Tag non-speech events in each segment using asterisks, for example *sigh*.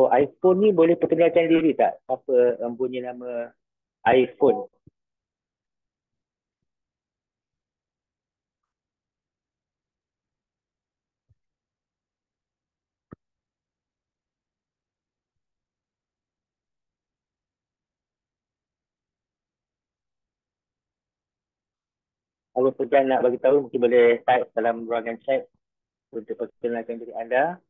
Oh iPhone ni boleh perkenalkan diri tak? Apa um, bunyi nama iPhone? Kalau tuan nak bagi tahu mungkin boleh type dalam ruangan chat untuk perkenalkan diri anda.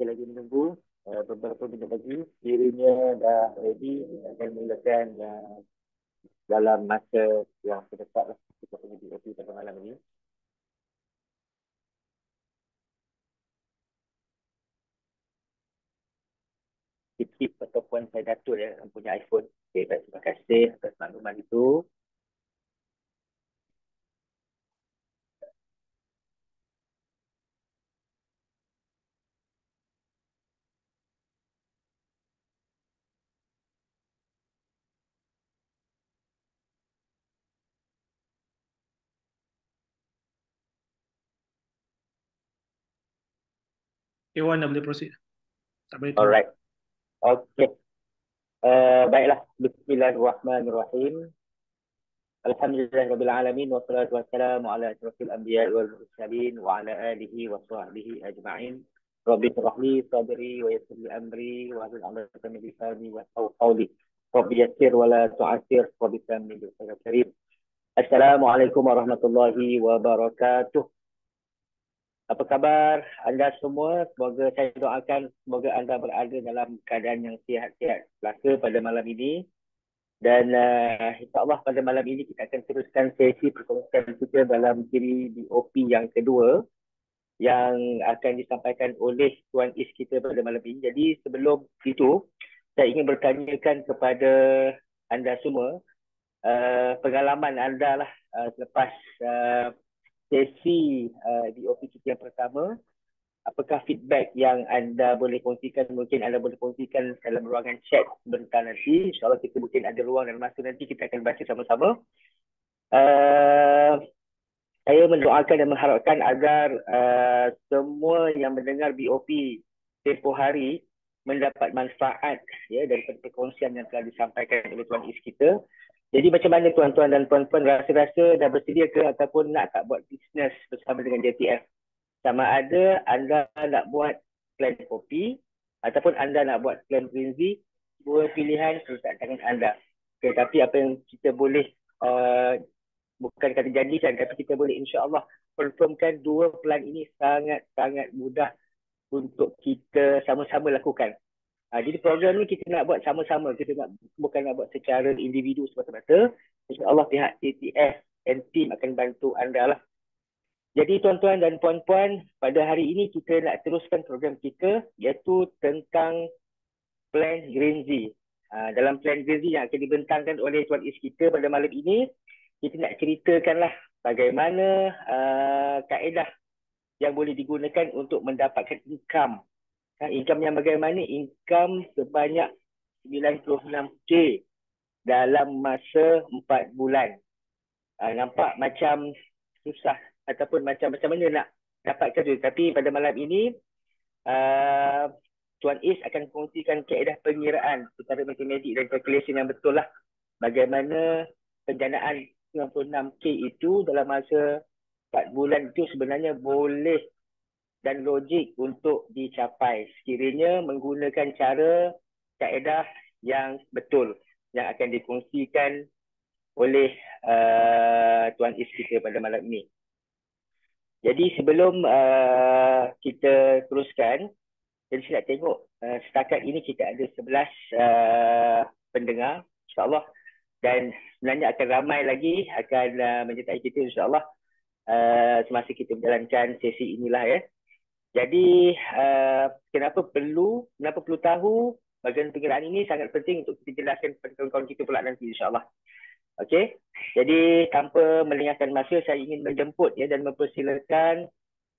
kita lagi menunggu uh, beberapa minit lagi kirinya dah ready akan mulakan uh, dalam masa yang terdekat lah kita punya BOP pada malam ini tip-tip ataupun saya datuk ya, yang punya iPhone. Okay, baik, terima kasih atas maklumat itu. A1 dah boleh proceed. Tak boleh tunggu. Alright. Okay. Uh, baiklah. Bismillahirrahmanirrahim. Alhamdulillah Rabbil Alamin. Wassalatu wassalamu ala asrafil anbiya wal mursalin wa ala alihi wa sahbihi ajma'in. Rabbi rahli sabri wa yasirli amri wa hadil amrata min lisani wa qawli. Rabbi yasir wa la tu'asir Rabbi sami bil khairi karim. Assalamualaikum warahmatullahi wabarakatuh. Apa khabar anda semua? Semoga saya doakan semoga anda berada dalam keadaan yang sihat-sihat selaka pada malam ini. Dan uh, insyaAllah pada malam ini kita akan teruskan sesi perkongsian kita dalam diri BOP yang kedua yang akan disampaikan oleh Tuan Is kita pada malam ini. Jadi sebelum itu, saya ingin bertanyakan kepada anda semua uh, pengalaman anda lah uh, selepas uh, sesi uh, DOP kita yang pertama. Apakah feedback yang anda boleh kongsikan? Mungkin anda boleh kongsikan dalam ruangan chat sebentar nanti. InsyaAllah kita mungkin ada ruang dan masa nanti kita akan baca sama-sama. Uh, saya mendoakan dan mengharapkan agar uh, semua yang mendengar BOP tempoh hari mendapat manfaat ya dari perkongsian yang telah disampaikan oleh Tuan Is kita jadi macam mana tuan-tuan dan puan-puan rasa-rasa dah bersedia ke ataupun nak tak buat bisnes bersama dengan JTF? Sama ada anda nak buat plan kopi ataupun anda nak buat plan Frenzy, dua pilihan terletak tangan anda. Okay, tapi apa yang kita boleh uh, bukan kata janjikan tapi kita boleh insya-Allah confirmkan dua plan ini sangat-sangat mudah untuk kita sama-sama lakukan. Uh, jadi program ni kita nak buat sama-sama. Kita nak bukan nak buat secara individu semata-mata. InsyaAllah pihak ATF and team akan bantu anda lah. Jadi tuan-tuan dan puan-puan, pada hari ini kita nak teruskan program kita iaitu tentang Plan Green Z. Uh, dalam Plan Green Z yang akan dibentangkan oleh Tuan Is kita pada malam ini, kita nak ceritakanlah bagaimana uh, kaedah yang boleh digunakan untuk mendapatkan income Ha, income yang bagaimana income sebanyak 96 j dalam masa 4 bulan uh, nampak macam susah ataupun macam macam mana nak dapatkan tu tapi pada malam ini uh, Tuan Is akan kongsikan keadaan pengiraan secara matematik dan calculation yang betul lah bagaimana penjanaan 96K itu dalam masa 4 bulan itu sebenarnya boleh dan logik untuk dicapai sekiranya menggunakan cara kaedah yang betul yang akan dikongsikan oleh uh, Tuan Is kita pada malam ini. Jadi sebelum uh, kita teruskan, jadi saya tengok uh, setakat ini kita ada 11 uh, pendengar insyaAllah dan sebenarnya akan ramai lagi akan uh, menyertai kita insyaAllah uh, semasa kita menjalankan sesi inilah ya. Jadi uh, kenapa perlu, kenapa perlu tahu bagian pengiraan ini sangat penting untuk kita jelaskan kepada kawan-kawan kita pula nanti insyaAllah. Okey, jadi tanpa melengahkan masa, saya ingin menjemput ya, dan mempersilakan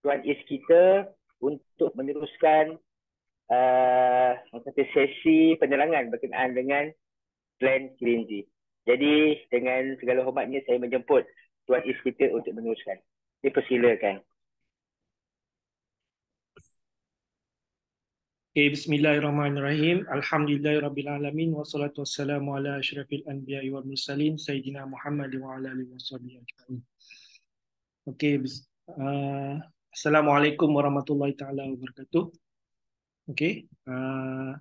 Tuan Is kita untuk meneruskan uh, sesi penerangan berkenaan dengan plan Kirinji. Jadi dengan segala hormatnya saya menjemput Tuan Is kita untuk meneruskan. Dipersilakan. Okay, eh, bismillahirrahmanirrahim. Alhamdulillahirrabbilalamin. Wassalatu wassalamu ala ashrafil anbiya wal mursalin. Sayyidina Muhammad wa ala alihi wa sahbihi ajma'in. Okay, uh, Assalamualaikum warahmatullahi ta'ala wabarakatuh. Okay. Uh,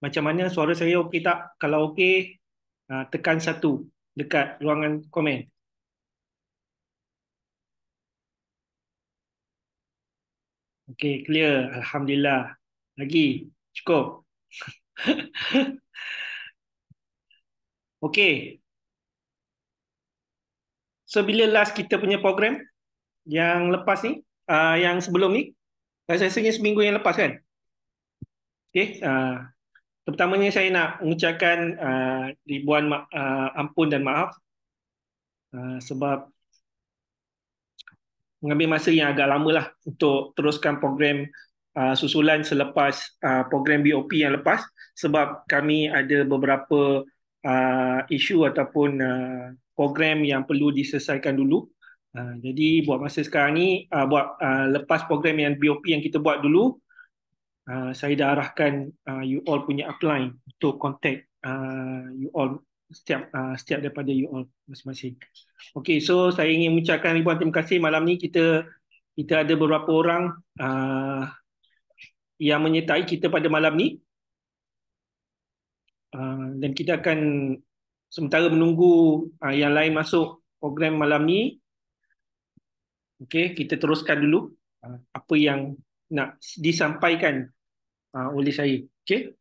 macam mana suara saya okey tak? Kalau okey, uh, tekan satu dekat ruangan komen. Okay, clear. Alhamdulillah. Lagi. Cukup. *laughs* okay. So, bila last kita punya program? Yang lepas ni? Uh, yang sebelum ni? saya Rasanya seminggu yang lepas kan? Okay. Uh, ah, pertamanya saya nak mengucapkan uh, ribuan ma- uh, ampun dan maaf. Uh, sebab mengambil masa yang agak lama lah untuk teruskan program uh, susulan selepas uh, program BOP yang lepas sebab kami ada beberapa uh, isu ataupun uh, program yang perlu diselesaikan dulu. Uh, jadi buat masa sekarang ni uh, buat uh, lepas program yang BOP yang kita buat dulu uh, saya dah arahkan uh, you all punya upline untuk contact uh, you all setiap uh, setiap daripada you all masing-masing. Okay, so saya ingin mengucapkan ribuan terima kasih malam ni kita kita ada beberapa orang uh, yang menyertai kita pada malam ni. Ah, dan kita akan sementara menunggu ah, yang lain masuk program malam ni. Okey, kita teruskan dulu ah, apa yang nak disampaikan oleh saya. Okey.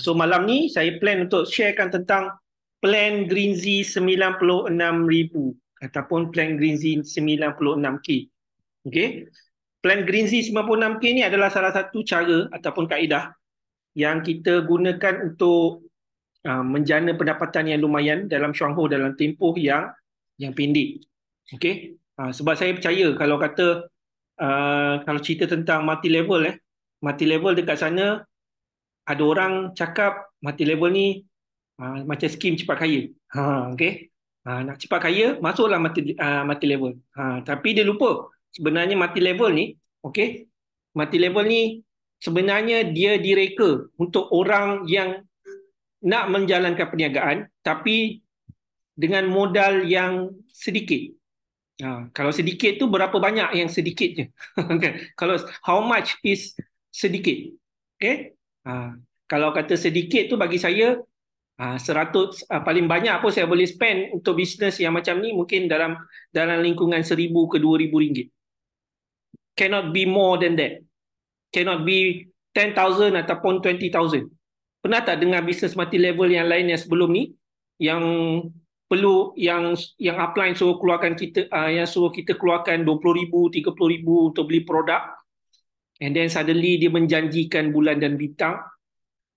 So malam ni saya plan untuk sharekan tentang plan Green Z 96,000 ataupun plan Green Z 96K. Okey. Plan Green Sea 96K ni adalah salah satu cara ataupun kaedah yang kita gunakan untuk uh, menjana pendapatan yang lumayan dalam Shuangho dalam tempoh yang yang pendek. Okay, Uh, sebab saya percaya kalau kata uh, kalau cerita tentang multi level eh multi level dekat sana ada orang cakap multi level ni uh, macam skim cepat kaya. Ha okey. Uh, nak cepat kaya masuklah multi uh, multi level. uh, tapi dia lupa sebenarnya mati level ni okey mati level ni sebenarnya dia direka untuk orang yang nak menjalankan perniagaan tapi dengan modal yang sedikit ha, kalau sedikit tu berapa banyak yang sedikitnya *laughs* okay. kalau how much is sedikit okey ha, kalau kata sedikit tu bagi saya ha, seratus ha, paling banyak pun saya boleh spend untuk bisnes yang macam ni mungkin dalam dalam lingkungan seribu ke dua ribu ringgit cannot be more than that. Cannot be 10,000 ataupun 20,000. Pernah tak dengar bisnes mati level yang lain yang sebelum ni? Yang perlu yang yang apply so keluarkan kita uh, yang suruh kita keluarkan 20 ribu, 30 ribu untuk beli produk and then suddenly dia menjanjikan bulan dan bintang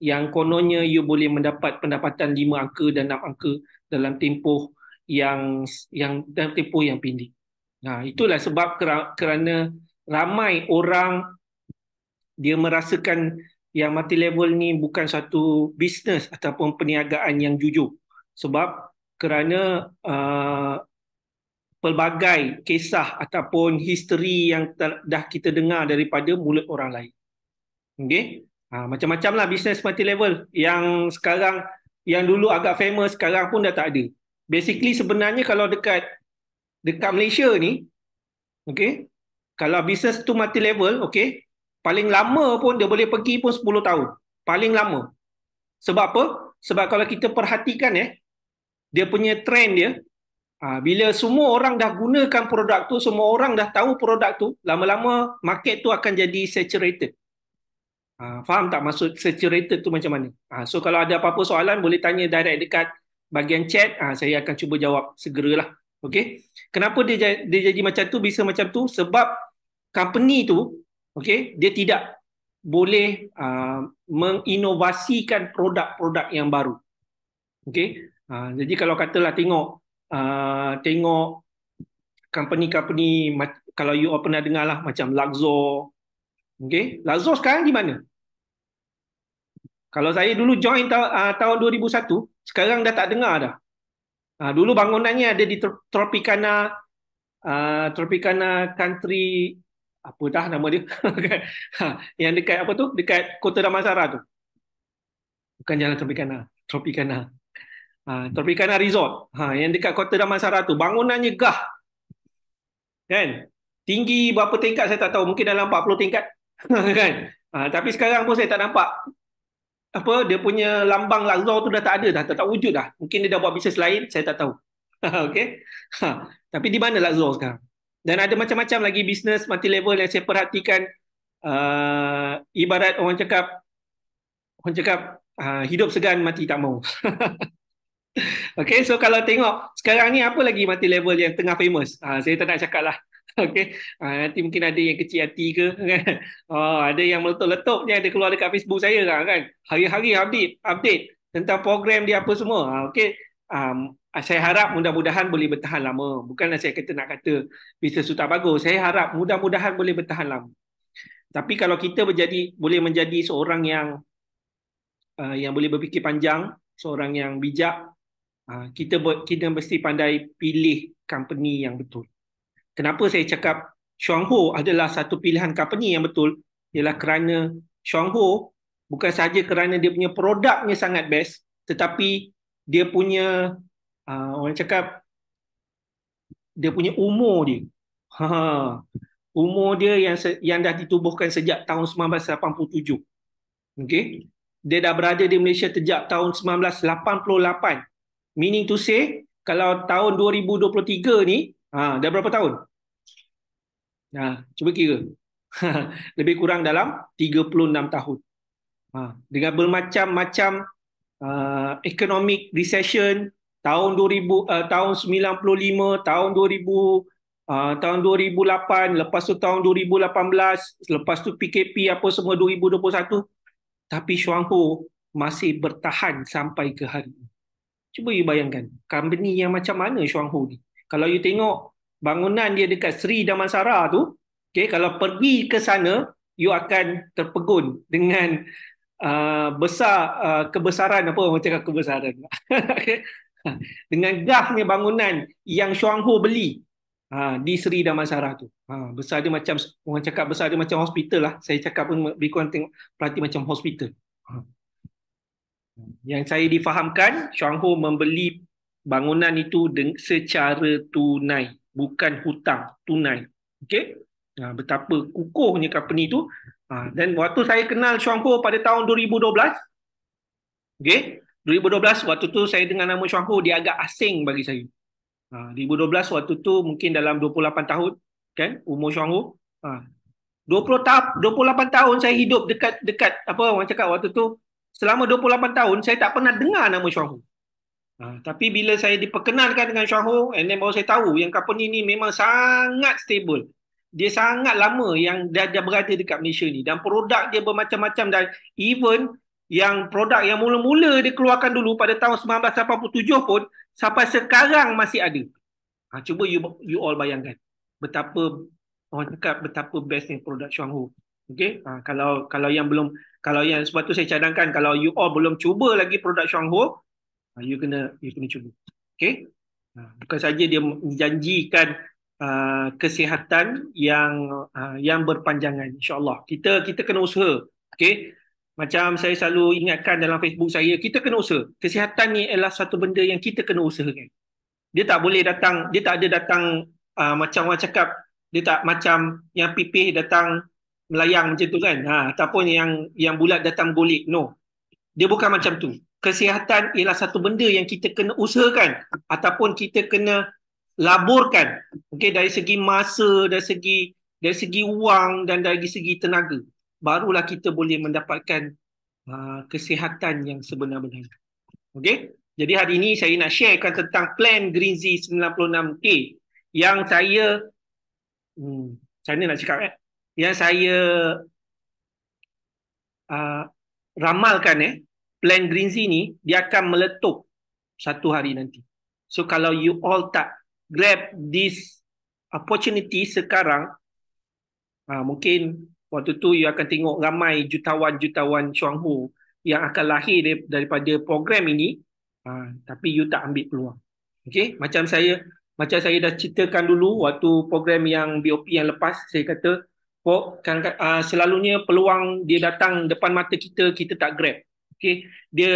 yang kononnya you boleh mendapat pendapatan 5 angka dan 6 angka dalam tempoh yang yang dalam tempoh yang pendek. Nah, itulah sebab kerana ramai orang dia merasakan yang mati level ni bukan satu bisnes ataupun perniagaan yang jujur sebab kerana uh, pelbagai kisah ataupun history yang dah kita dengar daripada mulut orang lain. Okey? Ha, macam-macam lah bisnes mati level yang sekarang yang dulu agak famous sekarang pun dah tak ada. Basically sebenarnya kalau dekat dekat Malaysia ni okey kalau bisnes tu mati level okay? paling lama pun dia boleh pergi pun 10 tahun paling lama sebab apa sebab kalau kita perhatikan eh dia punya trend dia ha, bila semua orang dah gunakan produk tu semua orang dah tahu produk tu lama-lama market tu akan jadi saturated ha, faham tak maksud saturated tu macam mana ha, so kalau ada apa-apa soalan boleh tanya direct dekat bagian chat saya akan cuba jawab segeralah okay? kenapa dia dia jadi macam tu bisa macam tu sebab company tu okey dia tidak boleh uh, menginovasikan produk-produk yang baru okey uh, jadi kalau katalah tengok uh, tengok company-company kalau you all pernah dengar lah macam Lazo, okey Lazo sekarang di mana kalau saya dulu join ta- uh, tahun 2001 sekarang dah tak dengar dah uh, dulu bangunannya ada di Tropicana Uh, Tropicana Country apa dah nama dia *laughs* kan ha, yang dekat apa tu dekat kota Damansara tu bukan jalan Tropicana Tropicana ha, Tropicana Resort ha, yang dekat kota Damansara tu bangunannya gah kan tinggi berapa tingkat saya tak tahu mungkin dalam 40 tingkat *laughs* kan ha, tapi sekarang pun saya tak nampak apa dia punya lambang Lazor tu dah tak ada dah tak, tak wujud dah mungkin dia dah buat bisnes lain saya tak tahu *laughs* okey ha, tapi di mana Lazor sekarang dan ada macam-macam lagi bisnes multi-level yang saya perhatikan uh, ibarat orang cakap orang cakap uh, hidup segan mati tak mau *laughs* Okay, so kalau tengok sekarang ni apa lagi multi-level yang tengah famous uh, saya tak nak cakap lah *laughs* okay. uh, nanti mungkin ada yang kecil hati ke kan? *laughs* oh, ada yang meletup-letup ni ada keluar dekat Facebook saya lah, kan hari-hari update, update tentang program dia apa semua uh, okay. um, Ah, saya harap mudah-mudahan boleh bertahan lama. Bukanlah saya kata nak kata bisnes tu tak bagus. Saya harap mudah-mudahan boleh bertahan lama. Tapi kalau kita menjadi, boleh menjadi seorang yang uh, yang boleh berfikir panjang, seorang yang bijak, uh, kita ber, kita mesti pandai pilih company yang betul. Kenapa saya cakap Xiangho adalah satu pilihan company yang betul? Ialah kerana Xiangho bukan sahaja kerana dia punya produknya sangat best, tetapi dia punya uh, orang cakap dia punya umur dia. Ha. ha. Umur dia yang yang dah ditubuhkan sejak tahun 1987. Okey. Dia dah berada di Malaysia sejak tahun 1988. Meaning to say kalau tahun 2023 ni, ha dah berapa tahun? Ha, cuba kira. Ha, lebih kurang dalam 36 tahun. Ha, dengan bermacam-macam uh, economic recession, tahun 2000 uh, eh, tahun 95 tahun 2000 uh, eh, tahun 2008 lepas tu tahun 2018 lepas tu PKP apa semua 2021 tapi Shuangpo masih bertahan sampai ke hari ini. Cuba you bayangkan, company yang macam mana Shuangho ni? Kalau you tengok bangunan dia dekat Sri Damansara tu, okay, kalau pergi ke sana, you akan terpegun dengan uh, besar uh, kebesaran apa orang cakap kebesaran. *laughs* Ha, dengan gahnya bangunan yang Shuang Ho beli ha, di Seri Damansara tu. Ha, besar dia macam, orang cakap besar dia macam hospital lah. Saya cakap pun lebih kurang tengok perhati macam hospital. Ha. Yang saya difahamkan, Shuang Ho membeli bangunan itu secara tunai. Bukan hutang, tunai. Okay? Ha, betapa kukuhnya company itu. Ha, dan waktu saya kenal Shuang Ho pada tahun 2012, okay? 2012 waktu tu saya dengan nama Shuang Ho dia agak asing bagi saya. Ha, 2012 waktu tu mungkin dalam 28 tahun kan umur Shuang Ho. Ha, 20 tahun 28 tahun saya hidup dekat dekat apa orang cakap waktu tu selama 28 tahun saya tak pernah dengar nama Shuang Ho. Ha, tapi bila saya diperkenalkan dengan Shuang Ho and then baru saya tahu yang company ni memang sangat stable. Dia sangat lama yang dah, dah berada dekat Malaysia ni dan produk dia bermacam-macam dan even yang produk yang mula-mula dia keluarkan dulu pada tahun 1987 pun sampai sekarang masih ada. Ha, cuba you, you all bayangkan betapa orang cakap betapa bestnya produk Shuang Hu. Okay? Ha, kalau kalau yang belum kalau yang sebab tu saya cadangkan kalau you all belum cuba lagi produk Shuang Hu, ha, you kena you kena cuba. Okay? Ha, bukan saja dia menjanjikan uh, kesihatan yang uh, yang berpanjangan insyaallah kita kita kena usaha okey macam saya selalu ingatkan dalam Facebook saya, kita kena usaha. Kesihatan ni adalah satu benda yang kita kena usahakan. Dia tak boleh datang, dia tak ada datang uh, macam orang cakap, dia tak macam yang pipih datang melayang macam tu kan. Ha, ataupun yang yang bulat datang golik. No. Dia bukan macam tu. Kesihatan ialah satu benda yang kita kena usahakan ataupun kita kena laburkan. Okay, dari segi masa, dari segi dari segi wang dan dari segi tenaga barulah kita boleh mendapatkan uh, kesihatan yang sebenar-benar. Okey? Jadi hari ini saya nak sharekan tentang plan Green Z 96K yang saya hmm, saya nak cakap eh yang saya uh, ramalkan eh plan Green Z ni dia akan meletup satu hari nanti. So kalau you all tak grab this opportunity sekarang uh, mungkin waktu tu you akan tengok ramai jutawan-jutawan Chuang Hu yang akan lahir daripada program ini ha, tapi you tak ambil peluang. Okey, macam saya macam saya dah ceritakan dulu waktu program yang BOP yang lepas saya kata Pok, kan, kan, uh, selalunya peluang dia datang depan mata kita kita tak grab. Okey, dia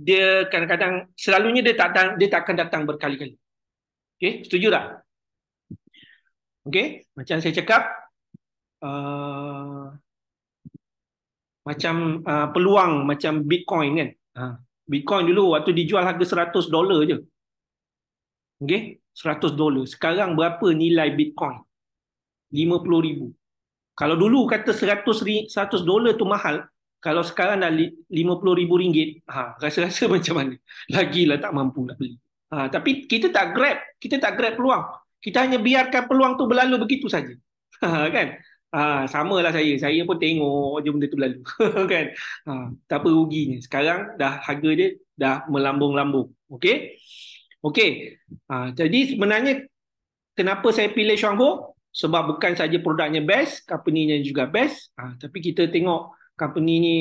dia kadang-kadang selalunya dia tak datang, dia tak akan datang berkali-kali. Okey, setuju tak? Okey, macam saya cakap, Ah, macam uh, peluang macam Bitcoin kan. Uh, Bitcoin dulu waktu dijual harga 100 dolar je. Okey, 100 dolar. Sekarang berapa nilai Bitcoin? 50 ribu. Kalau dulu kata 100 100 dolar tu mahal, kalau sekarang dah 50 ribu ringgit, ha, rasa-rasa *laughs* macam mana? Lagilah tak mampu nak beli. Ha, tapi kita tak grab, kita tak grab peluang. Kita hanya biarkan peluang tu berlalu begitu saja. *laughs* Ha, kan? Ha, sama lah saya. Saya pun tengok je benda tu berlalu. *laughs* kan? Ha, tak apa ruginya. Sekarang dah harga dia dah melambung-lambung. Okay? Okay. Ha, jadi sebenarnya kenapa saya pilih Shuang Ho? Sebab bukan saja produknya best, company-nya juga best. Ha, tapi kita tengok company ni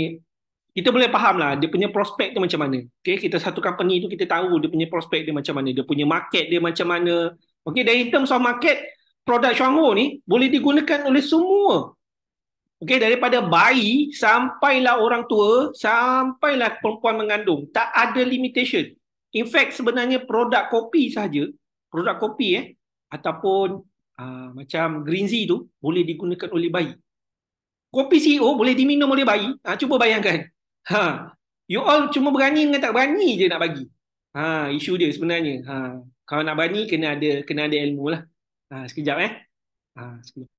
kita boleh faham lah dia punya prospek tu macam mana. Okay, kita satu company tu kita tahu dia punya prospek dia macam mana. Dia punya market dia macam mana. Okay, dari terms of market, produk Shuang ni boleh digunakan oleh semua. Okey, daripada bayi sampailah orang tua, sampailah perempuan mengandung. Tak ada limitation. In fact, sebenarnya produk kopi saja, produk kopi eh, ataupun uh, macam green tea tu boleh digunakan oleh bayi. Kopi CEO boleh diminum oleh bayi. Ha, cuba bayangkan. Ha, you all cuma berani dengan tak berani je nak bagi. Ha, isu dia sebenarnya. Ha, kalau nak berani kena ada kena ada ilmu lah. Ha, sekejap eh. Ha, sekejap.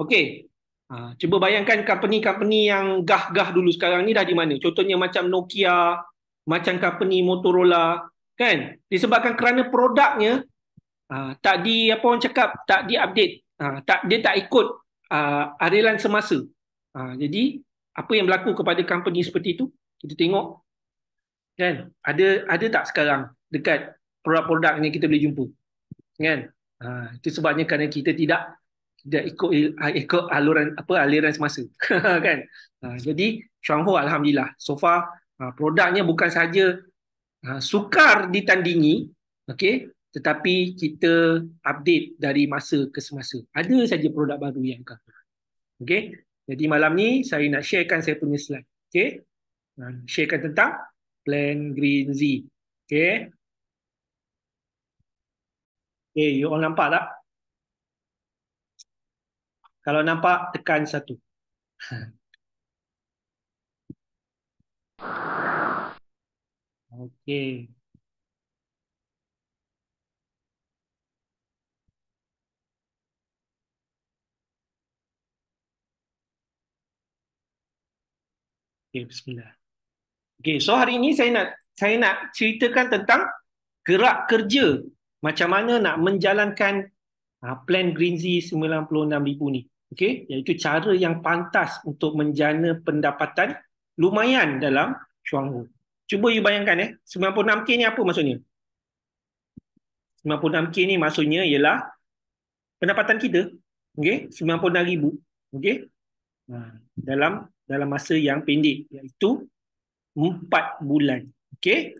Okay. Ha, ah, cuba bayangkan company-company yang gah-gah dulu sekarang ni dah di mana. Contohnya macam Nokia, macam company Motorola. Kan? Disebabkan kerana produknya ha, tak di, apa orang cakap, tak di update. Ha, tak, dia tak ikut uh, arilan semasa. Ha, jadi, apa yang berlaku kepada company seperti itu? Kita tengok. Kan? Ada ada tak sekarang dekat produk-produk yang kita boleh jumpa. Kan? Ha, itu sebabnya kerana kita tidak tidak ikut ha, ikut aluran apa aliran semasa. *laughs* kan? Ha, jadi Shuangho alhamdulillah so far ha, produknya bukan saja ha, sukar ditandingi, okey, tetapi kita update dari masa ke semasa. Ada saja produk baru yang akan Okey. Jadi malam ni saya nak sharekan saya punya slide. Okey. Ha, sharekan tentang Plan Green Z. Okey. Okay, eh, you all nampak tak? Kalau nampak, tekan satu. *laughs* Okay. Okay, bismillah. Okay, so hari ini saya nak saya nak ceritakan tentang gerak kerja macam mana nak menjalankan ah, plan Green Z 96000 ni okey iaitu cara yang pantas untuk menjana pendapatan lumayan dalam Chuang Wu. Cuba you bayangkan eh 96k ni apa maksudnya? 96k ni maksudnya ialah pendapatan kita okey 96000 okey ah, dalam dalam masa yang pendek iaitu 4 bulan okey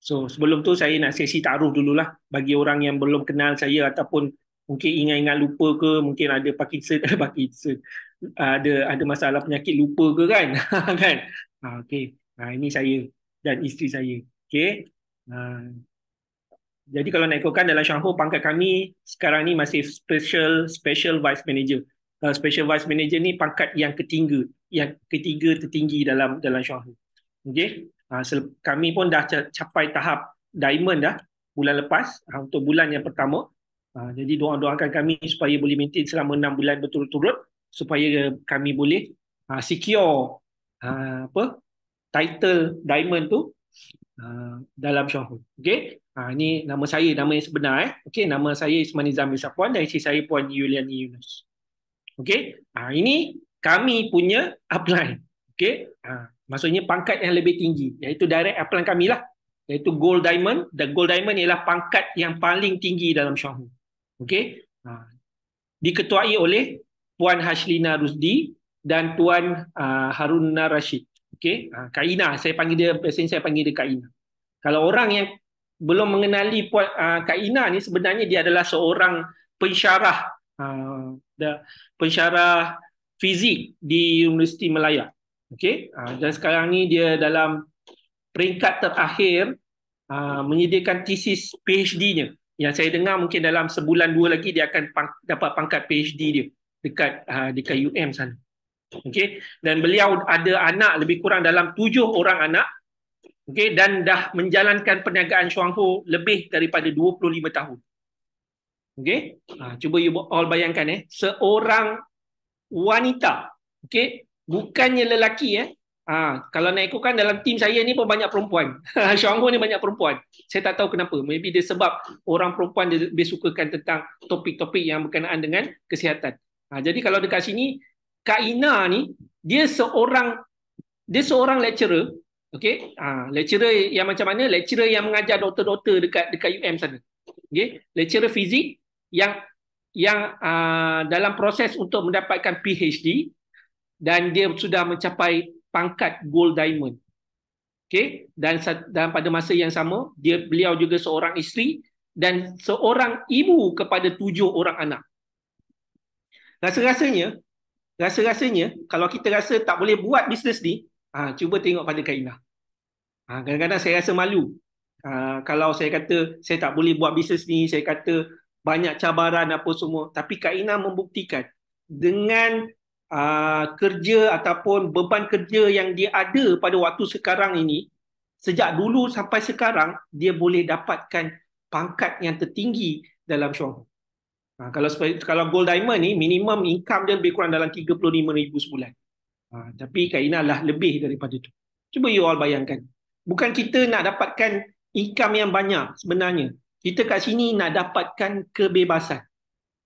So sebelum tu saya nak sesi taruh dululah bagi orang yang belum kenal saya ataupun mungkin ingat-ingat lupa ke mungkin ada Parkinson *laughs* Parkinson ada ada masalah penyakit lupa ke kan *laughs* kan ha, ah, okay ha, ah, ini saya dan isteri saya okay ha. Ah. jadi kalau nak ikutkan dalam Shanghai pangkat kami sekarang ni masih special special vice manager kalau special vice manager ni pangkat yang ketiga yang ketiga tertinggi dalam dalam Shanghai okay Ha, kami pun dah capai tahap diamond dah bulan lepas ha, untuk bulan yang pertama. Ha, jadi doa-doakan kami supaya boleh maintain selama 6 bulan berturut-turut supaya kami boleh secure apa title diamond tu dalam syahrul. Okey. Ha, ini nama saya, nama yang sebenar. Eh. Okay, nama saya Ismail Nizam Yusafuan dan isteri saya Puan Yuliani Yunus. Okay, ha, ini kami punya apply. *laughs* Okay, maksudnya pangkat yang lebih tinggi iaitu direct appellant kami lah iaitu gold diamond the gold diamond ialah pangkat yang paling tinggi dalam syahu Okay, ha. diketuai oleh puan Hashlina Rusdi dan tuan uh, Haruna Rashid okey ha. Kak saya panggil dia biasanya saya panggil dia Kak kalau orang yang belum mengenali puan uh, Kak ni sebenarnya dia adalah seorang pensyarah uh, pensyarah fizik di Universiti Melayu Okey, ah, dan sekarang ni dia dalam peringkat terakhir ah, menyediakan thesis PhD-nya. Yang saya dengar mungkin dalam sebulan dua lagi dia akan pang, dapat pangkat PhD dia dekat ah, dekat UM sana. Okey, dan beliau ada anak lebih kurang dalam tujuh orang anak. Okey, dan dah menjalankan perniagaan Shuang Ho lebih daripada 25 tahun. Okey, cuba you all bayangkan eh, seorang wanita Okay, bukannya lelaki eh ha, kalau nak ikutkan dalam tim saya ni pun banyak perempuan Shuang *laughs* ni banyak perempuan saya tak tahu kenapa maybe dia sebab orang perempuan dia lebih sukakan tentang topik-topik yang berkenaan dengan kesihatan ha, jadi kalau dekat sini Kak Ina ni dia seorang dia seorang lecturer okay, ha, lecturer yang macam mana lecturer yang mengajar doktor-doktor dekat dekat UM sana okey lecturer fizik yang yang uh, dalam proses untuk mendapatkan PhD dan dia sudah mencapai pangkat gold diamond. Okey, dan dan pada masa yang sama dia beliau juga seorang isteri dan seorang ibu kepada tujuh orang anak. Rasa-rasanya rasa-rasanya kalau kita rasa tak boleh buat bisnes ni, ha, cuba tengok pada Kaina. Ha, kadang-kadang saya rasa malu. Ha, kalau saya kata saya tak boleh buat bisnes ni, saya kata banyak cabaran apa semua, tapi Kaina membuktikan dengan uh, kerja ataupun beban kerja yang dia ada pada waktu sekarang ini sejak dulu sampai sekarang dia boleh dapatkan pangkat yang tertinggi dalam Shuanghu. Ha, kalau kalau gold diamond ni minimum income dia lebih kurang dalam 35000 sebulan. Ha, tapi Kainah lah lebih daripada tu. Cuba you all bayangkan. Bukan kita nak dapatkan income yang banyak sebenarnya. Kita kat sini nak dapatkan kebebasan.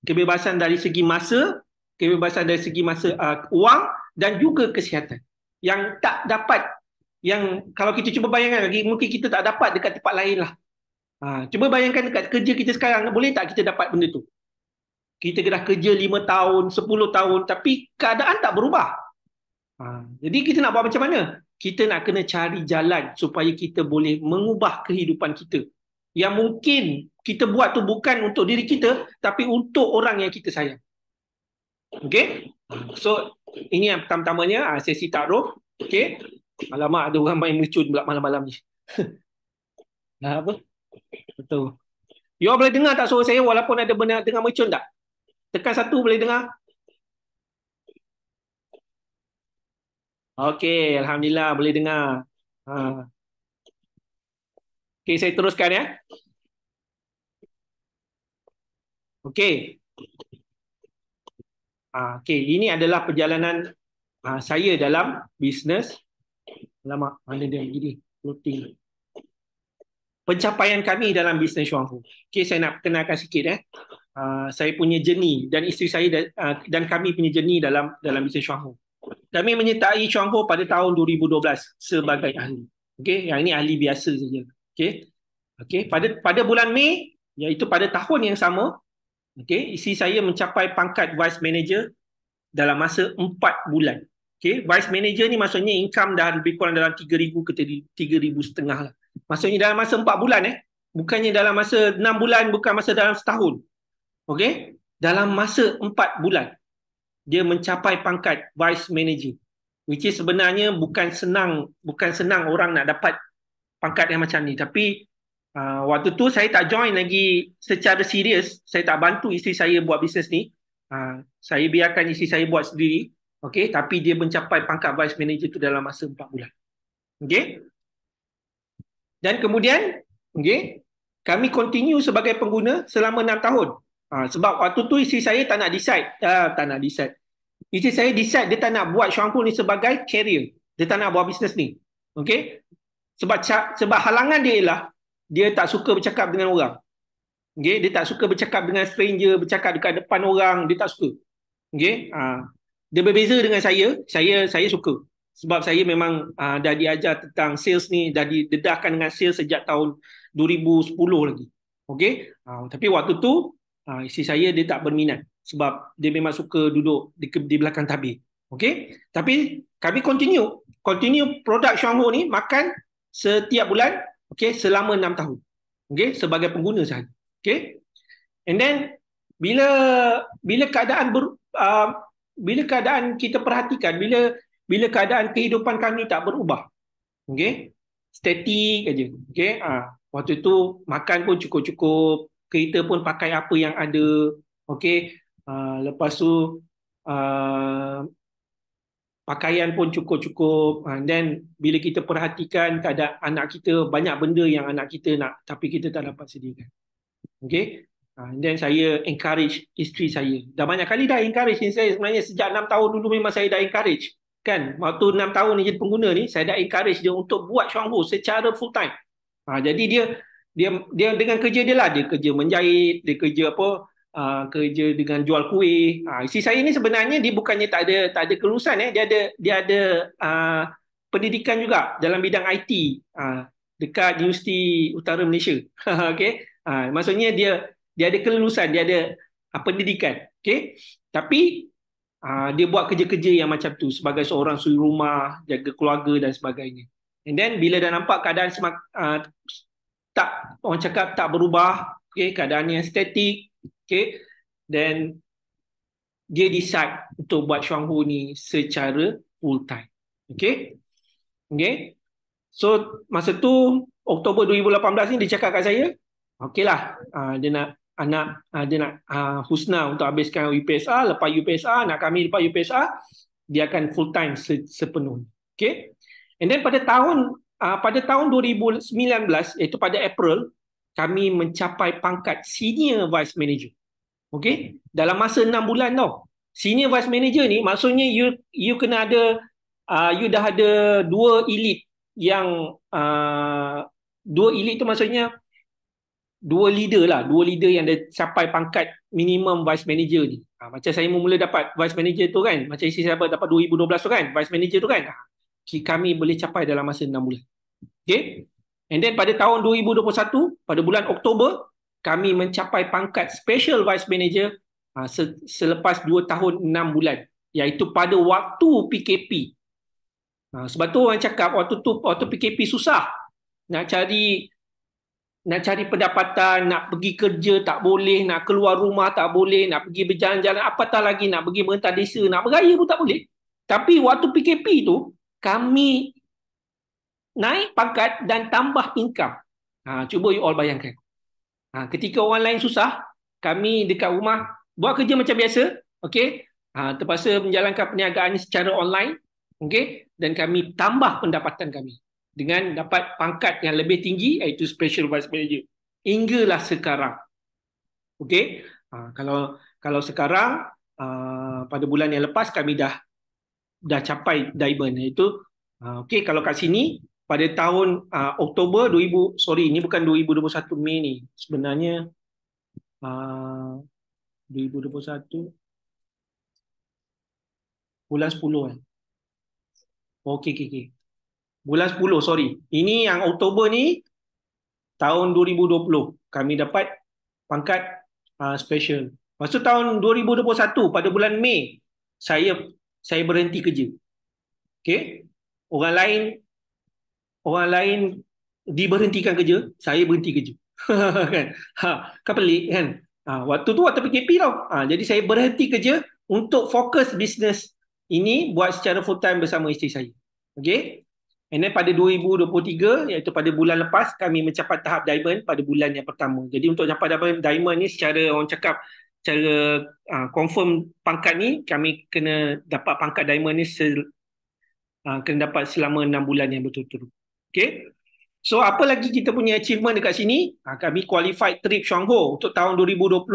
Kebebasan dari segi masa, kebebasan dari segi masa uh, wang dan juga kesihatan yang tak dapat yang kalau kita cuba bayangkan lagi mungkin kita tak dapat dekat tempat lain lah ha, cuba bayangkan dekat kerja kita sekarang boleh tak kita dapat benda tu kita dah kerja 5 tahun 10 tahun tapi keadaan tak berubah ha, jadi kita nak buat macam mana kita nak kena cari jalan supaya kita boleh mengubah kehidupan kita yang mungkin kita buat tu bukan untuk diri kita tapi untuk orang yang kita sayang Okay, So ini yang pertama-tamanya ah, sesi takruf. okay? Alamak ada orang main mercun pula malam-malam ni. nah *laughs* apa? Betul. You all boleh dengar tak suara saya walaupun ada benda dengar mercun tak? Tekan satu boleh dengar. Okey, alhamdulillah boleh dengar. Ha. Okey, saya teruskan ya. Okey. Ah, okay, ini adalah perjalanan ah, saya dalam bisnes. Lama mana dia begini? Floating. Pencapaian kami dalam bisnes Shuang Fu. Okay, saya nak kenalkan sikit. Eh. Uh, saya punya jeni dan isteri saya uh, dan kami punya jeni dalam dalam bisnes Shuang Fu. Kami menyertai Shuang Fu pada tahun 2012 sebagai ahli. Okay, yang ini ahli biasa saja. Okay. Okay. Pada pada bulan Mei, iaitu pada tahun yang sama, Okay, isi saya mencapai pangkat vice manager dalam masa 4 bulan. Okay, vice manager ni maksudnya income dah lebih kurang dalam 3,000 ke 3,000 setengah lah. Maksudnya dalam masa 4 bulan eh. Bukannya dalam masa 6 bulan, bukan masa dalam setahun. Okay, dalam masa 4 bulan dia mencapai pangkat vice manager which is sebenarnya bukan senang bukan senang orang nak dapat pangkat yang macam ni tapi Uh, waktu tu saya tak join lagi secara serius. Saya tak bantu isteri saya buat bisnes ni. Uh, saya biarkan isteri saya buat sendiri. Okay, tapi dia mencapai pangkat vice manager tu dalam masa empat bulan. Okay. Dan kemudian, okay, kami continue sebagai pengguna selama enam tahun. Uh, sebab waktu tu isteri saya tak nak decide. Uh, tak nak decide. Isteri saya decide dia tak nak buat shampoo ni sebagai career. Dia tak nak buat bisnes ni. Okay. Sebab, sebab halangan dia ialah dia tak suka bercakap dengan orang. Okay? Dia tak suka bercakap dengan stranger, bercakap dekat depan orang, dia tak suka. Okay? Uh, ha. dia berbeza dengan saya, saya saya suka. Sebab saya memang uh, dah diajar tentang sales ni, dah didedahkan dengan sales sejak tahun 2010 lagi. Okay? Uh, ha, tapi waktu tu, uh, isteri saya dia tak berminat. Sebab dia memang suka duduk di, di belakang tabi. Okay? Tapi kami continue. Continue produk Xiong ni makan setiap bulan Okey selama 6 tahun. okey sebagai pengguna sahaja. okey And then bila bila keadaan ber, uh, bila keadaan kita perhatikan bila bila keadaan kehidupan kami tak berubah. okey Statik aja. okey Uh, ah, waktu tu makan pun cukup-cukup. Kereta pun pakai apa yang ada. okey Uh, ah, lepas tu uh, pakaian pun cukup-cukup ah, and then bila kita perhatikan keadaan anak kita banyak benda yang anak kita nak tapi kita tak dapat sediakan okey ah, and then saya encourage isteri saya dah banyak kali dah encourage saya sebenarnya sejak 6 tahun dulu memang saya dah encourage kan waktu 6 tahun ni jadi pengguna ni saya dah encourage dia untuk buat shuanghu secara full time ha, jadi dia dia dia dengan kerja dia lah dia kerja menjahit dia kerja apa uh, kerja dengan jual kuih. Ha, isteri saya ni sebenarnya dia bukannya tak ada tak ada kelulusan eh. Dia ada dia ada uh, pendidikan juga dalam bidang IT uh, dekat Universiti Utara Malaysia. *laughs* okay. Uh, maksudnya dia dia ada kelulusan, dia ada uh, pendidikan. Okey. Tapi uh, dia buat kerja-kerja yang macam tu sebagai seorang suri rumah, jaga keluarga dan sebagainya. And then bila dah nampak keadaan semak, uh, tak orang cakap tak berubah, Okey. keadaan yang statik, Okay, then dia decide untuk buat Shuang Hu ni secara full time. Okay? Okay? So, masa tu, Oktober 2018 ni dia cakap kat saya, okay lah, uh, dia nak anak ah, uh, ah, dia nak uh, Husna untuk habiskan UPSA, lepas UPSA, nak kami lepas UPSA, dia akan full time se sepenuhnya. Okay? And then pada tahun uh, pada tahun 2019, iaitu pada April, kami mencapai pangkat senior vice manager. Okey, hmm. dalam masa enam bulan tau. Senior vice manager ni maksudnya you you kena ada uh, you dah ada dua elite yang uh, dua elite tu maksudnya dua leader lah, dua leader yang dah capai pangkat minimum vice manager ni. Ha, macam saya mula dapat vice manager tu kan, macam isi saya dapat 2012 tu kan, vice manager tu kan. Ha, kami boleh capai dalam masa 6 bulan. okay? And then pada tahun 2021, pada bulan Oktober, kami mencapai pangkat Special Vice Manager ha, se selepas 2 tahun 6 bulan, iaitu pada waktu PKP. Ha, sebab tu orang cakap waktu tu waktu PKP susah nak cari nak cari pendapatan, nak pergi kerja tak boleh, nak keluar rumah tak boleh, nak pergi berjalan-jalan, apatah lagi nak pergi merentah desa, nak beraya pun tak boleh. Tapi waktu PKP tu, kami naik pangkat dan tambah income. Ha, cuba you all bayangkan. Ha, ketika orang lain susah, kami dekat rumah buat kerja macam biasa, okay? Ha, terpaksa menjalankan perniagaan secara online, okay? Dan kami tambah pendapatan kami dengan dapat pangkat yang lebih tinggi iaitu special vice manager. Hinggalah sekarang. Okay? Ha, kalau kalau sekarang uh, pada bulan yang lepas kami dah dah capai diamond iaitu ha, okay, kalau kat sini pada tahun uh, Oktober 2000 sorry ini bukan 2021 Mei ni sebenarnya ah, uh, 2021 bulan 10 eh okey okey okey bulan 10 sorry ini yang Oktober ni tahun 2020 kami dapat pangkat uh, special masa tahun 2021 pada bulan Mei saya saya berhenti kerja okey orang lain orang lain diberhentikan kerja, saya berhenti kerja. *laughs* kan? Ha, kan pelik kan? Ha, waktu tu waktu PKP tau. Ha, jadi saya berhenti kerja untuk fokus bisnes ini buat secara full time bersama isteri saya. Okay? And then pada 2023, iaitu pada bulan lepas, kami mencapai tahap diamond pada bulan yang pertama. Jadi untuk mencapai diamond ni secara orang cakap, secara uh, confirm pangkat ni, kami kena dapat pangkat diamond ni sel, uh, kena dapat selama 6 bulan yang betul betul. Okay. So apa lagi kita punya achievement dekat sini? Ha, kami qualified trip Shuangho untuk tahun 2020.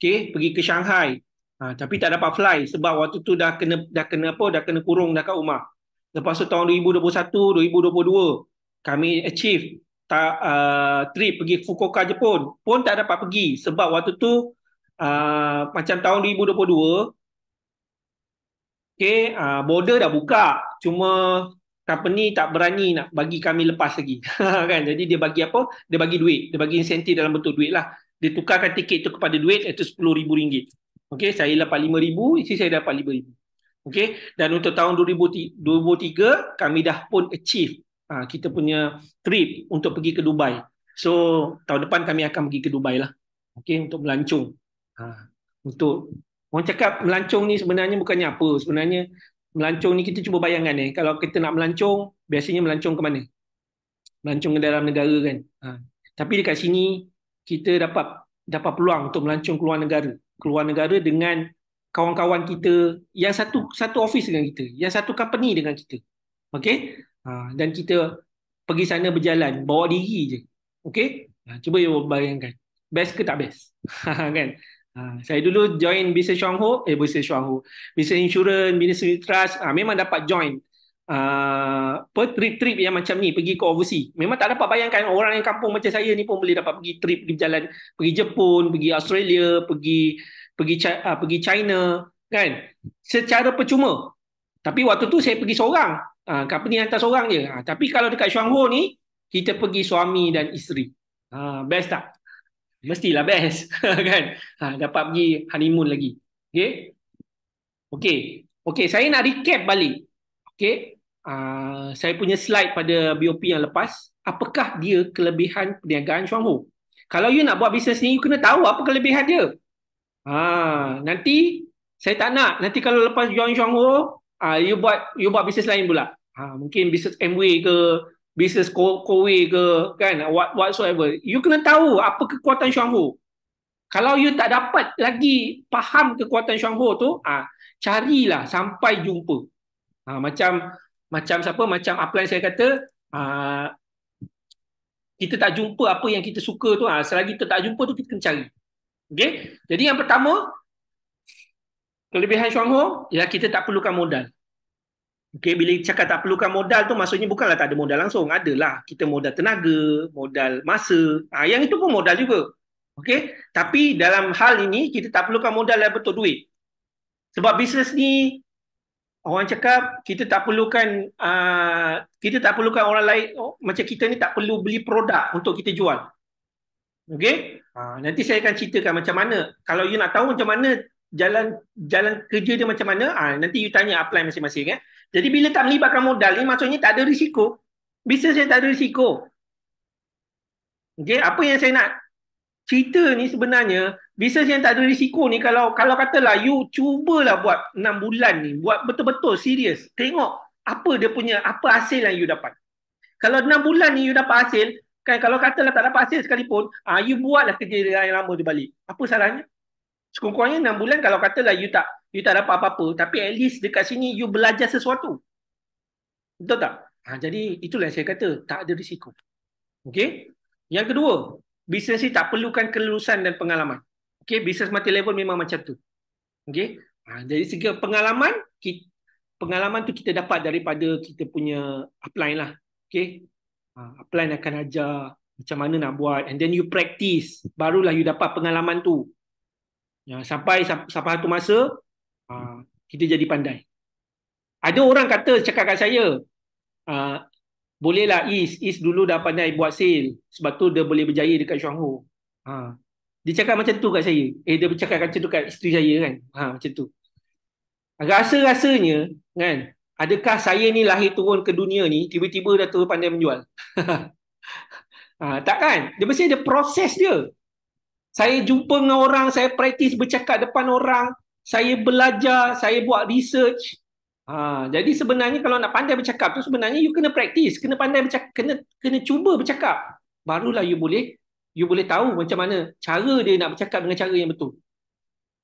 Okay, pergi ke Shanghai. Ha, tapi tak dapat fly sebab waktu tu dah kena dah kena apa? Dah kena kurung dah kat rumah. Lepas tu tahun 2021, 2022 kami achieve tak uh, trip pergi Fukuoka Jepun pun tak dapat pergi sebab waktu tu uh, macam tahun 2022 okay, uh, border dah buka cuma company tak berani nak bagi kami lepas lagi *laughs* kan jadi dia bagi apa dia bagi duit dia bagi insentif dalam bentuk duit lah dia tukarkan tiket tu kepada duit iaitu rm ringgit. ok saya dapat RM5,000 isi saya dapat RM5,000 ok dan untuk tahun 2003 kami dah pun achieve uh, kita punya trip untuk pergi ke Dubai so tahun depan kami akan pergi ke Dubai lah ok untuk melancung uh, ha, untuk orang cakap melancung ni sebenarnya bukannya apa sebenarnya Melancung ni kita cuba bayangkan ni. Kalau kita nak melancung, biasanya melancung ke mana? Melancong ke dalam negara kan. Ha. Tapi dekat sini, kita dapat dapat peluang untuk melancung keluar negara. Keluar negara dengan kawan-kawan kita yang satu satu office dengan kita. Yang satu company dengan kita. Okay? Ha. Dan kita pergi sana berjalan, bawa diri je. Okay? Ha. Cuba you bayangkan. Best ke tak best? *laughs* Ha, kan? Ha, saya dulu join bisnes Shuang Ho, eh bisnes Shuang Ho, bisnes insurans, bisnes trust, ha, memang dapat join uh, trip-trip yang macam ni, pergi ke overseas. Memang tak dapat bayangkan orang yang kampung macam saya ni pun boleh dapat pergi trip, pergi jalan, pergi Jepun, pergi Australia, pergi pergi uh, pergi China, kan? Secara percuma. Tapi waktu tu saya pergi seorang. Uh, company hantar seorang je. Uh, tapi kalau dekat Shuang Ho ni, kita pergi suami dan isteri. Uh, best tak? mestilah best *laughs* kan ha, dapat pergi honeymoon lagi okey okey okey saya nak recap balik okey uh, saya punya slide pada BOP yang lepas apakah dia kelebihan perniagaan Chuang Ho kalau you nak buat bisnes ni you kena tahu apa kelebihan dia ha nanti saya tak nak nanti kalau lepas join Chuang Ho uh, ah, you buat you buat bisnes lain pula ha mungkin bisnes MW ke bisnes kowe ke kan what whatsoever you kena tahu apa kekuatan Shuang Ho kalau you tak dapat lagi faham kekuatan Shuang Ho tu ah ha, carilah sampai jumpa ha, macam macam siapa macam apply saya kata ha, kita tak jumpa apa yang kita suka tu ha, selagi kita tak jumpa tu kita kena cari okey jadi yang pertama kelebihan Shuang Ho ialah kita tak perlukan modal Okay, bila cakap tak perlukan modal tu maksudnya bukanlah tak ada modal langsung. Adalah kita modal tenaga, modal masa. Ah, yang itu pun modal juga. Okay, tapi dalam hal ini kita tak perlukan modal yang betul duit. Sebab bisnes ni orang cakap kita tak perlukan uh, kita tak perlukan orang lain oh, macam kita ni tak perlu beli produk untuk kita jual. Okay? Ha, nanti saya akan ceritakan macam mana. Kalau you nak tahu macam mana jalan jalan kerja dia macam mana, ah nanti you tanya apply masing-masing eh. Jadi bila tak melibatkan modal ni maksudnya tak ada risiko. Bisnes yang tak ada risiko. Okay, apa yang saya nak cerita ni sebenarnya bisnes yang tak ada risiko ni kalau kalau katalah you cubalah buat 6 bulan ni buat betul-betul serius tengok apa dia punya apa hasil yang you dapat kalau 6 bulan ni you dapat hasil kan kalau katalah tak dapat hasil sekalipun ah uh, you buatlah kerja yang lama tu balik apa salahnya sekurang-kurangnya 6 bulan kalau katalah you tak you tak dapat apa-apa tapi at least dekat sini you belajar sesuatu. Betul tak? Ha, jadi itulah yang saya kata tak ada risiko. Okey. Yang kedua, bisnes ni tak perlukan kelulusan dan pengalaman. Okey, bisnes mati level memang macam tu. Okey. Ha, dari segi pengalaman, kita, pengalaman tu kita dapat daripada kita punya upline lah. Okey. Ha, upline akan ajar macam mana nak buat and then you practice barulah you dapat pengalaman tu Ya, sampai sampai satu masa ha, kita jadi pandai. Ada orang kata cakap kat saya, ha, bolehlah Is, Is dulu dah pandai buat sale sebab tu dia boleh berjaya dekat Shuangho. Ha. Dia cakap macam tu kat saya. Eh dia bercakap macam tu kat isteri saya kan. Ha macam tu. Rasa-rasanya kan, adakah saya ni lahir turun ke dunia ni tiba-tiba dah tu pandai menjual? *laughs* ha, tak kan? Dia mesti ada proses dia. Saya jumpa dengan orang, saya praktis bercakap depan orang, saya belajar, saya buat research. Ha, jadi sebenarnya kalau nak pandai bercakap tu sebenarnya you kena praktis, kena pandai bercakap, kena kena cuba bercakap. Barulah you boleh you boleh tahu macam mana cara dia nak bercakap dengan cara yang betul.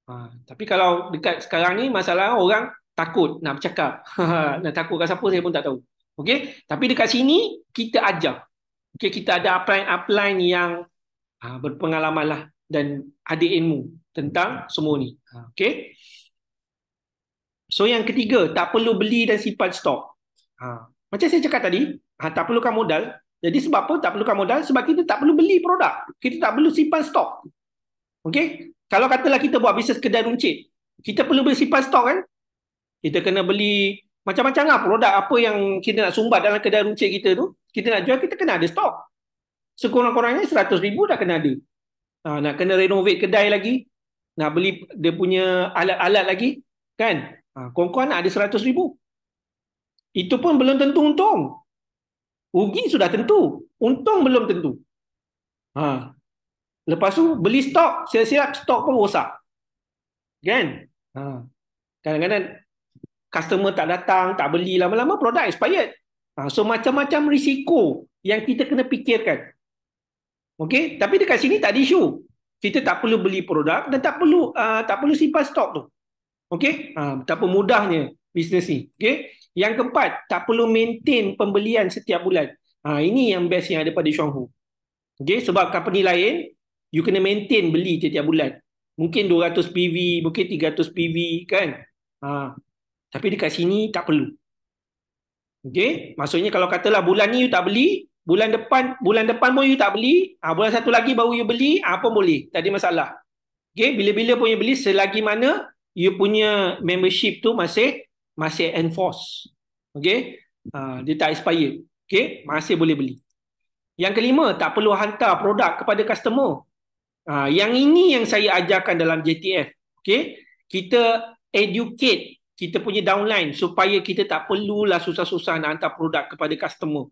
Ha, tapi kalau dekat sekarang ni masalah orang takut nak bercakap. *laughs* Ha, nak takut kat siapa saya pun tak tahu. Okey, tapi dekat sini kita ajar. Okey, kita ada upline-upline yang ha, berpengalaman lah dan ada ilmu tentang semua ni. Ha, okay. So yang ketiga, tak perlu beli dan simpan stok. Ha. Macam saya cakap tadi, ha, tak perlukan modal. Jadi sebab apa tak perlukan modal? Sebab kita tak perlu beli produk. Kita tak perlu simpan stok. Okay. Kalau katalah kita buat bisnes kedai runcit, kita perlu beli simpan stok kan? Kita kena beli macam-macam lah produk apa yang kita nak sumbat dalam kedai runcit kita tu. Kita nak jual, kita kena ada stok. Sekurang-kurangnya 100 ribu dah kena ada. Ah nak kena renovate kedai lagi, nak beli dia punya alat-alat lagi, kan? Ah ha, kawan-kawan ada 100,000. Itu pun belum tentu untung. Rugi sudah tentu, untung belum tentu. Ha. Lepas tu beli stok, siap-siap stok pun rosak. Kan? Ha. Kadang-kadang customer tak datang, tak beli lama-lama produk expired. Ha. so macam-macam risiko yang kita kena fikirkan. Okey, tapi dekat sini tak ada isu. Kita tak perlu beli produk dan tak perlu uh, tak perlu simpan stok tu. Okey? Ha, uh, betapa mudahnya bisnes ni. Okey? Yang keempat, tak perlu maintain pembelian setiap bulan. Ha, uh, ini yang best yang ada pada Xiaohu. Okey, sebab company lain you kena maintain beli setiap bulan. Mungkin 200 PV, mungkin 300 PV kan? Ha. Uh, tapi dekat sini tak perlu. Okey? Maksudnya kalau katalah bulan ni you tak beli, bulan depan bulan depan pun you tak beli ha, bulan satu lagi baru you beli ha, pun boleh tak ada masalah okay bila-bila pun you beli selagi mana you punya membership tu masih masih enforce okay ha, dia tak expire okay masih boleh beli yang kelima tak perlu hantar produk kepada customer ha, yang ini yang saya ajarkan dalam JTF okay kita educate kita punya downline supaya kita tak perlulah susah-susah nak hantar produk kepada customer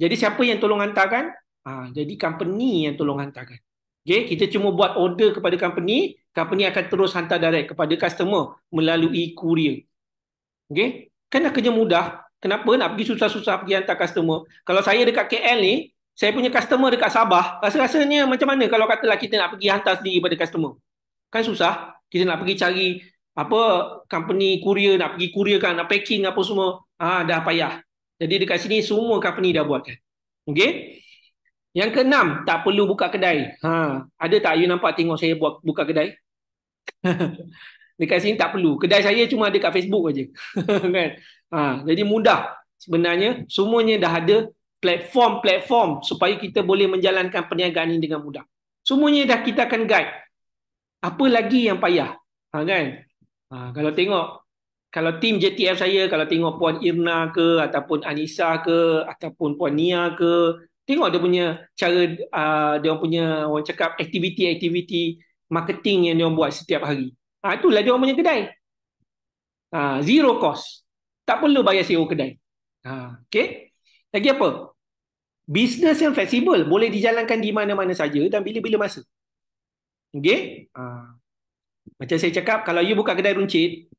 jadi siapa yang tolong hantarkan? Ha, jadi company yang tolong hantarkan. Okay, kita cuma buat order kepada company, company akan terus hantar direct kepada customer melalui kurier. Okay? Kan dah kerja mudah, kenapa nak pergi susah-susah pergi hantar customer? Kalau saya dekat KL ni, saya punya customer dekat Sabah, rasa-rasanya macam mana kalau katalah kita nak pergi hantar sendiri kepada customer? Kan susah, kita nak pergi cari apa company kurier, nak pergi kurierkan, nak packing apa semua, ah ha, dah payah. Jadi dekat sini semua company dah buatkan. okay? Yang keenam, tak perlu buka kedai. Ha, ada tak you nampak tengok saya buat buka kedai? *laughs* dekat sini tak perlu. Kedai saya cuma ada kat Facebook aja. *laughs* kan? Ha, jadi mudah sebenarnya semuanya dah ada platform-platform supaya kita boleh menjalankan perniagaan ini dengan mudah. Semuanya dah kita akan guide. Apa lagi yang payah? Ha, kan? Ha, kalau tengok kalau tim JTF saya kalau tengok puan Irna ke ataupun Anissa ke ataupun puan Nia ke tengok dia punya cara uh, dia punya orang cakap aktiviti-aktiviti marketing yang dia buat setiap hari. Ah uh, itulah dia punya kedai. Ah zero cost. Tak perlu bayar sewa kedai. Ha uh, Lagi apa? Bisnes yang fleksibel boleh dijalankan di mana-mana saja dan bila-bila masa. Okey? Uh, macam saya cakap kalau you buka kedai runcit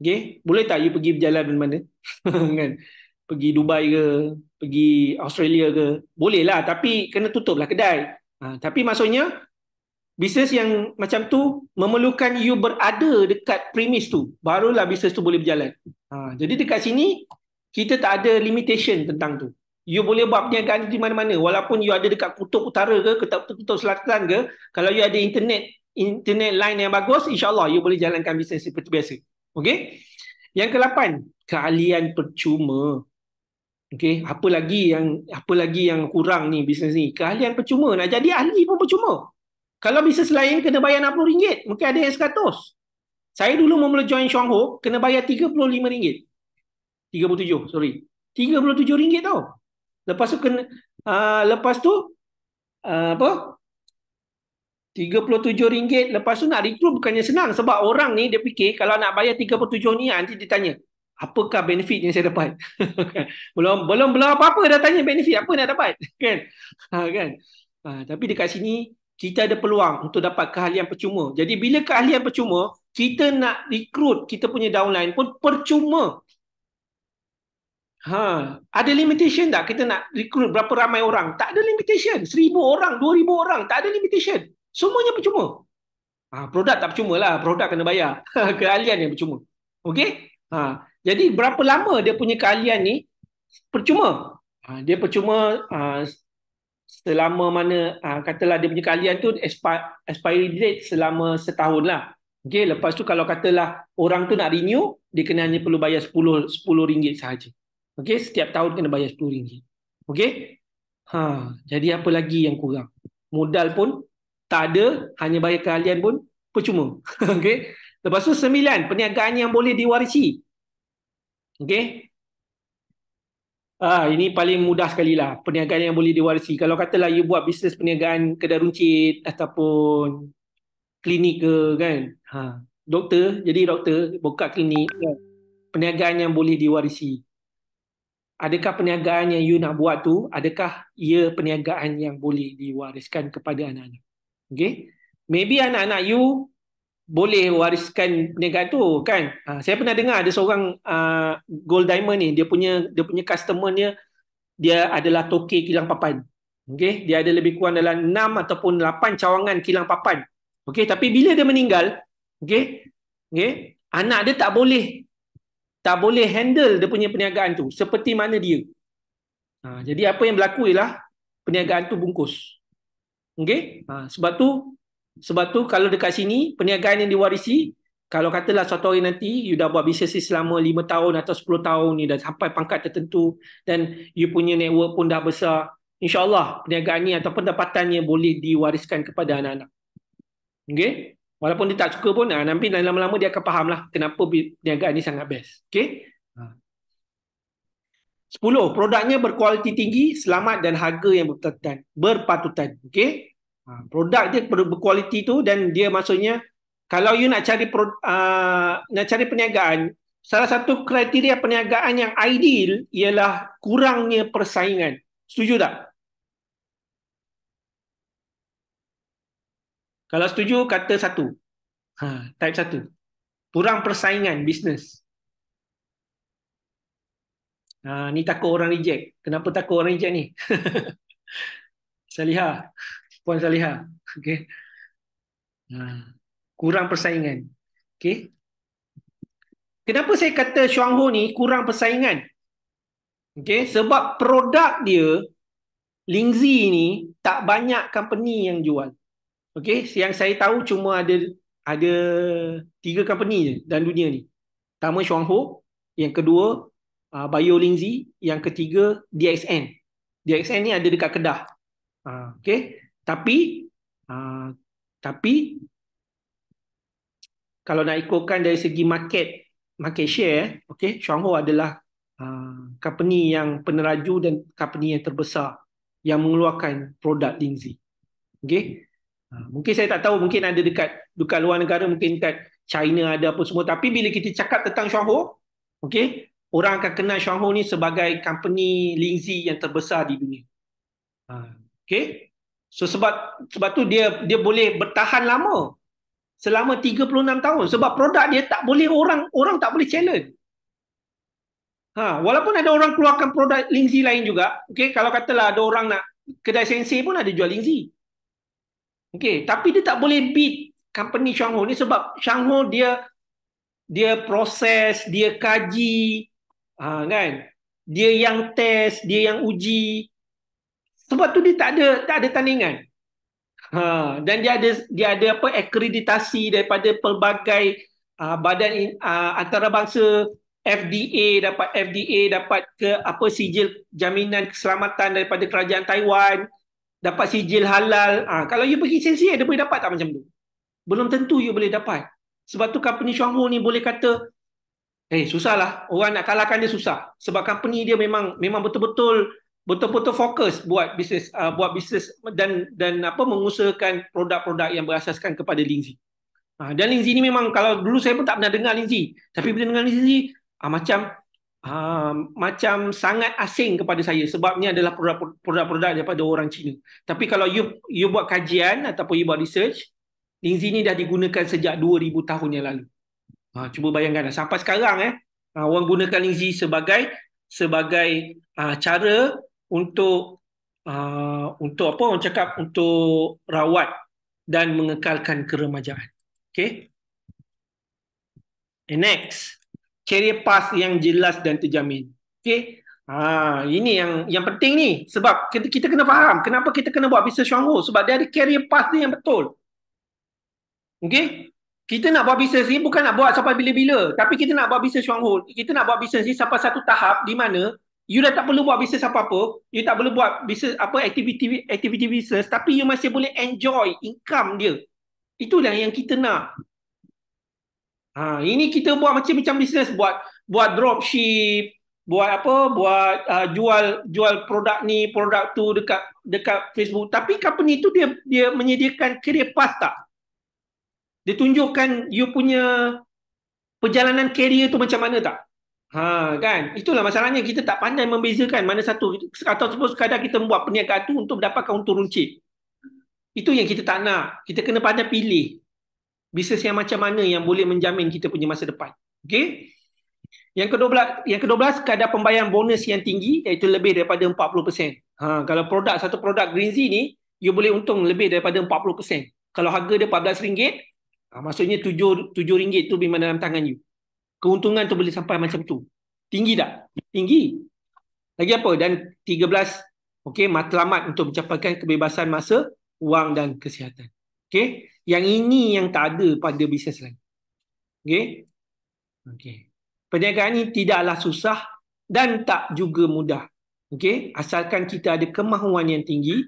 Okay, boleh tak you pergi berjalan mana-mana? *laughs* kan? pergi Dubai ke, pergi Australia ke, boleh lah tapi kena tutup lah kedai. Ha, tapi maksudnya, bisnes yang macam tu memerlukan you berada dekat premis tu, barulah bisnes tu boleh berjalan. Ha, jadi dekat sini, kita tak ada limitation tentang tu. You boleh buat perniagaan di mana-mana, walaupun you ada dekat kutub utara ke, kutub, kutub selatan ke, kalau you ada internet internet line yang bagus, insyaAllah you boleh jalankan bisnes seperti biasa. Okey. Yang kelapan, keahlian percuma. Okey, apa lagi yang apa lagi yang kurang ni bisnes ni? Keahlian percuma. Nak jadi ahli pun percuma. Kalau bisnes lain kena bayar RM60, mungkin ada yang 100. Saya dulu memula join Shuangho kena bayar RM35. 37, sorry. RM37 tau. Lepas tu kena uh, lepas tu uh, apa? RM37 lepas tu nak recruit bukannya senang sebab orang ni dia fikir kalau nak bayar RM37 ni nanti dia tanya apakah benefit yang saya dapat *laughs* belum belum belum apa-apa dah tanya benefit apa nak dapat *laughs* kan ha, kan ha, tapi dekat sini kita ada peluang untuk dapat keahlian percuma jadi bila keahlian percuma kita nak recruit kita punya downline pun percuma Ha, ada limitation tak kita nak recruit berapa ramai orang? Tak ada limitation. 1000 orang, 2000 orang, tak ada limitation. Semuanya percuma. Ha, produk tak percuma lah. Produk kena bayar. *laughs* keahlian yang percuma. Okey? Ha, jadi berapa lama dia punya keahlian ni? Percuma. Ha, dia percuma ha, selama mana ha, katalah dia punya keahlian tu expiry date selama setahun lah. Okey, lepas tu kalau katalah orang tu nak renew, dia kena hanya perlu bayar 10 10 ringgit sahaja. Okey, setiap tahun kena bayar 10 ringgit. Okey? Ha, jadi apa lagi yang kurang? Modal pun tak ada, hanya bayar kalian pun percuma. *laughs* Okey. Lepas tu sembilan, perniagaan yang boleh diwarisi. Okey. Ah, ini paling mudah sekali lah, perniagaan yang boleh diwarisi. Kalau katalah you buat bisnes perniagaan kedai runcit ataupun klinik ke kan. Ha. Doktor, jadi doktor, buka klinik. Kan? Perniagaan yang boleh diwarisi. Adakah perniagaan yang you nak buat tu, adakah ia perniagaan yang boleh diwariskan kepada anak-anak? Okay. Maybe anak-anak you boleh wariskan peniaga tu kan. Ha, saya pernah dengar ada seorang uh, Gold Diamond ni dia punya dia punya customer dia dia adalah toke kilang papan. Okay. Dia ada lebih kurang dalam enam ataupun lapan cawangan kilang papan. Okay. Tapi bila dia meninggal, okay. Okay. anak dia tak boleh tak boleh handle dia punya peniagaan tu. Seperti mana dia. Ha, jadi apa yang berlaku ialah peniagaan tu bungkus. Okey? Ha, sebab tu sebab tu kalau dekat sini perniagaan yang diwarisi, kalau katalah satu hari nanti you dah buat bisnes selama 5 tahun atau 10 tahun ni dah sampai pangkat tertentu dan you punya network pun dah besar, insya-Allah perniagaan ni atau pendapatannya boleh diwariskan kepada anak-anak. Okey? Walaupun dia tak suka pun, ha, nanti lama-lama dia akan lah kenapa perniagaan ni sangat best. Okey? Ha. sepuluh produknya berkualiti tinggi, selamat dan harga yang berpatutan. Berpatutan, okey? Ha, produk dia berkualiti tu dan dia maksudnya kalau you nak cari pro, uh, nak cari perniagaan salah satu kriteria perniagaan yang ideal ialah kurangnya persaingan setuju tak kalau setuju kata satu ha type satu kurang persaingan bisnes ha ni takut orang reject kenapa takut orang reject ni *laughs* saliha Puan Saliha. okay, ah, kurang persaingan. okay. Kenapa saya kata Shuang Ho ni kurang persaingan? okay? sebab produk dia Lingzi ni tak banyak company yang jual. Okey, yang saya tahu cuma ada ada tiga company je dalam dunia ni. Pertama Shuang Ho, yang kedua ah, Bio Lingzi, yang ketiga DXN. DXN ni ada dekat Kedah. Ha, okey. Tapi uh, tapi kalau nak ikutkan dari segi market market share, eh, okay, Shuangho adalah uh, company yang peneraju dan company yang terbesar yang mengeluarkan produk Lingzi. Okay. Uh, mungkin saya tak tahu, mungkin ada dekat dekat luar negara, mungkin dekat China ada apa semua. Tapi bila kita cakap tentang Shuangho, okay, orang akan kenal Shuangho ni sebagai company Lingzi yang terbesar di dunia. Uh, okay. So sebab sebab tu dia dia boleh bertahan lama selama 36 tahun sebab produk dia tak boleh orang orang tak boleh challenge. Ha, walaupun ada orang keluarkan produk Lingzi lain juga, okey kalau katalah ada orang nak kedai sensei pun ada jual Lingzi. Okey, tapi dia tak boleh beat company Shangho ni sebab Shangho dia dia proses, dia kaji, ha, kan? Dia yang test, dia yang uji, sebab tu dia tak ada tak ada tandingan. Ha, dan dia ada dia ada apa akreditasi daripada pelbagai uh, badan in, uh, antarabangsa FDA dapat FDA dapat ke apa sijil jaminan keselamatan daripada kerajaan Taiwan dapat sijil halal ha, kalau you pergi sensia ada boleh dapat tak macam tu belum tentu you boleh dapat sebab tu company Shuang ni boleh kata eh hey, susahlah orang nak kalahkan dia susah sebab company dia memang memang betul-betul betul-betul fokus buat bisnes uh, buat bisnes dan dan apa mengusahakan produk-produk yang berasaskan kepada Lingzi. Ha, dan Lingzi ni memang kalau dulu saya pun tak pernah dengar Lingzi, tapi bila dengar Lingzi uh, ah, macam uh, macam sangat asing kepada saya Sebabnya adalah produk-produk daripada orang Cina. Tapi kalau you you buat kajian ataupun you buat research, Lingzi ni dah digunakan sejak 2000 tahun yang lalu. Ha, cuba bayangkan lah. sampai sekarang eh orang gunakan Lingzi sebagai sebagai uh, cara untuk uh, untuk apa orang cakap untuk rawat dan mengekalkan keremajaan. Okey. Eh, next, career path yang jelas dan terjamin. Okey. Ha, ini yang yang penting ni sebab kita, kita kena faham kenapa kita kena buat bisnes Shuanghu sebab dia ada career path dia yang betul. Okey. Kita nak buat bisnes ni bukan nak buat sampai bila-bila tapi kita nak buat bisnes Shuanghu. Kita nak buat bisnes ni sampai satu tahap di mana you dah tak perlu buat bisnes apa-apa, you tak perlu buat bisnes apa aktiviti aktiviti bisnes tapi you masih boleh enjoy income dia. Itulah yang kita nak. Ha, ini kita buat macam-macam bisnes buat buat dropship, buat apa, buat uh, jual jual produk ni, produk tu dekat dekat Facebook. Tapi company tu dia dia menyediakan career path tak? Dia tunjukkan you punya perjalanan career tu macam mana tak? Ha kan itulah masalahnya kita tak pandai membezakan mana satu atau sebab kadang kita membuat perniagaan tu untuk mendapatkan untung runcit. Itu yang kita tak nak. Kita kena pandai pilih bisnes yang macam mana yang boleh menjamin kita punya masa depan. Okey? Yang kedua belas, yang kedua belas kadar pembayaran bonus yang tinggi iaitu lebih daripada 40%. Ha kalau produk satu produk Green Z ni you boleh untung lebih daripada 40%. Kalau harga dia RM14, ha, maksudnya 7 7 ringgit tu memang dalam tangan you keuntungan tu boleh sampai macam tu. Tinggi tak? Tinggi. Lagi apa? Dan 13, okay, matlamat untuk mencapai kebebasan masa, wang dan kesihatan. Okay? Yang ini yang tak ada pada bisnes lain. Okay? Okay. Perniagaan ini tidaklah susah dan tak juga mudah. Okay? Asalkan kita ada kemahuan yang tinggi,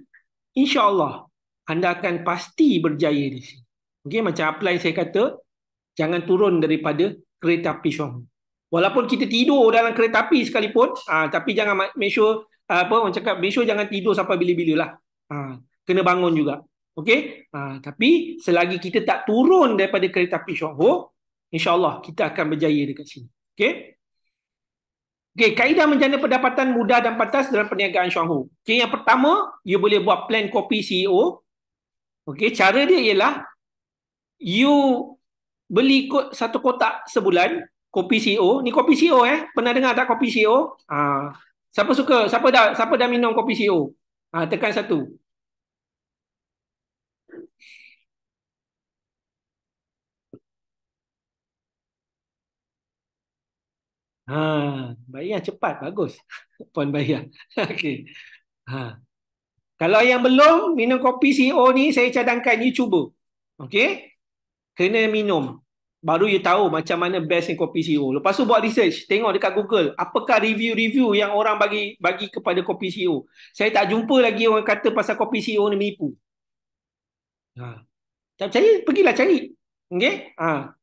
insyaAllah anda akan pasti berjaya di sini. Okay? Macam apa saya kata, jangan turun daripada kereta api Xiaomi. Walaupun kita tidur dalam kereta api sekalipun, uh, tapi jangan make sure ah, apa orang cakap make sure jangan tidur sampai bila-bila lah. Uh, kena bangun juga. okay? Uh, tapi selagi kita tak turun daripada kereta api Xiaomi, oh, insya-Allah kita akan berjaya dekat sini. Okay, Okey, kaedah menjana pendapatan mudah dan pantas dalam perniagaan Xiaomi. Okay, yang pertama, you boleh buat plan copy CEO. okay? cara dia ialah you beli kot satu kotak sebulan kopi CO. Ni kopi CO eh. Pernah dengar tak kopi CO? Ha. Siapa suka? Siapa dah siapa dah minum kopi CO? Ha, tekan satu. Ha, bayar cepat bagus. *laughs* Puan bayar. *laughs* Okey. Ha. Kalau yang belum minum kopi CO ni saya cadangkan ni cuba. Okey. Kena minum baru you tahu macam mana best yang kopi CEO. Lepas tu buat research, tengok dekat Google, apakah review-review yang orang bagi bagi kepada kopi CEO. Saya tak jumpa lagi orang kata pasal kopi CEO ni menipu. Ha. Tak percaya, pergilah cari. Okay? Ha.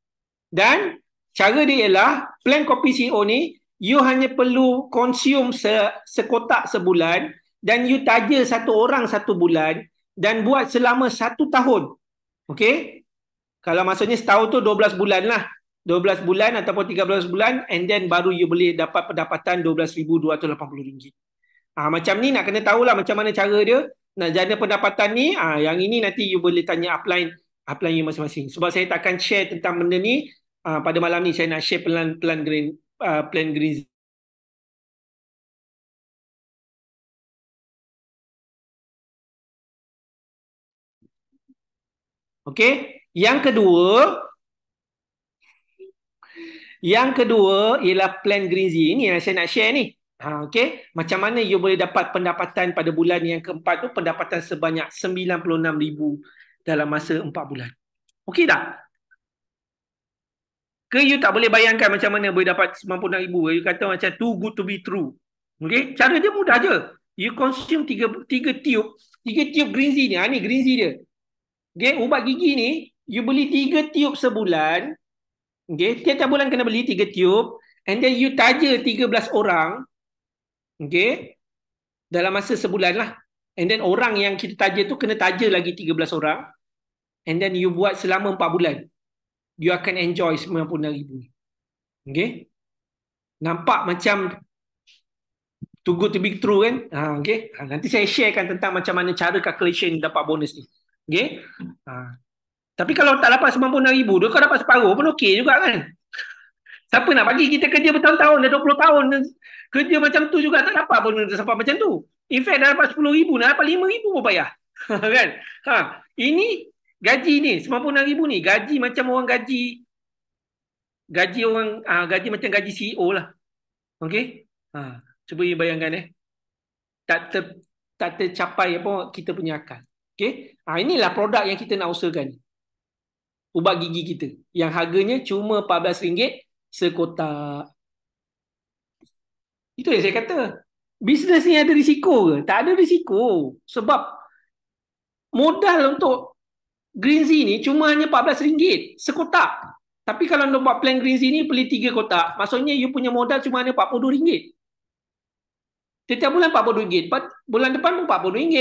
Dan cara dia ialah, plan kopi CEO ni, you hanya perlu consume se sekotak sebulan dan you taja satu orang satu bulan dan buat selama satu tahun. Okay? Kalau maksudnya setahun tu 12 bulan lah. 12 bulan ataupun 13 bulan and then baru you boleh dapat pendapatan RM12,280. Ha, ah, macam ni nak kena tahulah macam mana cara dia nak jana pendapatan ni. Ha, yang ini nanti you boleh tanya upline upline you masing-masing. Sebab saya takkan share tentang benda ni ha, pada malam ni saya nak share plan plan green uh, plan green Okay. Yang kedua, yang kedua ialah plan Green Z. Ini yang saya nak share ni. Ha, okay. Macam mana you boleh dapat pendapatan pada bulan yang keempat tu, pendapatan sebanyak RM96,000 dalam masa empat bulan. Okey tak? Ke you tak boleh bayangkan macam mana boleh dapat RM96,000? You kata macam too good to be true. Okay? Cara dia mudah je. You consume tiga, tiga tiup. Tiga tiup Green Z ni. Ha, ni Green Z dia. Okay? Ubat gigi ni, you beli tiga tiup sebulan, okay, tiap-tiap bulan kena beli tiga tiup, and then you taja belas orang, okay, dalam masa sebulan lah. And then orang yang kita taja tu kena taja lagi tiga belas orang. And then you buat selama empat bulan. You akan enjoy semua pun RM96,000. Okay? Nampak macam too good to be true kan? Ha, okay? Ha, nanti saya sharekan tentang macam mana cara calculation dapat bonus ni. Okay? Ha. Tapi kalau tak dapat RM96,000 tu, kau dapat separuh pun okey juga kan? Siapa nak bagi kita kerja bertahun-tahun, dah 20 tahun, kerja macam tu juga tak dapat pun sampai macam tu. In fact, dah dapat RM10,000, dah dapat RM5,000 pun bayar. *laughs* kan? ha. Ini gaji ni, RM96,000 ni, gaji macam orang gaji, gaji orang, uh, gaji macam gaji CEO lah. Okay? Ha. Cuba you bayangkan eh. Tak, ter, tak tercapai apa kita punya akal. Okay? Ha, inilah produk yang kita nak usahakan ubat gigi kita yang harganya cuma RM14 sekotak. Itu yang saya kata. Bisnes ni ada risiko ke? Tak ada risiko. Sebab modal untuk Green Z ni cuma hanya RM14 sekotak. Tapi kalau anda buat plan Green Z ni beli 3 kotak, maksudnya you punya modal cuma hanya RM42. Setiap bulan RM42. Bulan depan pun RM42.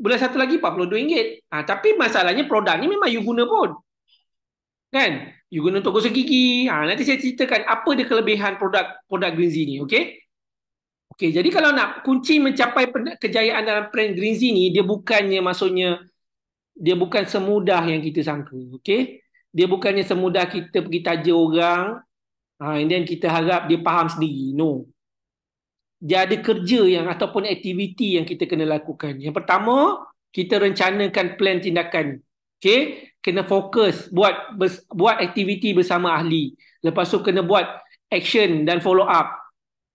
Bulan satu lagi RM42. Ha, tapi masalahnya produk ni memang you guna pun kan you guna untuk gosok gigi ha, nanti saya ceritakan apa dia kelebihan produk produk Green Zee ni okey okey jadi kalau nak kunci mencapai kejayaan dalam brand Green Zee dia bukannya maksudnya dia bukan semudah yang kita sangka okey dia bukannya semudah kita pergi taja orang ha, and then kita harap dia faham sendiri no dia ada kerja yang ataupun aktiviti yang kita kena lakukan yang pertama kita rencanakan plan tindakan okey kena fokus buat buat aktiviti bersama ahli lepas tu kena buat action dan follow up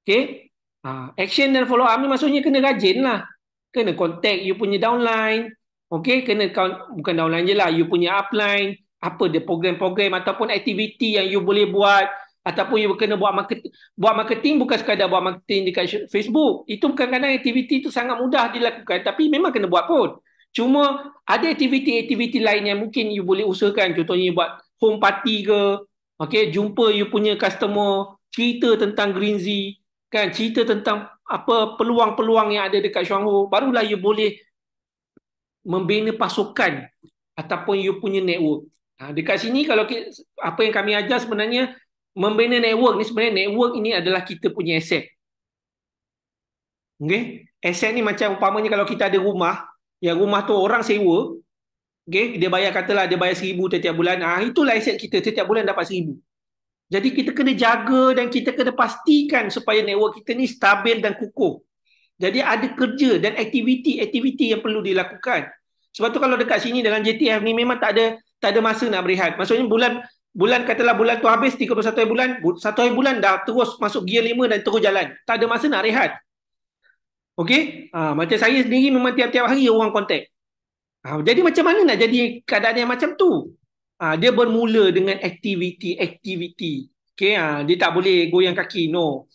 Okay, ha, action dan follow up ni maksudnya kena lah, kena contact you punya downline okay, kena bukan downline je lah you punya upline apa dia program-program ataupun aktiviti yang you boleh buat ataupun you kena buat marketing buat marketing bukan sekadar buat marketing dekat Facebook itu bukan kadang aktiviti itu sangat mudah dilakukan tapi memang kena buat pun Cuma ada aktiviti-aktiviti lain yang mungkin you boleh usahakan. Contohnya buat home party ke. Okay, jumpa you punya customer. Cerita tentang Green Z. Kan, cerita tentang apa peluang-peluang yang ada dekat Shuangho. Barulah you boleh membina pasukan ataupun you punya network. Ha, dekat sini kalau kita, apa yang kami ajar sebenarnya membina network ni sebenarnya network ini adalah kita punya aset. Okay? Aset ni macam umpamanya kalau kita ada rumah, yang rumah tu orang sewa okay? dia bayar katalah dia bayar seribu setiap bulan ah itulah aset kita setiap bulan dapat seribu jadi kita kena jaga dan kita kena pastikan supaya network kita ni stabil dan kukuh jadi ada kerja dan aktiviti-aktiviti yang perlu dilakukan sebab tu kalau dekat sini dengan JTF ni memang tak ada tak ada masa nak berehat maksudnya bulan bulan katalah bulan tu habis 31 hari bulan satu bulan dah terus masuk gear 5 dan terus jalan tak ada masa nak rehat Okay, Ha, ah, macam saya sendiri memang tiap-tiap hari orang kontak. Ha, ah, jadi macam mana nak jadi keadaan yang macam tu? Ha, dia bermula dengan aktiviti-aktiviti. Okay, Ha, dia tak boleh goyang kaki. No.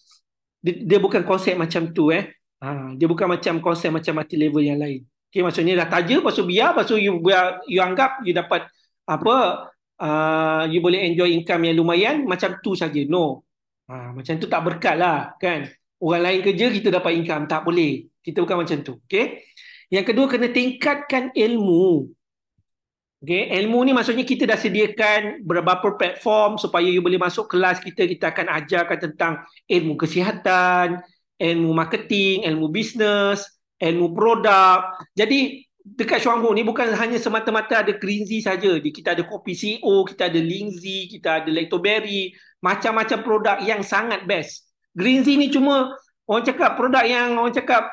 Dia, dia bukan konsep macam tu eh. Ha, dia bukan macam konsep macam mati level yang lain. Okay, Maksudnya dah taja, lepas tu biar, lepas tu you, biar, you anggap you dapat apa, uh, you boleh enjoy income yang lumayan, macam tu saja. No. Ha, macam tu tak berkat lah. Kan? orang lain kerja kita dapat income tak boleh kita bukan macam tu okey yang kedua kena tingkatkan ilmu okey ilmu ni maksudnya kita dah sediakan beberapa platform supaya you boleh masuk kelas kita kita akan ajarkan tentang ilmu kesihatan ilmu marketing ilmu bisnes ilmu produk jadi dekat Shuangbo ni bukan hanya semata-mata ada Greenzy saja. Kita ada Kopi CEO, kita ada Lingzy, kita ada Lactoberry, macam-macam produk yang sangat best. Green Sea ni cuma orang cakap produk yang orang cakap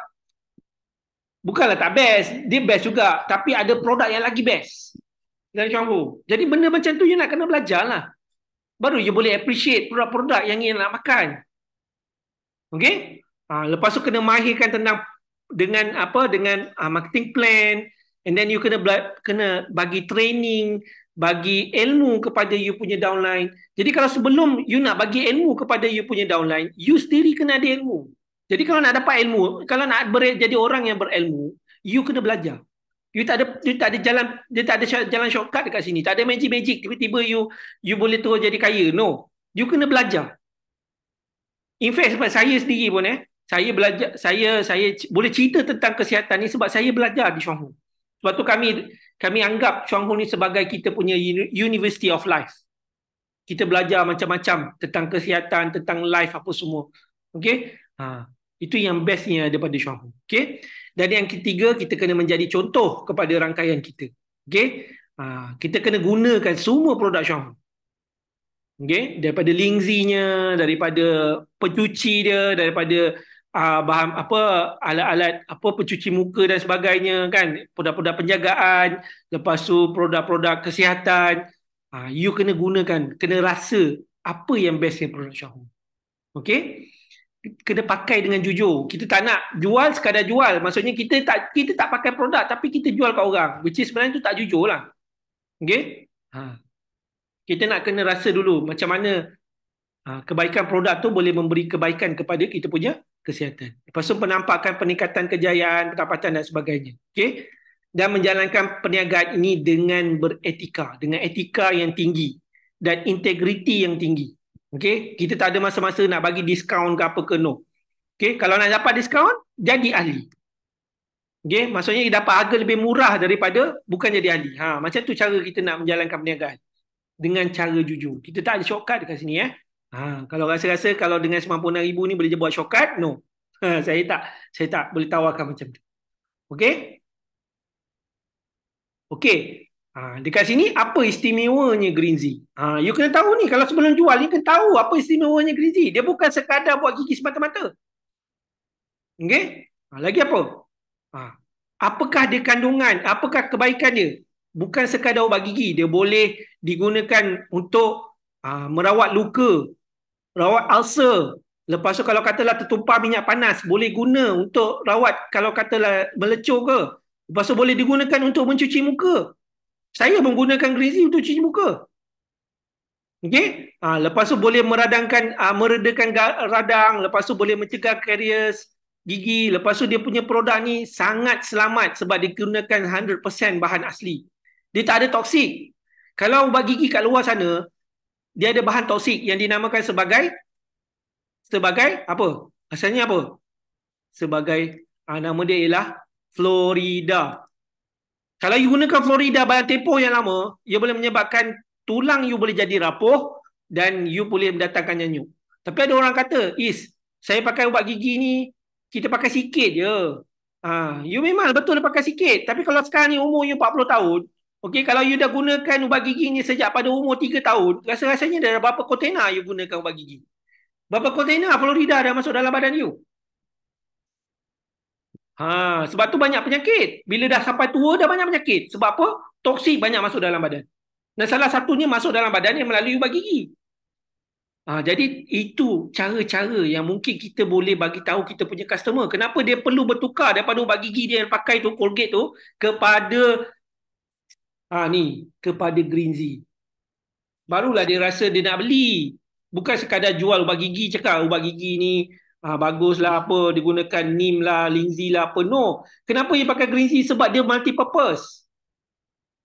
bukanlah tak best, dia best juga tapi ada produk yang lagi best. Dan Chang Jadi benda macam tu you nak kena belajar lah Baru you boleh appreciate produk-produk yang you nak makan. okay? Ha, lepas tu kena mahirkan tentang dengan apa dengan uh, marketing plan and then you kena kena bagi training bagi ilmu kepada you punya downline. Jadi kalau sebelum you nak bagi ilmu kepada you punya downline, you sendiri kena ada ilmu. Jadi kalau nak dapat ilmu, kalau nak ber, jadi orang yang berilmu, you kena belajar. You tak ada you tak ada jalan dia tak ada jalan shortcut dekat sini. Tak ada magic-magic tiba-tiba you you boleh terus jadi kaya. No. You kena belajar. In fact sebab saya sendiri pun eh, saya belajar saya saya boleh cerita tentang kesihatan ni sebab saya belajar di Shanghai. Sebab tu kami kami anggap Chuang Hong ni sebagai kita punya University of Life. Kita belajar macam-macam tentang kesihatan, tentang life apa semua. Okey? Ha, itu yang bestnya daripada Chuang Hong. Okey? Dan yang ketiga, kita kena menjadi contoh kepada rangkaian kita. Okey? Ha, kita kena gunakan semua produk Chuang Hong. Okey? Daripada lingzinya, daripada pencuci dia, daripada uh, bahan apa alat-alat apa pencuci muka dan sebagainya kan produk-produk penjagaan lepas tu produk-produk kesihatan uh, you kena gunakan kena rasa apa yang best yang produk Xiaomi okey kena pakai dengan jujur kita tak nak jual sekadar jual maksudnya kita tak kita tak pakai produk tapi kita jual kat orang which is sebenarnya tu tak jujur lah okey ha kita nak kena rasa dulu macam mana ah, kebaikan produk tu boleh memberi kebaikan kepada kita punya kesihatan. Lepas tu penampakan peningkatan kejayaan, pendapatan dan sebagainya. Okey. Dan menjalankan perniagaan ini dengan beretika, dengan etika yang tinggi dan integriti yang tinggi. Okey, kita tak ada masa-masa nak bagi diskaun ke apa ke no. Okey, kalau nak dapat diskaun, jadi ahli. Okey, maksudnya kita dapat harga lebih murah daripada bukan jadi ahli. Ha, macam tu cara kita nak menjalankan perniagaan dengan cara jujur. Kita tak ada shortcut dekat sini eh. Ya? Ha, kalau rasa-rasa kalau dengan RM96,000 ni boleh je buat shortcut, no. *laughs* Ha, saya tak saya tak boleh tawarkan macam tu. Okay, okay. Ha, dekat sini, apa istimewanya Green Z? Ha, you kena tahu ni, kalau sebelum jual, you kena tahu apa istimewanya Green Z. Dia bukan sekadar buat gigi semata-mata. Okay? Ha, lagi apa? Ha, apakah dia kandungan? Apakah kebaikan dia? Bukan sekadar ubat gigi. Dia boleh digunakan untuk ha, merawat luka rawat ulsa. Lepas tu kalau katalah tertumpah minyak panas, boleh guna untuk rawat kalau katalah melecur ke. Lepas tu boleh digunakan untuk mencuci muka. Saya menggunakan greasy untuk cuci muka. Okey? Ha, lepas tu boleh meradangkan, uh, meredakan radang. Lepas tu boleh mencegah karies gigi. Lepas tu dia punya produk ni sangat selamat sebab digunakan 100% bahan asli. Dia tak ada toksik. Kalau bagi gigi kat luar sana, dia ada bahan toksik yang dinamakan sebagai sebagai apa? Asalnya apa? Sebagai uh, nama dia ialah Florida. Kalau you gunakan Florida bahan tempoh yang lama, ia boleh menyebabkan tulang you boleh jadi rapuh dan you boleh mendatangkan nyanyuk. Tapi ada orang kata, Is, saya pakai ubat gigi ni, kita pakai sikit je. Ha, you memang betul dia pakai sikit. Tapi kalau sekarang ni umur you 40 tahun, Okey, kalau you dah gunakan ubat gigi ni sejak pada umur 3 tahun, rasa-rasanya dah berapa kontena you gunakan ubat gigi? Berapa kontena Florida dah masuk dalam badan you? Ha, sebab tu banyak penyakit. Bila dah sampai tua, dah banyak penyakit. Sebab apa? Toksi banyak masuk dalam badan. Dan salah satunya masuk dalam badan ni melalui ubat gigi. Ha, jadi itu cara-cara yang mungkin kita boleh bagi tahu kita punya customer. Kenapa dia perlu bertukar daripada ubat gigi dia yang pakai tu, Colgate tu, kepada ha, ni kepada Greenzy. Barulah dia rasa dia nak beli. Bukan sekadar jual ubat gigi cakap ubat gigi ni ha, ah, bagus lah apa digunakan NIM lah, Linzy lah apa. No. Kenapa dia pakai Greenzy? Sebab dia multi-purpose.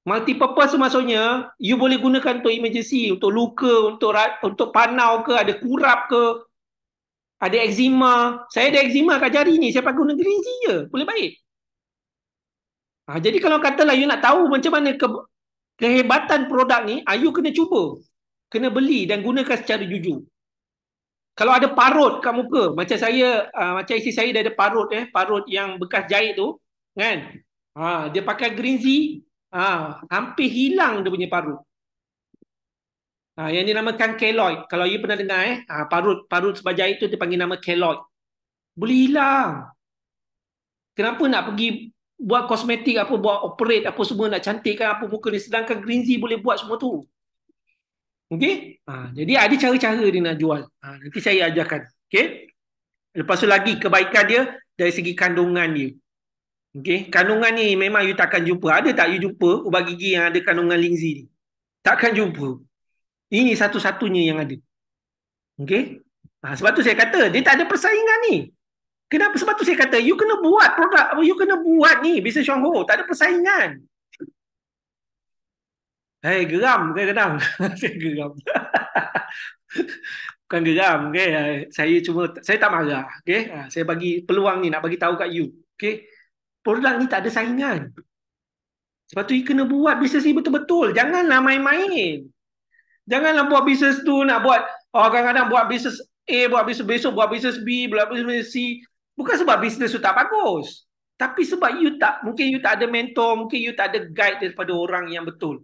Multi-purpose maksudnya you boleh gunakan untuk emergency, untuk luka, untuk untuk panau ke, ada kurap ke, ada eczema. Saya ada eczema kat jari ni. Saya pakai guna Greenzy je. Boleh baik. Ha, jadi kalau katalah you nak tahu macam mana ke, kehebatan produk ni, ha, you kena cuba. Kena beli dan gunakan secara jujur. Kalau ada parut kat muka, macam saya, uh, macam isi saya dia ada parut eh, parut yang bekas jahit tu, kan? Ha, dia pakai green Z, ha, hampir hilang dia punya parut. Ha, yang dinamakan keloid. Kalau you pernah dengar eh, ha, parut, parut sebab jahit tu dipanggil nama keloid. Boleh hilang. Kenapa nak pergi buat kosmetik apa buat operate apa semua nak cantikkan apa muka ni sedangkan Greenzy boleh buat semua tu. Okey? Ha, jadi ada cara-cara dia nak jual. Ha, nanti saya ajarkan. Okey? Lepas tu lagi kebaikan dia dari segi kandungan dia. Okey, kandungan ni memang you takkan jumpa. Ada tak you jumpa ubat gigi yang ada kandungan Lingzi ni? Takkan jumpa. Ini satu-satunya yang ada. Okey? Ha, sebab tu saya kata dia tak ada persaingan ni. Kenapa? Sebab tu saya kata, you kena buat produk, you kena buat ni, bisnes Xiong Ho. Tak ada persaingan. Hei, geram kadang-kadang. *laughs* saya geram. *laughs* Bukan geram. Okay? Ah, saya cuma, saya tak marah. Okay? Ah, saya bagi peluang ni, nak bagi tahu kat you. Okay? Produk ni tak ada saingan. Sebab tu you kena buat bisnes ni betul-betul. Janganlah main-main. Janganlah buat bisnes tu, nak buat, oh, kadang-kadang buat bisnes A, buat bisnes besok, buat bisnes B, buat bisnes C. Bukan sebab bisnes tu tak bagus. Tapi sebab you tak, mungkin you tak ada mentor, mungkin you tak ada guide daripada orang yang betul.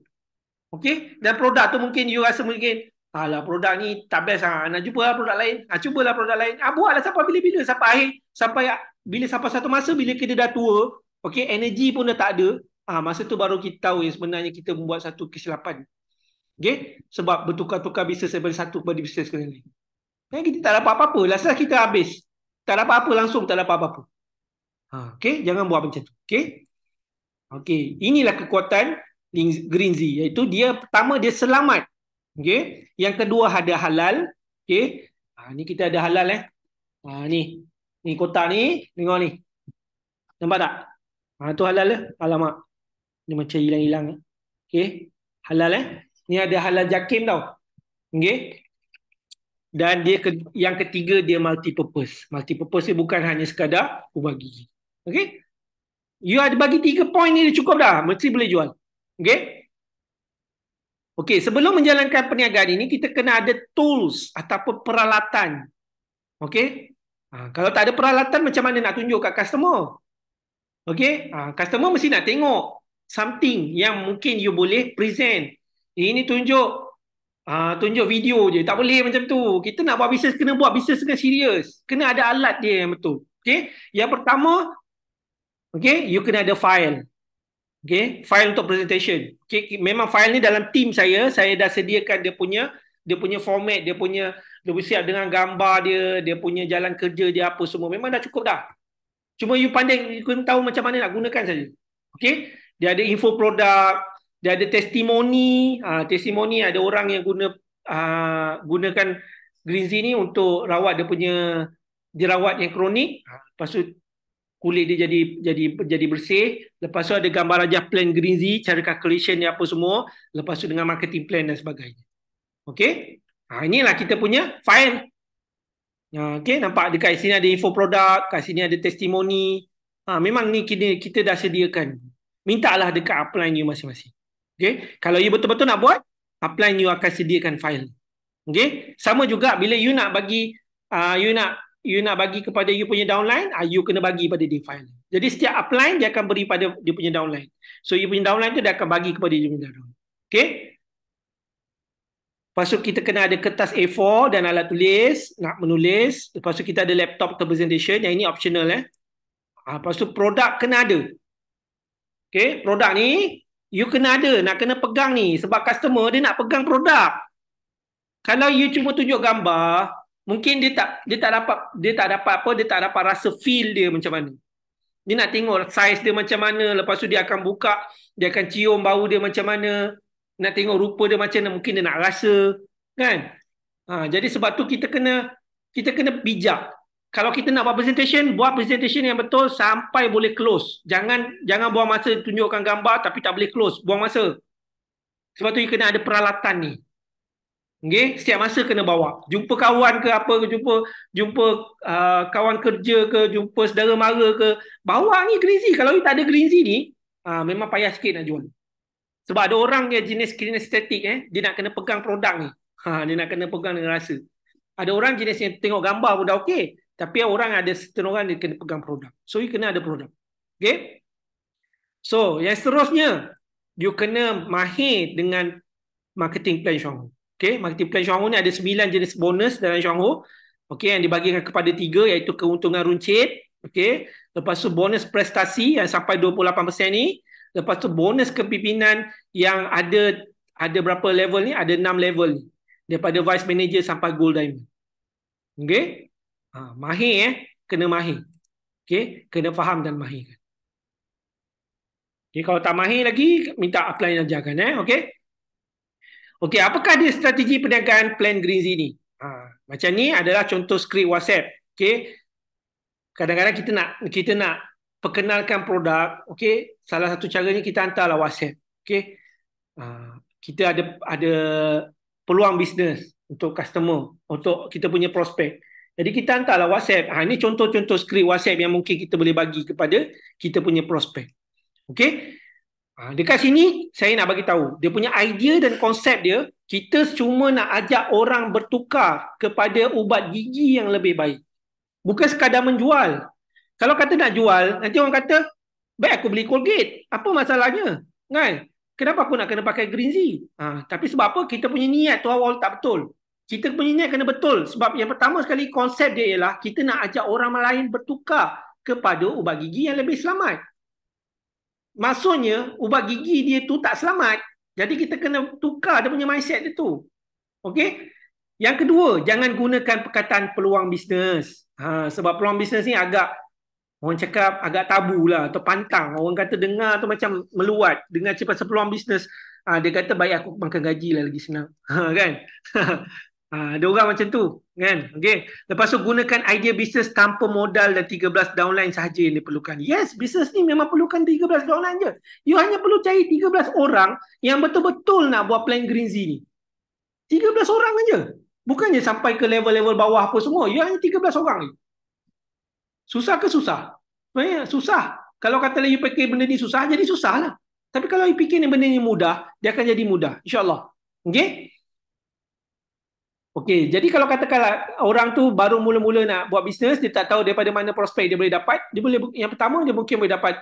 Okay? Dan produk tu mungkin you rasa mungkin, alah produk ni tak best ah. lah. Nak ah, cuba lah produk lain. nak cuba lah produk lain. Ha, buatlah sampai bila-bila. Sampai akhir. Sampai bila sampai satu masa, bila kita dah tua, okay, energy pun dah tak ada. Ha, masa tu baru kita tahu yang sebenarnya kita membuat satu kesilapan. Okay? Sebab bertukar-tukar bisnes daripada satu kepada bisnes ke lain. Kan kita tak dapat apa-apa. Lasa kita habis. Tak ada apa-apa langsung, tak ada apa-apa. Ha, okay? Jangan buat macam tu. Okay? Okay. Inilah kekuatan Green Z. Iaitu dia pertama, dia selamat. Okay? Yang kedua, ada halal. Okay? Ha, ni kita ada halal. Eh? Ha, ni. ni kotak ni. Tengok ni. Nampak tak? Ha, tu halal. Eh? Alamak. Ni macam hilang-hilang. Eh? Okay? Halal. Eh? Ni ada halal jakim tau. Okay? dan dia ke, yang ketiga dia multi purpose multi purpose dia bukan hanya sekadar ubah gigi okey you ada bagi tiga point ni dah cukup dah mesti boleh jual Okay, okay. sebelum menjalankan perniagaan ini kita kena ada tools ataupun peralatan Okay, ha, kalau tak ada peralatan macam mana nak tunjuk kat customer Okay, ha, customer mesti nak tengok something yang mungkin you boleh present ini tunjuk uh, tunjuk video je tak boleh macam tu. Kita nak buat bisnes kena buat bisnes dengan serius. Kena ada alat dia yang betul. Okey. Yang pertama okey, you kena ada file. Okey, file untuk presentation. Okey, memang file ni dalam team saya, saya dah sediakan dia punya dia punya format, dia punya dia punya siap dengan gambar dia, dia punya jalan kerja dia apa semua. Memang dah cukup dah. Cuma you pandai you kena tahu macam mana nak gunakan saja. Okey. Dia ada info produk, dia ada testimoni uh, testimoni ada orang yang guna uh, gunakan green tea ni untuk rawat dia punya dirawat yang kronik ha. lepas tu kulit dia jadi jadi jadi bersih lepas tu ada gambar aja plan green tea cara calculation dia apa semua lepas tu dengan marketing plan dan sebagainya okey ha inilah kita punya file ha okey nampak dekat sini ada info produk kat sini ada testimoni ha memang ni kita kita dah sediakan mintalah dekat upline you masing-masing Okay. Kalau you betul-betul nak buat, upline you akan sediakan file. Okay. Sama juga bila you nak bagi uh, you nak you nak bagi kepada you punya downline, uh, you kena bagi pada dia file. Jadi setiap upline dia akan beri pada dia punya downline. So you punya downline tu dia akan bagi kepada dia punya downline. Okay. Lepas tu kita kena ada kertas A4 dan alat tulis nak menulis. Lepas tu kita ada laptop atau presentation. Yang ini optional. Eh. Ah, lepas tu produk kena ada. Okay, produk ni you kena ada nak kena pegang ni sebab customer dia nak pegang produk kalau you cuma tunjuk gambar mungkin dia tak dia tak dapat dia tak dapat apa dia tak dapat rasa feel dia macam mana dia nak tengok size dia macam mana lepas tu dia akan buka dia akan cium bau dia macam mana nak tengok rupa dia macam mana mungkin dia nak rasa kan ha, jadi sebab tu kita kena kita kena bijak kalau kita nak buat presentation, buat presentation yang betul sampai boleh close. Jangan jangan buang masa tunjukkan gambar tapi tak boleh close. Buang masa. Sebab tu you kena ada peralatan ni. Okay? Setiap masa kena bawa. Jumpa kawan ke apa ke, jumpa, jumpa uh, kawan kerja ke, jumpa saudara mara ke. Bawa ni greenzy. Kalau you tak ada greenzy ni, uh, memang payah sikit nak jual. Sebab ada orang yang jenis kinestetik, eh, dia nak kena pegang produk ni. Ha, dia nak kena pegang dengan rasa. Ada orang jenis yang tengok gambar pun dah okey. Tapi orang ada setengah orang dia kena pegang produk. So you kena ada produk. Okay? So yang seterusnya, you kena mahir dengan marketing plan Xiaohu. Okay? Marketing plan Xiaohu ni ada 9 jenis bonus dalam Xiaohu. Okay? Yang dibagikan kepada 3 iaitu keuntungan runcit. Okay? Lepas tu bonus prestasi yang sampai 28% ni. Lepas tu bonus kepimpinan yang ada ada berapa level ni? Ada 6 level ni. Daripada vice manager sampai gold diamond. Okay? Ha, mahir eh, kena mahir. Okay, kena faham dan mahirkan. Okay, kalau tak mahir lagi, minta upline ajarkan eh, okay. Okay, apakah dia strategi perniagaan plan green ni? Ha, macam ni adalah contoh skrip WhatsApp. Okay, kadang-kadang kita nak kita nak perkenalkan produk. Okay, salah satu caranya kita hantarlah WhatsApp. Okay, ha, kita ada ada peluang bisnes untuk customer, untuk kita punya prospect. Jadi kita hantarlah WhatsApp. Ha, ini contoh-contoh skrip WhatsApp yang mungkin kita boleh bagi kepada kita punya prospek. Okey? Ha, dekat sini saya nak bagi tahu dia punya idea dan konsep dia kita cuma nak ajak orang bertukar kepada ubat gigi yang lebih baik. Bukan sekadar menjual. Kalau kata nak jual, nanti orang kata, baik aku beli Colgate. Apa masalahnya? Kan? Kenapa aku nak kena pakai Green Z? Ha, tapi sebab apa? Kita punya niat tu awal tak betul. Kita punya niat kena betul. Sebab yang pertama sekali konsep dia ialah kita nak ajak orang lain bertukar kepada ubat gigi yang lebih selamat. Maksudnya ubat gigi dia tu tak selamat. Jadi kita kena tukar dia punya mindset dia tu. Okey? Yang kedua, jangan gunakan perkataan peluang bisnes. Ha, sebab peluang bisnes ni agak orang cakap agak tabu lah atau pantang. Orang kata dengar tu macam meluat. Dengar cepat peluang bisnes, ha, dia kata baik aku makan gaji lah lagi senang. *laughs* Ha, kan? *laughs* Ah, ada uh, orang macam tu kan okey lepas tu gunakan idea bisnes tanpa modal dan 13 downline sahaja yang diperlukan yes bisnes ni memang perlukan 13 downline je you hanya perlu cari 13 orang yang betul-betul nak buat plan green Z ni 13 orang aja bukannya sampai ke level-level bawah apa semua you hanya 13 orang ni susah ke susah Banyak, susah kalau kata you fikir benda ni susah jadi susahlah tapi kalau you fikir ni benda ni mudah dia akan jadi mudah insyaallah okey Okey, jadi kalau katakanlah orang tu baru mula-mula nak buat bisnes, dia tak tahu daripada mana prospek dia boleh dapat. Dia boleh yang pertama dia mungkin boleh dapat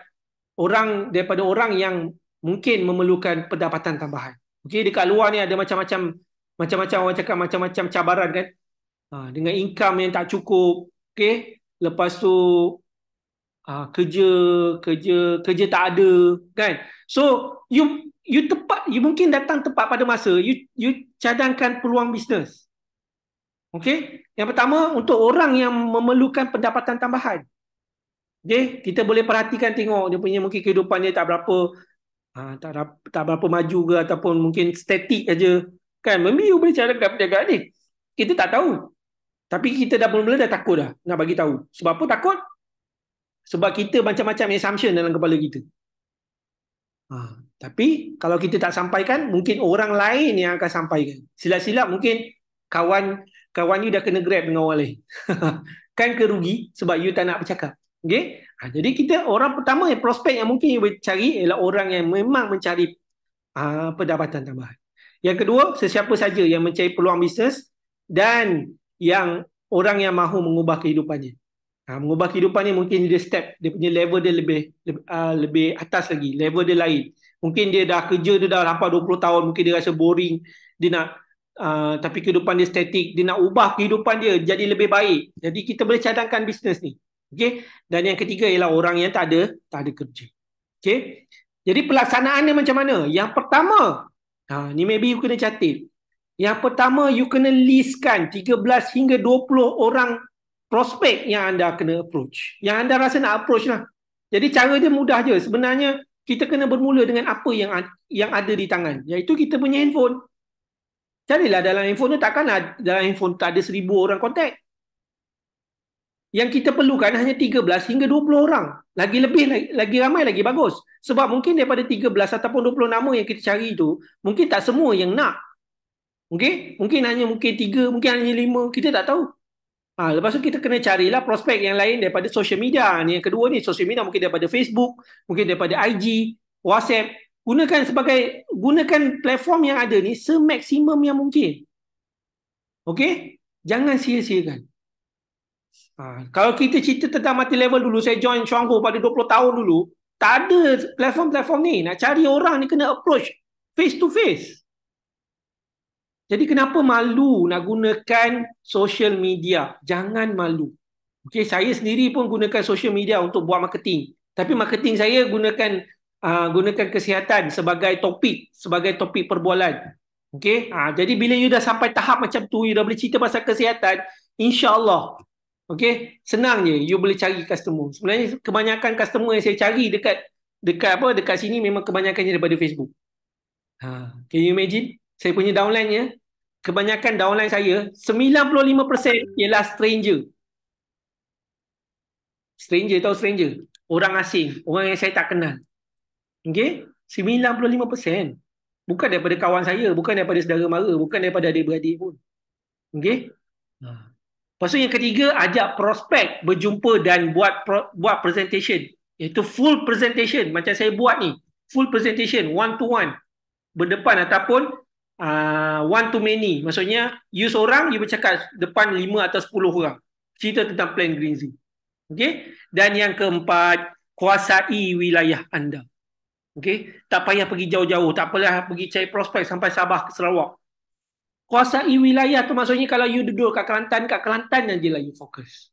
orang daripada orang yang mungkin memerlukan pendapatan tambahan. Okey, dekat luar ni ada macam-macam macam-macam orang cakap macam-macam cabaran kan. Ha, dengan income yang tak cukup, okey. Lepas tu ha, kerja kerja kerja tak ada, kan? So, you you tepat you mungkin datang tepat pada masa you you cadangkan peluang bisnes. Okey, yang pertama untuk orang yang memerlukan pendapatan tambahan. Okey, kita boleh perhatikan tengok dia punya mungkin kehidupan dia tak berapa ah tak, tak berapa maju ke ataupun mungkin statik aja kan. Maybe you boleh cari dekat penjaga ni. Kita tak tahu. Tapi kita dah mula-mula dah takut dah nak bagi tahu. Sebab apa takut? Sebab kita macam-macam assumption dalam kepala kita. Ha, tapi kalau kita tak sampaikan, mungkin orang lain yang akan sampaikan. Silap-silap mungkin kawan kawan you dah kena grab dengan orang lain. *laughs* kan kerugi sebab you tak nak bercakap. Okay? Ha, jadi kita orang pertama yang prospek yang mungkin you cari ialah orang yang memang mencari uh, pendapatan tambahan. Yang kedua, sesiapa saja yang mencari peluang bisnes dan yang orang yang mahu mengubah kehidupannya. Ha, mengubah kehidupannya mungkin dia step, dia punya level dia lebih lebih, ah, uh, lebih atas lagi, level dia lain. Mungkin dia dah kerja dia dah lampau 20 tahun, mungkin dia rasa boring, dia nak Ah, tapi kehidupan dia statik dia nak ubah kehidupan dia jadi lebih baik jadi kita boleh cadangkan bisnes ni okey dan yang ketiga ialah orang yang tak ada tak ada kerja okey jadi pelaksanaan dia macam mana yang pertama ha ni maybe you kena catat yang pertama you kena listkan 13 hingga 20 orang prospek yang anda kena approach yang anda rasa nak approach lah jadi cara dia mudah je sebenarnya kita kena bermula dengan apa yang yang ada di tangan iaitu kita punya handphone Carilah dalam handphone tu takkan dalam handphone tak ada seribu orang kontak. Yang kita perlukan hanya 13 hingga 20 orang. Lagi lebih lagi ramai lagi bagus. Sebab mungkin daripada 13 ataupun 20 nama yang kita cari tu, mungkin tak semua yang nak. Okey? Mungkin hanya mungkin 3, mungkin hanya 5, kita tak tahu. Ha, lepas tu kita kena carilah prospek yang lain daripada social media. Ni yang kedua ni social media mungkin daripada Facebook, mungkin daripada IG, WhatsApp, gunakan sebagai gunakan platform yang ada ni semaksimum yang mungkin. Okey? Jangan sia-siakan. Ha, kalau kita cerita tentang mati level dulu saya join Chongho pada 20 tahun dulu, tak ada platform-platform ni nak cari orang ni kena approach face to face. Jadi kenapa malu nak gunakan social media? Jangan malu. Okey, saya sendiri pun gunakan social media untuk buat marketing. Tapi marketing saya gunakan uh, gunakan kesihatan sebagai topik sebagai topik perbualan okay? uh, ah, jadi bila you dah sampai tahap macam tu you dah boleh cerita pasal kesihatan insyaallah okey senang je you boleh cari customer sebenarnya kebanyakan customer yang saya cari dekat dekat apa dekat sini memang kebanyakannya daripada Facebook ha uh, can you imagine saya punya downline ya kebanyakan downline saya 95% ialah stranger stranger tau stranger orang asing orang yang saya tak kenal Okay? 95%. Bukan daripada kawan saya, bukan daripada saudara mara, bukan daripada adik-beradik pun. Okay? Ha. Lepas tu yang ketiga, ajak prospek berjumpa dan buat buat presentation. Iaitu full presentation macam saya buat ni. Full presentation, one to one. Berdepan ataupun uh, one to many. Maksudnya, you seorang, you bercakap depan lima atau sepuluh orang. Cerita tentang plan Green Z. Okay? Dan yang keempat, kuasai wilayah anda. Okay? Tak payah pergi jauh-jauh. Tak payah pergi cari prospek sampai Sabah ke Sarawak. Kuasai wilayah tu maksudnya kalau you duduk kat Kelantan, kat Kelantan je lah you fokus.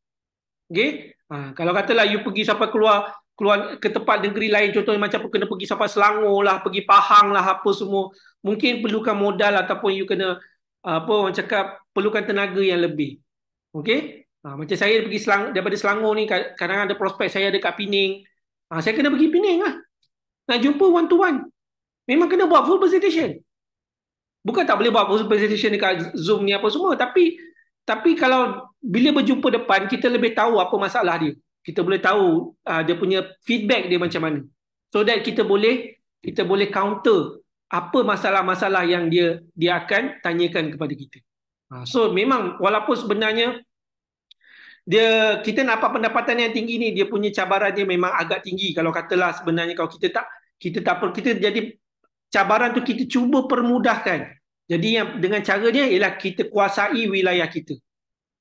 Okay? Ha, kalau katalah you pergi sampai keluar keluar ke tempat negeri lain contohnya macam kena pergi sampai Selangor lah pergi Pahang lah apa semua mungkin perlukan modal ataupun you kena apa orang cakap perlukan tenaga yang lebih Okay, ha, macam saya pergi Selangor daripada Selangor ni kadang-kadang ada prospek saya dekat Pening, ha, saya kena pergi Pening lah nak jumpa one to one. Memang kena buat full presentation. Bukan tak boleh buat full presentation dekat Zoom ni apa semua. Tapi tapi kalau bila berjumpa depan, kita lebih tahu apa masalah dia. Kita boleh tahu uh, dia punya feedback dia macam mana. So that kita boleh kita boleh counter apa masalah-masalah yang dia dia akan tanyakan kepada kita. Ah, so memang walaupun sebenarnya dia kita nak apa pendapatan yang tinggi ni dia punya cabaran dia memang agak tinggi kalau katalah sebenarnya kalau kita tak kita tak perlu kita jadi cabaran tu kita cuba permudahkan jadi yang dengan caranya ialah kita kuasai wilayah kita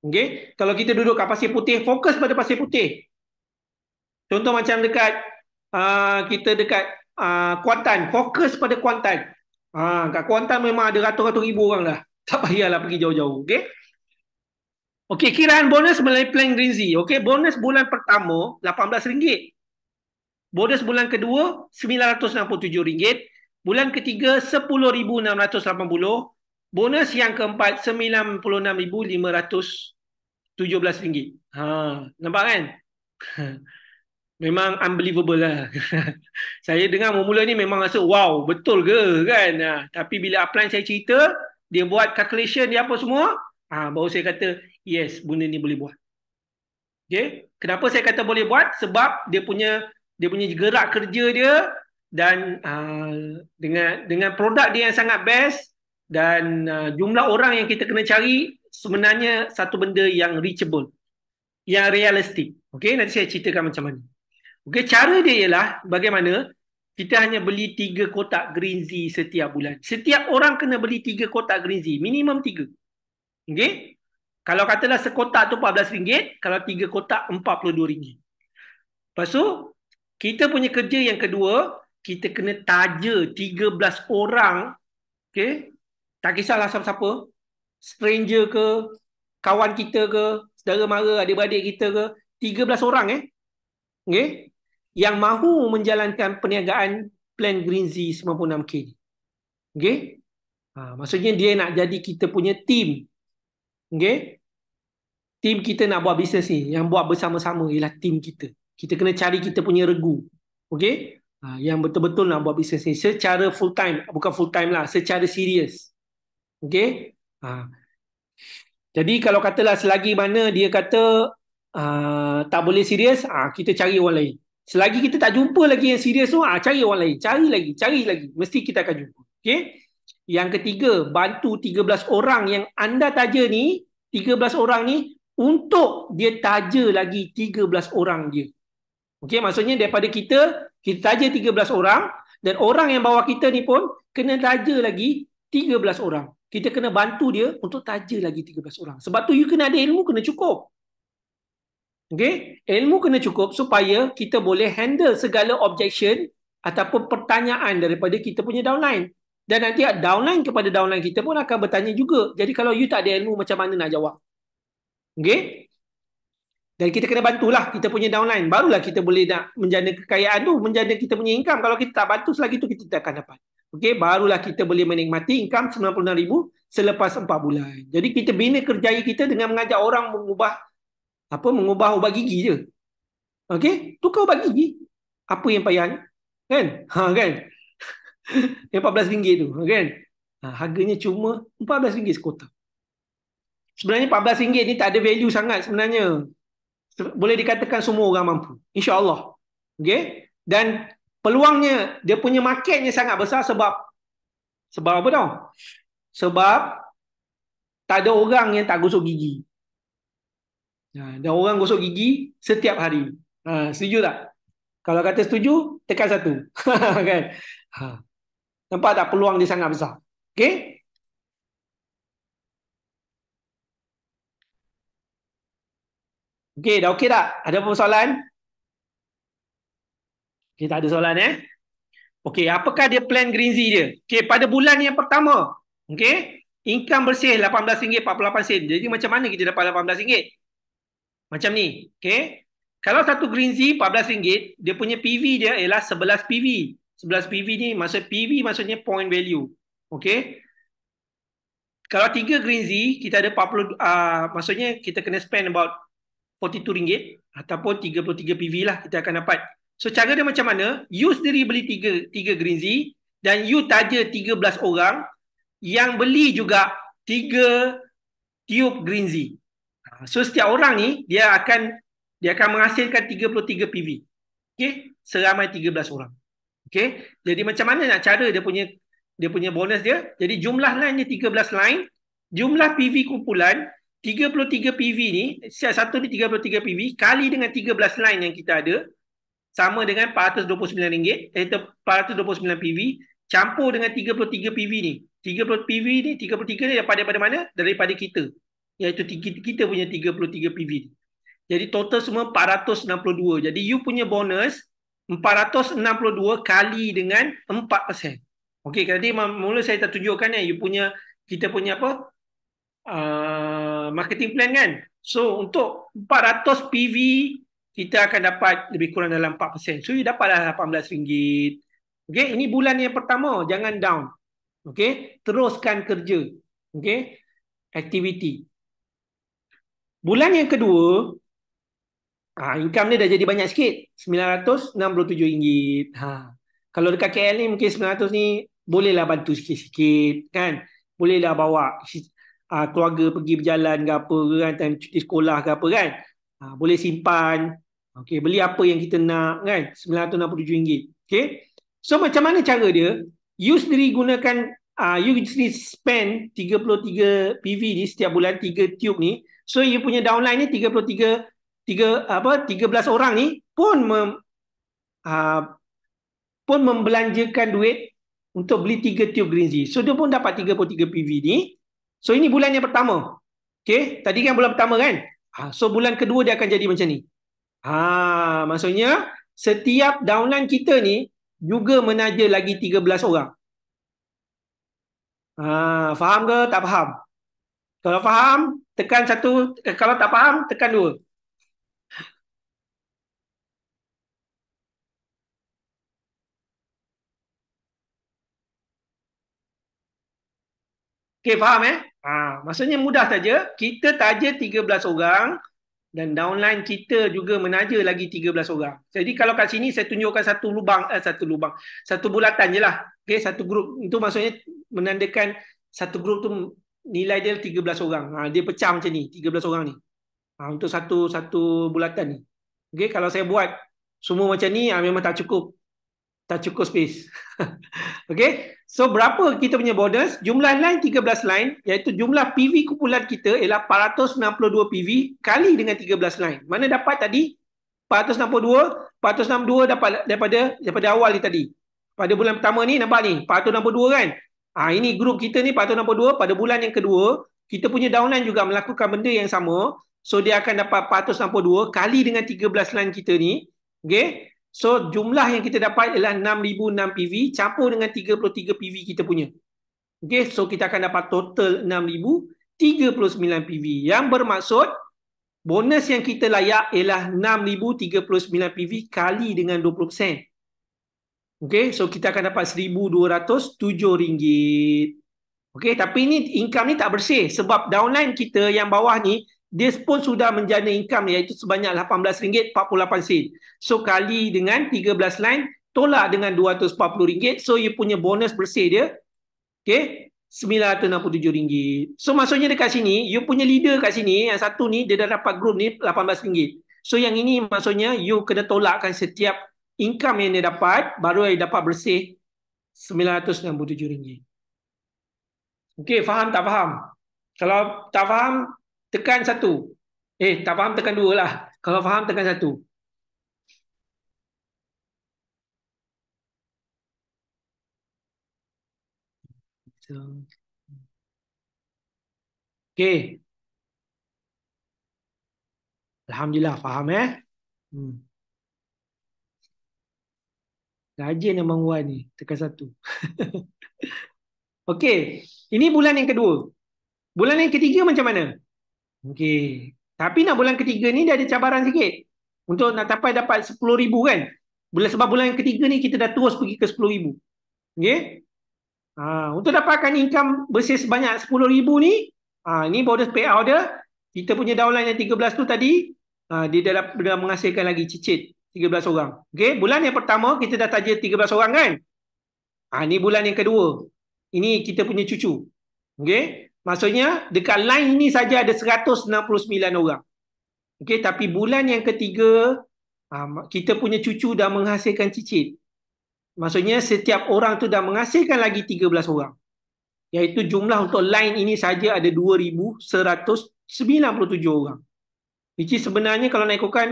okey kalau kita duduk kat pasir putih fokus pada pasir putih contoh macam dekat uh, kita dekat uh, Kuantan fokus pada Kuantan ah uh, kat Kuantan memang ada ratus-ratus ribu orang dah *laughs* tak payahlah pergi jauh-jauh okey Okey, kiraan bonus melalui plan Rinzi. Okey, bonus bulan pertama RM18. Bonus bulan kedua RM967. Bulan ketiga RM10,680. Bonus yang keempat RM96,517. Ha, nampak kan? *laughs* Memang unbelievable lah. *laughs* saya dengar mula-mula ni memang rasa wow, betul ke kan? Ha, tapi bila upline saya cerita, dia buat calculation dia apa semua, ha, baru saya kata yes, benda ni boleh buat. Okay. Kenapa saya kata boleh buat? Sebab dia punya dia punya gerak kerja dia dan uh, dengan dengan produk dia yang sangat best dan uh, jumlah orang yang kita kena cari sebenarnya satu benda yang reachable, yang realistic. Okay, nanti saya ceritakan macam mana. Okay, cara dia ialah bagaimana kita hanya beli tiga kotak green tea setiap bulan. Setiap orang kena beli tiga kotak green tea. Minimum tiga. Okay? Kalau katalah sekotak tu RM14, kalau tiga kotak RM42. Lepas tu, kita punya kerja yang kedua, kita kena taja 13 orang, okay? tak kisahlah siapa-siapa, stranger ke, kawan kita ke, saudara mara, adik-adik kita ke, 13 orang eh. Okay? Yang mahu menjalankan perniagaan plan Green Z 96K. Okay? Ha, maksudnya dia nak jadi kita punya team Okay? Tim kita nak buat bisnes ni, yang buat bersama-sama ialah tim kita. Kita kena cari kita punya regu. Okay? Ha, yang betul-betul nak buat bisnes ni. Secara full time, bukan full time lah, secara serius. Okay? Ha. Jadi kalau katalah selagi mana dia kata uh, tak boleh serius, uh, ha, kita cari orang lain. Selagi kita tak jumpa lagi yang serius tu, uh, cari orang lain. Cari lagi, cari lagi. Mesti kita akan jumpa. Okay? Yang ketiga, bantu 13 orang yang anda taja ni, 13 orang ni untuk dia taja lagi 13 orang dia. Okey, maksudnya daripada kita, kita taja 13 orang dan orang yang bawa kita ni pun kena taja lagi 13 orang. Kita kena bantu dia untuk taja lagi 13 orang. Sebab tu you kena ada ilmu kena cukup. Okey, ilmu kena cukup supaya kita boleh handle segala objection ataupun pertanyaan daripada kita punya downline. Dan nanti downline kepada downline kita pun akan bertanya juga. Jadi kalau you tak ada ilmu macam mana nak jawab? Okay? Dan kita kena bantulah kita punya downline. Barulah kita boleh nak menjana kekayaan tu, menjana kita punya income. Kalau kita tak bantu selagi tu kita tak akan dapat. Okay? Barulah kita boleh menikmati income RM96,000 selepas 4 bulan. Jadi kita bina kerjaya kita dengan mengajak orang mengubah apa mengubah ubat gigi je. Okay? Tukar ubat gigi. Apa yang payah? Kan? Ha, kan? yang RM14 tu kan ha, harganya cuma RM14 sekotak sebenarnya RM14 ni tak ada value sangat sebenarnya boleh dikatakan semua orang mampu insyaallah okey dan peluangnya dia punya marketnya sangat besar sebab sebab apa tau sebab tak ada orang yang tak gosok gigi ha, dan orang gosok gigi setiap hari ha, setuju tak kalau kata setuju tekan satu *laughs* kan ha tempat ada peluang dia sangat besar. Okay. Okay, dah okey tak? Ada apa soalan? Okey, tak ada soalan eh? Okey, apakah dia plan Green Z dia? Okay, pada bulan yang pertama. Okay, Income bersih RM18.48. Jadi macam mana kita dapat RM18? Macam ni. Okay. Kalau satu Green Z RM14, dia punya PV dia ialah 11 PV. 11 PV ni masa PV maksudnya point value. Okey. Kalau 3 green Z kita ada 40 uh, ah, maksudnya kita kena spend about 42 ringgit ataupun 33 PV lah kita akan dapat. So cara dia macam mana? You sendiri beli 3 3 green Z dan you taja 13 orang yang beli juga 3 tube green Z. Ah, so setiap orang ni dia akan dia akan menghasilkan 33 PV. Okey, seramai 13 orang. Okay. Jadi macam mana nak cara dia punya dia punya bonus dia? Jadi jumlah line ni 13 line. Jumlah PV kumpulan 33 PV ni, siap satu ni 33 PV kali dengan 13 line yang kita ada sama dengan RM429 iaitu RM429 PV campur dengan 33 PV ni. 30 PV ni, 33 ni daripada, daripada mana? Daripada kita. Iaitu kita punya 33 PV ni. Jadi total semua 462. Jadi you punya bonus 462 kali dengan 4%. Okey, tadi mula saya dah tunjukkan yang you punya kita punya apa? Uh, marketing plan kan. So untuk 400 PV kita akan dapat lebih kurang dalam 4%. So you dapatlah RM18. Okey, ini bulan yang pertama, jangan down. Okey, teruskan kerja. Okey. Activity. Bulan yang kedua, Ha, income ni dah jadi banyak sikit. RM967. Ha. Kalau dekat KL ni mungkin RM900 ni bolehlah bantu sikit-sikit kan. Bolehlah bawa ha, keluarga pergi berjalan ke apa ke kan. Time cuti sekolah ke apa kan. Ha, boleh simpan. Okay, beli apa yang kita nak kan. RM967. Okay. So macam mana cara dia? You sendiri gunakan, uh, you sendiri spend 33 PV ni setiap bulan, 3 tube ni. So you punya downline ni 33 PV tiga apa Tiga belas orang ni pun mem, aa, ah, pun membelanjakan duit untuk beli tiga tube green G. So dia pun dapat tiga PV ni. So ini bulan yang pertama. okay? tadi kan bulan pertama kan? Ha, so bulan kedua dia akan jadi macam ni. Ha, maksudnya setiap daunan kita ni juga menaja lagi tiga belas orang. Ha, faham ke tak faham? Kalau faham, tekan satu. Eh, kalau tak faham, tekan dua. Okey, faham eh? Ha, maksudnya mudah saja. Kita taja 13 orang dan downline kita juga menaja lagi 13 orang. Jadi kalau kat sini saya tunjukkan satu lubang, eh, satu lubang, satu bulatan je lah. Okay, satu grup. Itu maksudnya menandakan satu grup tu nilai dia 13 orang. Ha, dia pecah macam ni, 13 orang ni. Ha, untuk satu satu bulatan ni. Okay, kalau saya buat semua macam ni, ha, memang tak cukup tak cukup space. *laughs* okay. So berapa kita punya bonus? Jumlah line 13 line iaitu jumlah PV kumpulan kita ialah 462 PV kali dengan 13 line. Mana dapat tadi? 462. 462 dapat daripada daripada awal ni tadi. Pada bulan pertama ni nampak ni 462 kan? Ah ha, ini grup kita ni 462 pada bulan yang kedua kita punya downline juga melakukan benda yang sama. So dia akan dapat 462 kali dengan 13 line kita ni. Okay. So jumlah yang kita dapat ialah 6006 PV campur dengan 33 PV kita punya. okay? so kita akan dapat total 6039 PV. Yang bermaksud bonus yang kita layak ialah 6039 PV kali dengan 20%. okay? so kita akan dapat RM1,207. okay? tapi ini income ni tak bersih sebab downline kita yang bawah ni dia pun sudah menjana income iaitu sebanyak RM18.48. So kali dengan 13 line tolak dengan RM240. So you punya bonus bersih dia okay, RM967. So maksudnya dekat sini, you punya leader kat sini, yang satu ni dia dah dapat group ni RM18. So yang ini maksudnya you kena tolakkan setiap income yang dia dapat baru dia dapat bersih RM967. Okay, faham tak faham? Kalau tak faham, tekan satu. Eh, tak faham tekan dua lah. Kalau faham tekan satu. Okay. Alhamdulillah, faham eh. Hmm. Rajin Abang Wan ni. Tekan satu. *laughs* okay. Ini bulan yang kedua. Bulan yang ketiga macam mana? Okey. Tapi nak bulan ketiga ni dia ada cabaran sikit. Untuk nak tapai dapat 10,000 kan. Bulan sebab bulan ketiga ni kita dah terus pergi ke 10,000. Okey. Ha, untuk dapatkan income bersih sebanyak 10,000 ni, ha, ni bonus payout dia. Kita punya downline yang 13 tu tadi, ha, dia dah, dah menghasilkan lagi cicit 13 orang. Okey, bulan yang pertama kita dah target 13 orang kan? Ha, ni bulan yang kedua. Ini kita punya cucu. Okey, Maksudnya dekat line ini saja ada 169 orang. Okey tapi bulan yang ketiga ah, kita punya cucu dah menghasilkan cicit. Maksudnya setiap orang tu dah menghasilkan lagi 13 orang. Iaitu jumlah untuk line ini saja ada 2197 orang. Jadi sebenarnya kalau nak ikutkan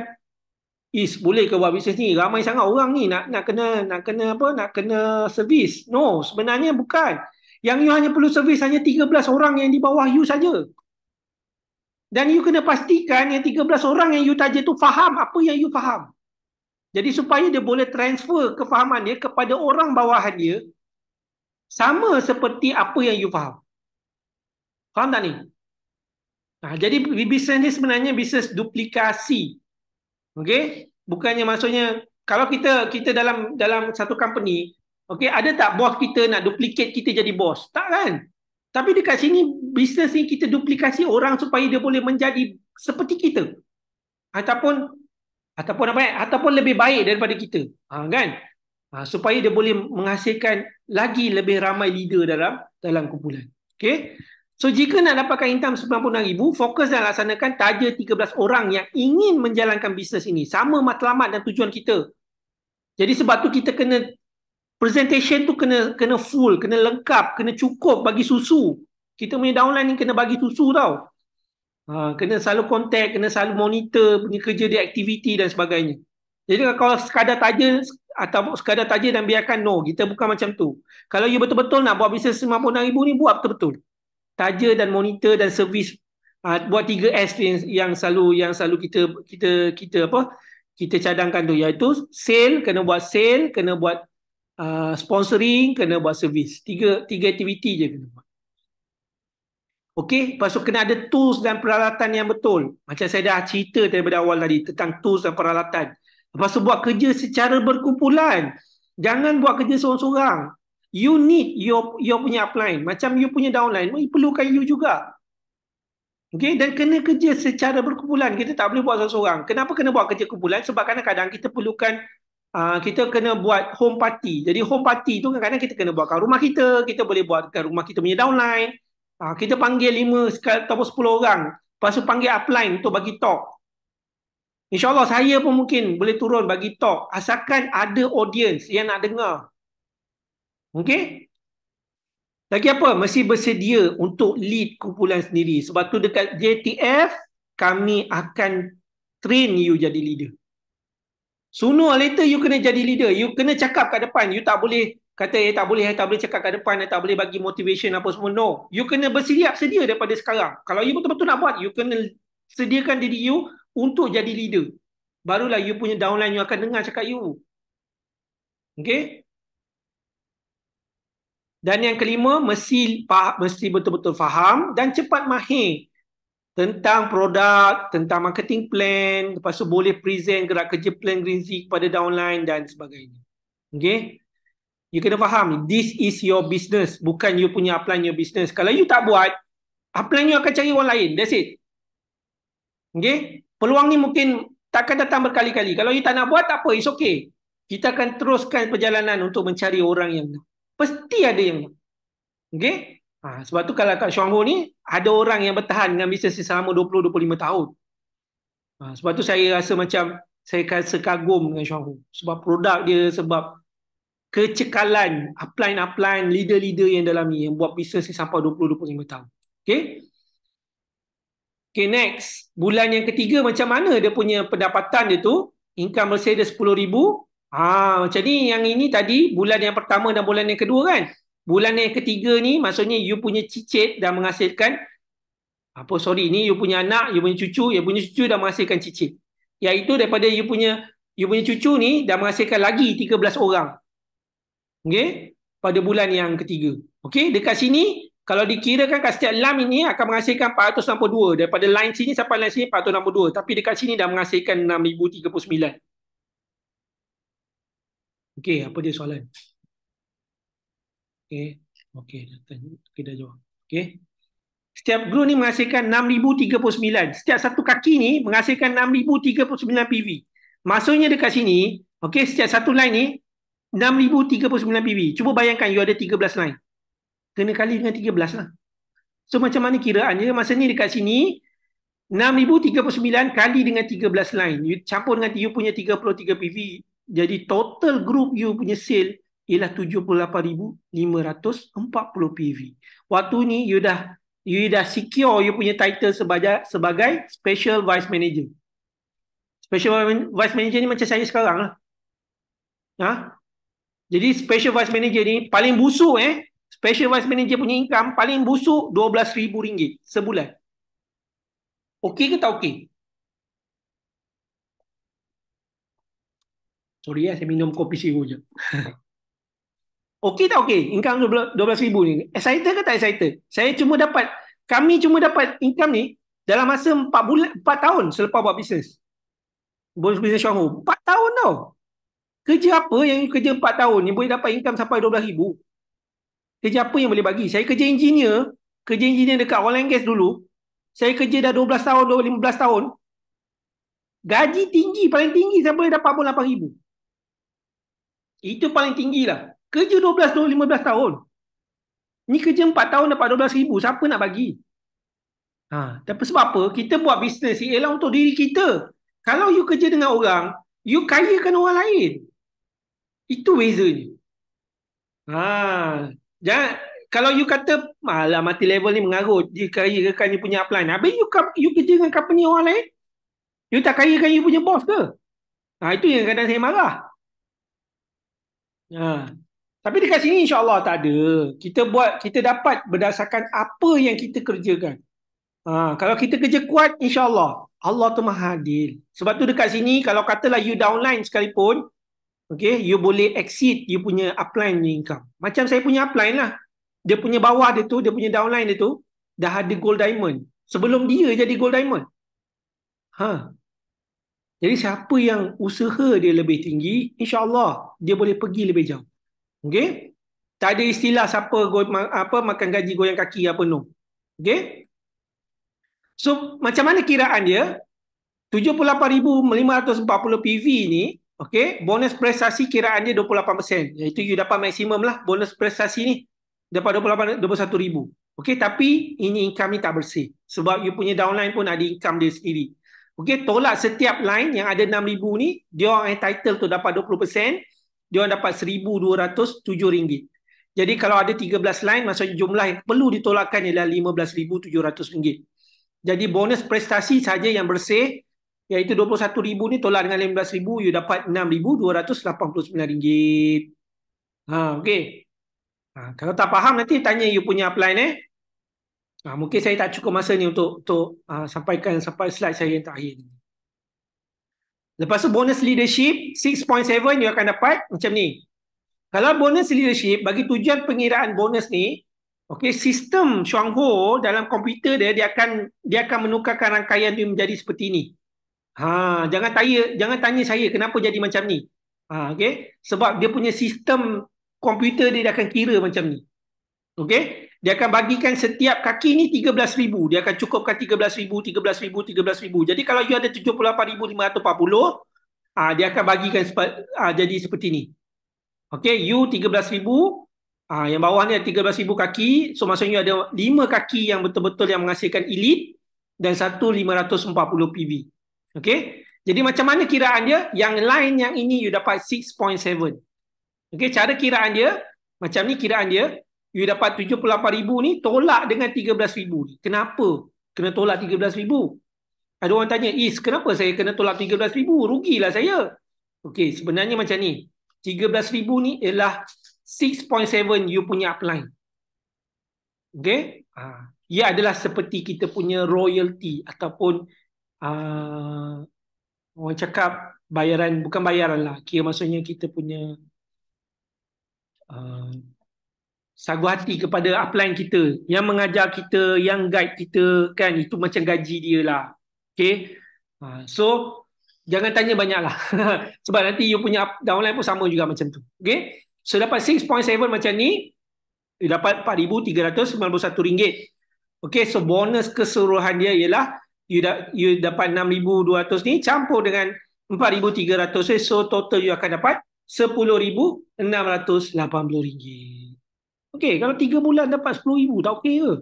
is boleh ke buat bisnes ni? Ramai sangat orang ni nak nak kena nak kena apa? Nak kena servis. No, sebenarnya bukan. Yang you hanya perlu service hanya 13 orang yang di bawah you saja. Dan you kena pastikan yang 13 orang yang you tajam tu faham apa yang you faham. Jadi supaya dia boleh transfer kefahaman dia kepada orang bawahan dia sama seperti apa yang you faham. Faham tak ni? Nah, ha, jadi bisnes ni sebenarnya bisnes duplikasi. Okey? Bukannya maksudnya kalau kita kita dalam dalam satu company, Okay, ada tak bos kita nak duplicate kita jadi bos? Tak kan? Tapi dekat sini bisnes ni kita duplikasi orang supaya dia boleh menjadi seperti kita. Ataupun ataupun apa eh? Ataupun lebih baik daripada kita. Ha, kan? Ha, supaya dia boleh menghasilkan lagi lebih ramai leader dalam dalam kumpulan. Okay. So jika nak dapatkan intam 96000, fokus dan laksanakan taja 13 orang yang ingin menjalankan bisnes ini. Sama matlamat dan tujuan kita. Jadi sebab tu kita kena presentation tu kena kena full, kena lengkap, kena cukup bagi susu. Kita punya downline ni kena bagi susu tau. Ha, kena selalu kontak, kena selalu monitor punya kerja dia aktiviti dan sebagainya. Jadi kalau sekadar taja atau sekadar taja dan biarkan no, kita bukan macam tu. Kalau you betul-betul nak buat bisnes RM56,000 ni, buat betul-betul. Taja dan monitor dan servis ha, buat tiga s yang, yang selalu yang selalu kita kita kita apa kita cadangkan tu iaitu sale kena buat sale kena buat uh, sponsoring kena buat servis tiga tiga aktiviti je kena buat okey pasal kena ada tools dan peralatan yang betul macam saya dah cerita daripada awal tadi tentang tools dan peralatan lepas tu buat kerja secara berkumpulan jangan buat kerja seorang-seorang you need your your punya upline macam you punya downline you perlukan you juga Okay, dan kena kerja secara berkumpulan. Kita tak boleh buat seorang-seorang. Kenapa kena buat kerja kumpulan? Sebab kadang-kadang kita perlukan Ah, kita kena buat home party. Jadi home party tu kadang-kadang kita kena buatkan rumah kita, kita boleh buatkan rumah kita punya downline. Uh, kita panggil 5 atau 10 orang. Lepas tu panggil upline untuk bagi talk. InsyaAllah saya pun mungkin boleh turun bagi talk. Asalkan ada audience yang nak dengar. Okay? Lagi apa? Mesti bersedia untuk lead kumpulan sendiri. Sebab tu dekat JTF, kami akan train you jadi leader. Sooner or later you kena jadi leader. You kena cakap kat depan. You tak boleh kata eh tak boleh, eh, tak boleh cakap kat depan, eh, tak boleh bagi motivation apa semua. No. You kena bersiap sedia daripada sekarang. Kalau you betul-betul nak buat, you kena sediakan diri you untuk jadi leader. Barulah you punya downline you akan dengar cakap you. Okay? Dan yang kelima, mesti mesti betul-betul faham dan cepat mahir tentang produk, tentang marketing plan, lepas tu boleh present gerak kerja plan Green Z kepada downline dan sebagainya. Okay? You kena faham, this is your business, bukan you punya upline your business. Kalau you tak buat, upline you akan cari orang lain, that's it. Okay? Peluang ni mungkin takkan datang berkali-kali. Kalau you tak nak buat, tak apa, it's okay. Kita akan teruskan perjalanan untuk mencari orang yang nak. Pasti ada yang nak. Okay? Ha, sebab tu kalau kat Shuangho ni, ada orang yang bertahan dengan bisnes ni selama 20-25 tahun. Ha, sebab tu saya rasa macam, saya rasa kagum dengan Shuangho. Sebab produk dia, sebab kecekalan, upline-upline, leader-leader yang dalam ni, yang buat bisnes ni sampai 20-25 tahun. Okay? Okay, next. Bulan yang ketiga, macam mana dia punya pendapatan dia tu? Income bersih dia RM10,000. Ha, macam ni, yang ini tadi, bulan yang pertama dan bulan yang kedua kan? bulan yang ketiga ni maksudnya you punya cicit dah menghasilkan apa sorry ni you punya anak you punya cucu you punya cucu dah menghasilkan cicit iaitu daripada you punya you punya cucu ni dah menghasilkan lagi 13 orang okey pada bulan yang ketiga okey dekat sini kalau dikirakan kat setiap lam ini akan menghasilkan 462 daripada line sini sampai line sini 462 tapi dekat sini dah menghasilkan 6039 okey apa dia soalan Okey. Okey, dah tanya. Okey, dah jawab. Okey. Setiap glue ni menghasilkan 6039. Setiap satu kaki ni menghasilkan 6039 PV. Maksudnya dekat sini, okey, setiap satu line ni 6039 PV. Cuba bayangkan you ada 13 line. Kena kali dengan 13 lah. So macam mana kiraannya? dia? Masa ni dekat sini 6039 kali dengan 13 line. You campur dengan you punya 33 PV. Jadi total group you punya sale ialah 78,540 PV. Waktu ni you dah you dah secure you punya title sebagai sebagai special vice manager. Special vice manager ni macam saya sekarang lah. Ha? Jadi special vice manager ni paling busuk eh. Special vice manager punya income paling busuk RM12,000 sebulan. Okey ke tak okey? Sorry ya, saya minum kopi siru je. *laughs* Okey tak okey? Income RM12,000 ni. Excited ke tak excited? Saya cuma dapat, kami cuma dapat income ni dalam masa 4, bulan, 4 tahun selepas buat bisnes. Buat bisnes Syuahu. 4 tahun tau. Kerja apa yang kerja 4 tahun ni boleh dapat income sampai RM12,000? Kerja apa yang boleh bagi? Saya kerja engineer, kerja engineer dekat oil gas dulu. Saya kerja dah 12 tahun, 15 tahun. Gaji tinggi, paling tinggi saya boleh dapat pun RM8,000. Itu paling tinggilah. Kerja 12 tahun, 15 tahun. Ni kerja 4 tahun dapat 12 ribu. Siapa nak bagi? Ha, tapi sebab apa? Kita buat bisnes ialah untuk diri kita. Kalau you kerja dengan orang, you kayakan orang lain. Itu beza ni. Ha, jangan, kalau you kata, malah mati level ni mengarut, dia kaya dia punya upline. Habis you, you kerja dengan company orang lain, you tak kaya you punya boss ke? Ha, itu yang kadang saya marah. Ha. Tapi dekat sini insya-Allah tak ada. Kita buat kita dapat berdasarkan apa yang kita kerjakan. Ha, kalau kita kerja kuat insya-Allah Allah tu maha adil. Sebab tu dekat sini kalau katalah you downline sekalipun okay, you boleh exit you punya upline ni income. Macam saya punya upline lah. Dia punya bawah dia tu, dia punya downline dia tu dah ada gold diamond. Sebelum dia jadi gold diamond. Ha. Jadi siapa yang usaha dia lebih tinggi, insya-Allah dia boleh pergi lebih jauh. Okey? Tak ada istilah siapa apa makan gaji goyang kaki apa no. Okey? So macam mana kiraan dia? 78540 PV ni, okey, bonus prestasi kiraan dia 28%. Iaitu ya, you dapat maksimum lah bonus prestasi ni dapat 28 21000. Okey, tapi ini income ni tak bersih sebab you punya downline pun ada income dia sendiri. Okey, tolak setiap line yang ada 6000 ni, dia orang entitled tu dapat dia dapat RM1,207. Jadi kalau ada 13 line, maksudnya jumlah yang perlu ditolakkan ialah RM15,700. Jadi bonus prestasi saja yang bersih, iaitu RM21,000 ni tolak dengan RM15,000, you dapat RM6,289. Ha, okay. ha, kalau tak faham, nanti tanya you punya upline. Eh. Ha, mungkin saya tak cukup masa ni untuk, untuk uh, sampaikan sampai slide saya yang terakhir ni. Lepas tu bonus leadership 6.7 you akan dapat macam ni. Kalau bonus leadership bagi tujuan pengiraan bonus ni, okey sistem Shuangho dalam komputer dia dia akan dia akan menukarkan rangkaian dia menjadi seperti ini. Ha, jangan tanya jangan tanya saya kenapa jadi macam ni. Ha, okey. Sebab dia punya sistem komputer dia, dia akan kira macam ni. Okey? dia akan bagikan setiap kaki ni ribu. dia akan cukupkan 13 13 ribu, ribu, 13 ribu. jadi kalau you ada 78540 ah dia akan bagikan ah jadi seperti ni Okay, you 13 ribu, ah, yang bawah ni ada 13000 kaki so maksudnya ada 5 kaki yang betul-betul yang menghasilkan elite dan satu 540 PV Okay, jadi macam mana kiraan dia yang lain yang ini you dapat 6.7 Okay, cara kiraan dia macam ni kiraan dia you dapat 78000 ni tolak dengan 13000 ni kenapa kena tolak 13000 ada orang tanya is kenapa saya kena tolak 13000 rugilah saya okey sebenarnya macam ni 13000 ni ialah 6.7 you punya upline Okay? uh, ha, ia adalah seperti kita punya royalty ataupun uh, orang cakap bayaran bukan bayaran lah kira maksudnya kita punya uh, sagu hati kepada upline kita yang mengajar kita yang guide kita kan itu macam gaji dia lah okay ha, so jangan tanya banyak lah *laughs* sebab nanti you punya downline pun sama juga macam tu okay so dapat 6.7 macam ni you dapat 4,391 ringgit okay so bonus keseluruhan dia ialah you, da you dapat 6,200 ni campur dengan 4,300 so total you akan dapat 10,680 ringgit Okey, kalau 3 bulan dapat ribu, tak okey ke?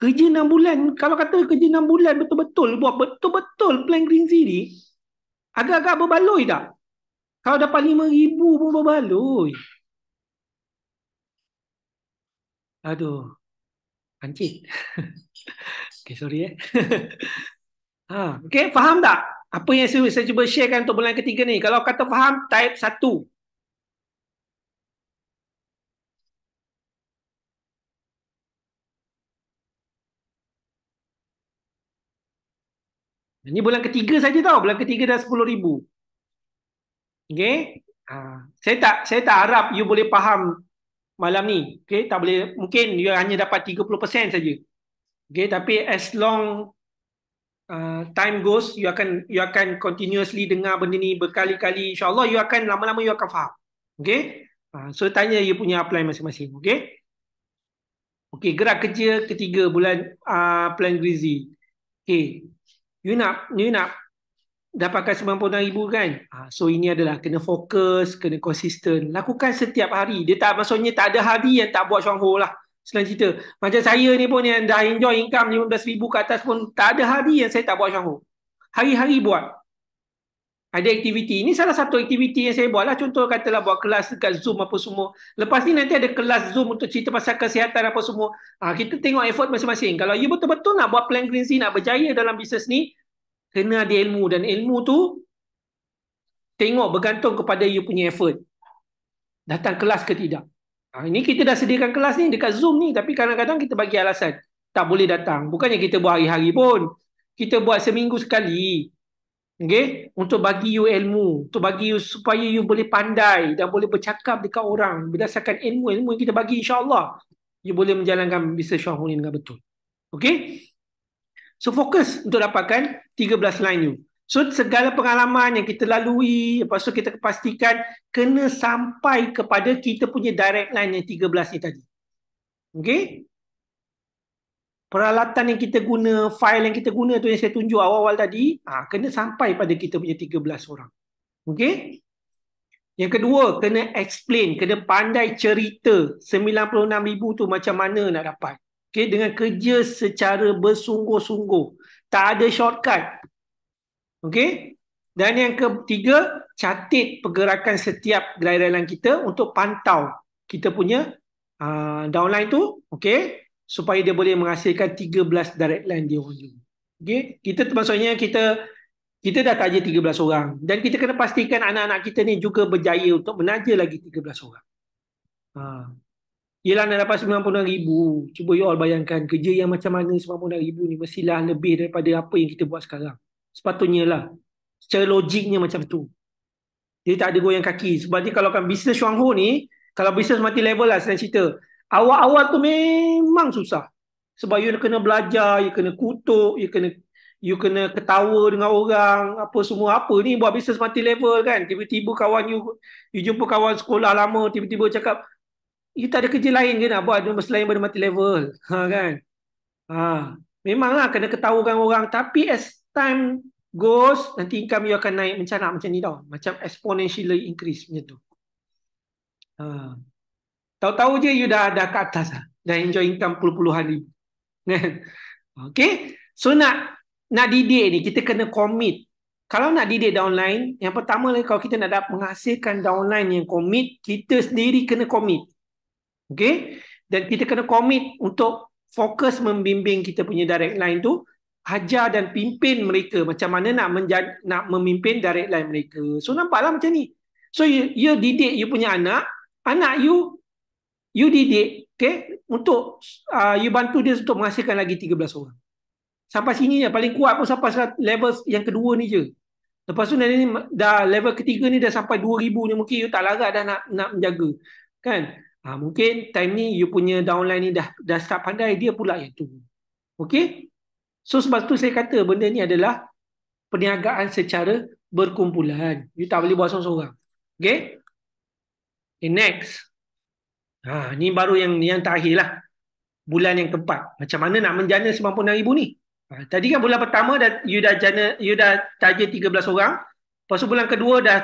Kerja 6 bulan, kalau kata kerja 6 bulan betul-betul buat betul-betul plan Green Z ni, agak-agak berbaloi tak? Kalau dapat 5,000 pun berbaloi. Aduh. Pancit. *laughs* okay, sorry eh. *laughs* ha, okay, faham tak? Apa yang saya, saya cuba sharekan untuk bulan ketiga ni? Kalau kata faham, type 1. Ini bulan ketiga saja tau. Bulan ketiga dah sepuluh ribu. Okay. Ha. Saya tak saya tak harap you boleh faham malam ni. Okay. Tak boleh. Mungkin you hanya dapat 30% saja. Okay. Tapi as long uh, time goes, you akan you akan continuously dengar benda ni berkali-kali. InsyaAllah you akan lama-lama you akan faham. Okay. Ha. So tanya you punya apply masing-masing. Okay. Okay. Gerak kerja ketiga bulan uh, plan Greasy. Okay you nak you nak dapatkan 90000 kan ah, so ini adalah kena fokus kena konsisten lakukan setiap hari dia tak maksudnya tak ada hari yang tak buat shuangho lah senang cerita macam saya ni pun yang dah enjoy income 15000 ke atas pun tak ada hari yang saya tak buat shuangho hari-hari buat ada aktiviti. Ini salah satu aktiviti yang saya buat lah. Contoh katalah buat kelas dekat Zoom apa semua. Lepas ni nanti ada kelas Zoom untuk cerita pasal kesihatan apa semua. Ha, kita tengok effort masing-masing. Kalau you betul-betul nak buat plan Green Sea, nak berjaya dalam bisnes ni, kena ada ilmu. Dan ilmu tu, tengok bergantung kepada you punya effort. Datang kelas ke tidak. Ha, ini kita dah sediakan kelas ni dekat Zoom ni. Tapi kadang-kadang kita bagi alasan. Tak boleh datang. Bukannya kita buat hari-hari pun. Kita buat seminggu sekali. Okay? Untuk bagi you ilmu. Untuk bagi you supaya you boleh pandai dan boleh bercakap dekat orang berdasarkan ilmu-ilmu yang kita bagi insyaAllah. You boleh menjalankan bisnes syahuni dengan betul. Okay? So fokus untuk dapatkan 13 line you. So segala pengalaman yang kita lalui, lepas tu kita pastikan kena sampai kepada kita punya direct line yang 13 ni tadi. Okay? peralatan yang kita guna, file yang kita guna tu yang saya tunjuk awal-awal tadi, ha, kena sampai pada kita punya 13 orang. okay? Yang kedua, kena explain, kena pandai cerita 96,000 tu macam mana nak dapat. okay? dengan kerja secara bersungguh-sungguh. Tak ada shortcut. okay? Dan yang ketiga, catit pergerakan setiap gerai-gerai kita untuk pantau kita punya uh, downline tu. okay? supaya dia boleh menghasilkan 13 direct line dia orang juga. Okay? Kita maksudnya kita kita dah taja 13 orang dan kita kena pastikan anak-anak kita ni juga berjaya untuk menaja lagi 13 orang. Ha. Yelah nak dapat 90 ribu. Cuba you all bayangkan kerja yang macam mana 90 ribu ni mestilah lebih daripada apa yang kita buat sekarang. Sepatutnya lah. Secara logiknya macam tu. Jadi tak ada goyang kaki. Sebab ni kalau kan bisnes Shuangho ni, kalau bisnes mati level lah saya cerita awal-awal tu memang susah. Sebab you kena belajar, you kena kutuk, you kena you kena ketawa dengan orang, apa semua apa ni buat bisnes multi level kan. Tiba-tiba kawan you you jumpa kawan sekolah lama tiba-tiba cakap you tak ada kerja lain ke nak buat bisnes lain pada multi level. Ha kan? Ha. Memanglah kena ketawakan orang tapi as time goes nanti income you akan naik macam nak macam ni tau. Macam exponentially increase macam tu. Ha. Tahu-tahu je you dah ada kat atas lah. dah enjoy income puluh-puluhan ribu. *laughs* Okey. So nak nak didik ni kita kena commit. Kalau nak didik downline, yang pertama lagi kalau kita nak dapat menghasilkan downline yang commit, kita sendiri kena commit. Okay, Dan kita kena commit untuk fokus membimbing kita punya direct line tu, ajar dan pimpin mereka macam mana nak menjad, nak memimpin direct line mereka. So nampaklah macam ni. So you, you didik you punya anak, anak you you didik okay, untuk uh, you bantu dia untuk menghasilkan lagi 13 orang. Sampai sini je. Paling kuat pun sampai level yang kedua ni je. Lepas tu nanti dah level ketiga ni dah sampai 2,000 ni. Mungkin you tak larat dah nak nak menjaga. Kan? Ha, mungkin time ni you punya downline ni dah dah start pandai. Dia pula yang tu. Okay? So sebab tu saya kata benda ni adalah perniagaan secara berkumpulan. You tak boleh buat seorang-seorang. Okay? Okay, next. Ha, ni baru yang yang terakhir lah. Bulan yang keempat. Macam mana nak menjana 96,000 ni? Ha, tadi kan bulan pertama dah, you dah jana, you dah taja 13 orang. Lepas tu bulan kedua dah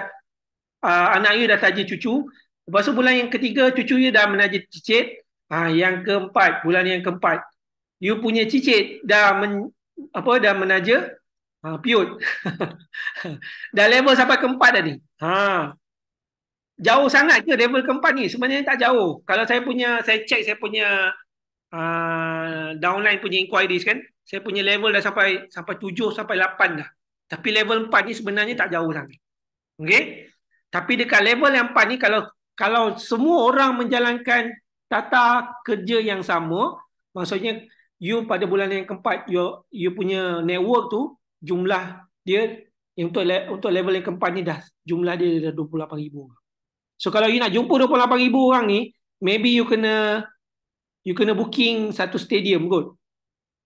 uh, anak you dah taja cucu. Lepas tu bulan yang ketiga cucu you dah menaja cicit. Ha, yang keempat, bulan yang keempat. You punya cicit dah men, apa dah menaja ha, piut. *laughs* dah level sampai keempat tadi. Ha, jauh sangat ke level keempat ni? Sebenarnya tak jauh. Kalau saya punya, saya check saya punya uh, downline punya inquiries kan. Saya punya level dah sampai sampai tujuh, sampai lapan dah. Tapi level empat ni sebenarnya tak jauh sangat. Okay? Tapi dekat level yang empat ni, kalau kalau semua orang menjalankan tata kerja yang sama, maksudnya you pada bulan yang keempat, you, you punya network tu, jumlah dia untuk untuk level yang keempat ni dah jumlah dia dah 28,000 orang. So kalau you nak jumpa 28,000 orang ni, maybe you kena you kena booking satu stadium kot.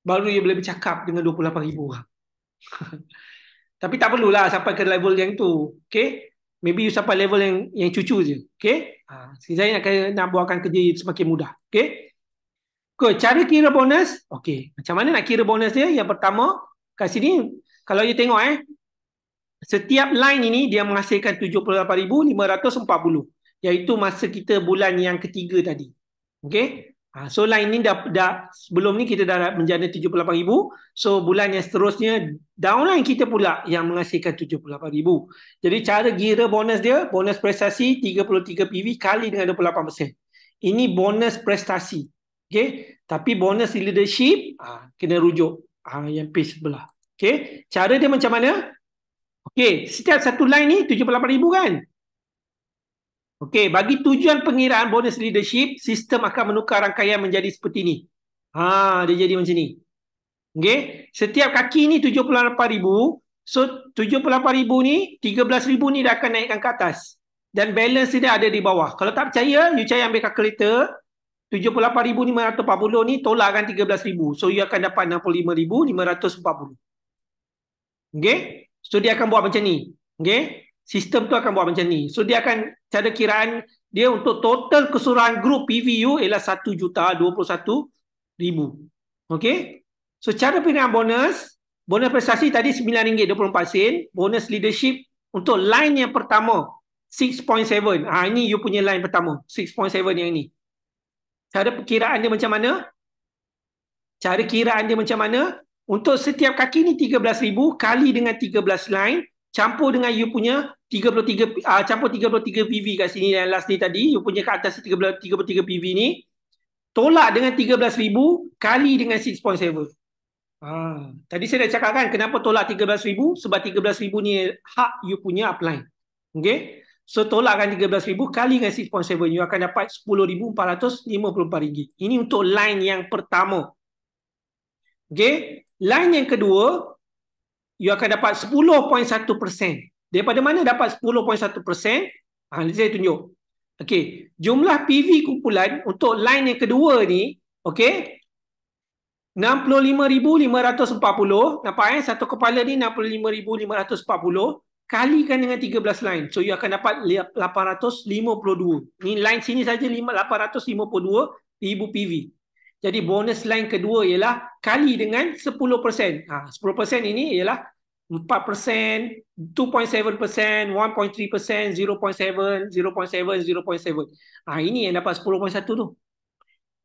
Baru you boleh bercakap dengan 28,000 orang. *laughs* Tapi tak perlulah sampai ke level yang tu. Okay? Maybe you sampai level yang yang cucu je. Okay? Ha, saya nak, nak buatkan kerja semakin mudah. Okay? Good. Cara kira bonus. Okay. Macam mana nak kira bonus dia? Yang pertama, kat sini, kalau you tengok eh, Setiap line ini dia menghasilkan 78,540 iaitu masa kita bulan yang ketiga tadi. Okey? Ha, so line ni dah, dah sebelum ni kita dah menjana 78,000. So bulan yang seterusnya downline kita pula yang menghasilkan 78,000. Jadi cara gira bonus dia, bonus prestasi 33 PV kali dengan 28%. Ini bonus prestasi. Okey? Tapi bonus leadership ha, kena rujuk ha, yang page sebelah. Okey? Cara dia macam mana? Okey, setiap satu line ni 78,000 kan? Okey, bagi tujuan pengiraan bonus leadership, sistem akan menukar rangkaian menjadi seperti ni. Ha, dia jadi macam ni. Okey, setiap kaki ni 78,000. So 78,000 ni, 13,000 ni dah akan naikkan ke atas. Dan balance dia ada di bawah. Kalau tak percaya, you try ambil calculator. 78,540 ni tolakkan 13,000. So you akan dapat 65,540. Okey? So dia akan buat macam ni. okay? Sistem tu akan buat macam ni. So dia akan cara kiraan dia untuk total keseluruhan grup PVU ialah 1 juta 21 ribu. Okey. So cara pilihan bonus, bonus prestasi tadi RM9.24 sen, bonus leadership untuk line yang pertama 6.7. Ha ini you punya line pertama, 6.7 yang ini. Cara perkiraan dia macam mana? Cara kiraan dia macam mana? Untuk setiap kaki ni 13,000 kali dengan 13 line campur dengan you punya 33 uh, ah, campur 33 PV kat sini dan last ni tadi you punya kat atas 13, 33 PV ni tolak dengan 13,000 kali dengan 6.7. Ah, tadi saya dah cakap kan kenapa tolak 13,000 sebab 13,000 ni hak you punya upline. Okay? So tolakkan 13,000 kali dengan 6.7 you akan dapat 10,454 ringgit. Ini untuk line yang pertama. Okay? Line yang kedua, you akan dapat 10.1%. Daripada mana dapat 10.1%? Ha, saya tunjuk. Okey, jumlah PV kumpulan untuk line yang kedua ni, okey, 65,540. Nampak kan? Eh? Satu kepala ni 65,540. Kalikan dengan 13 line. So, you akan dapat 852. Ni line sini saja 852,000 PV. Jadi bonus line kedua ialah kali dengan 10%. Ha, 10% ini ialah 4%, 2.7%, 1.3%, 0.7, 0.7, 0.7. Ha, ini yang dapat 10.1 tu.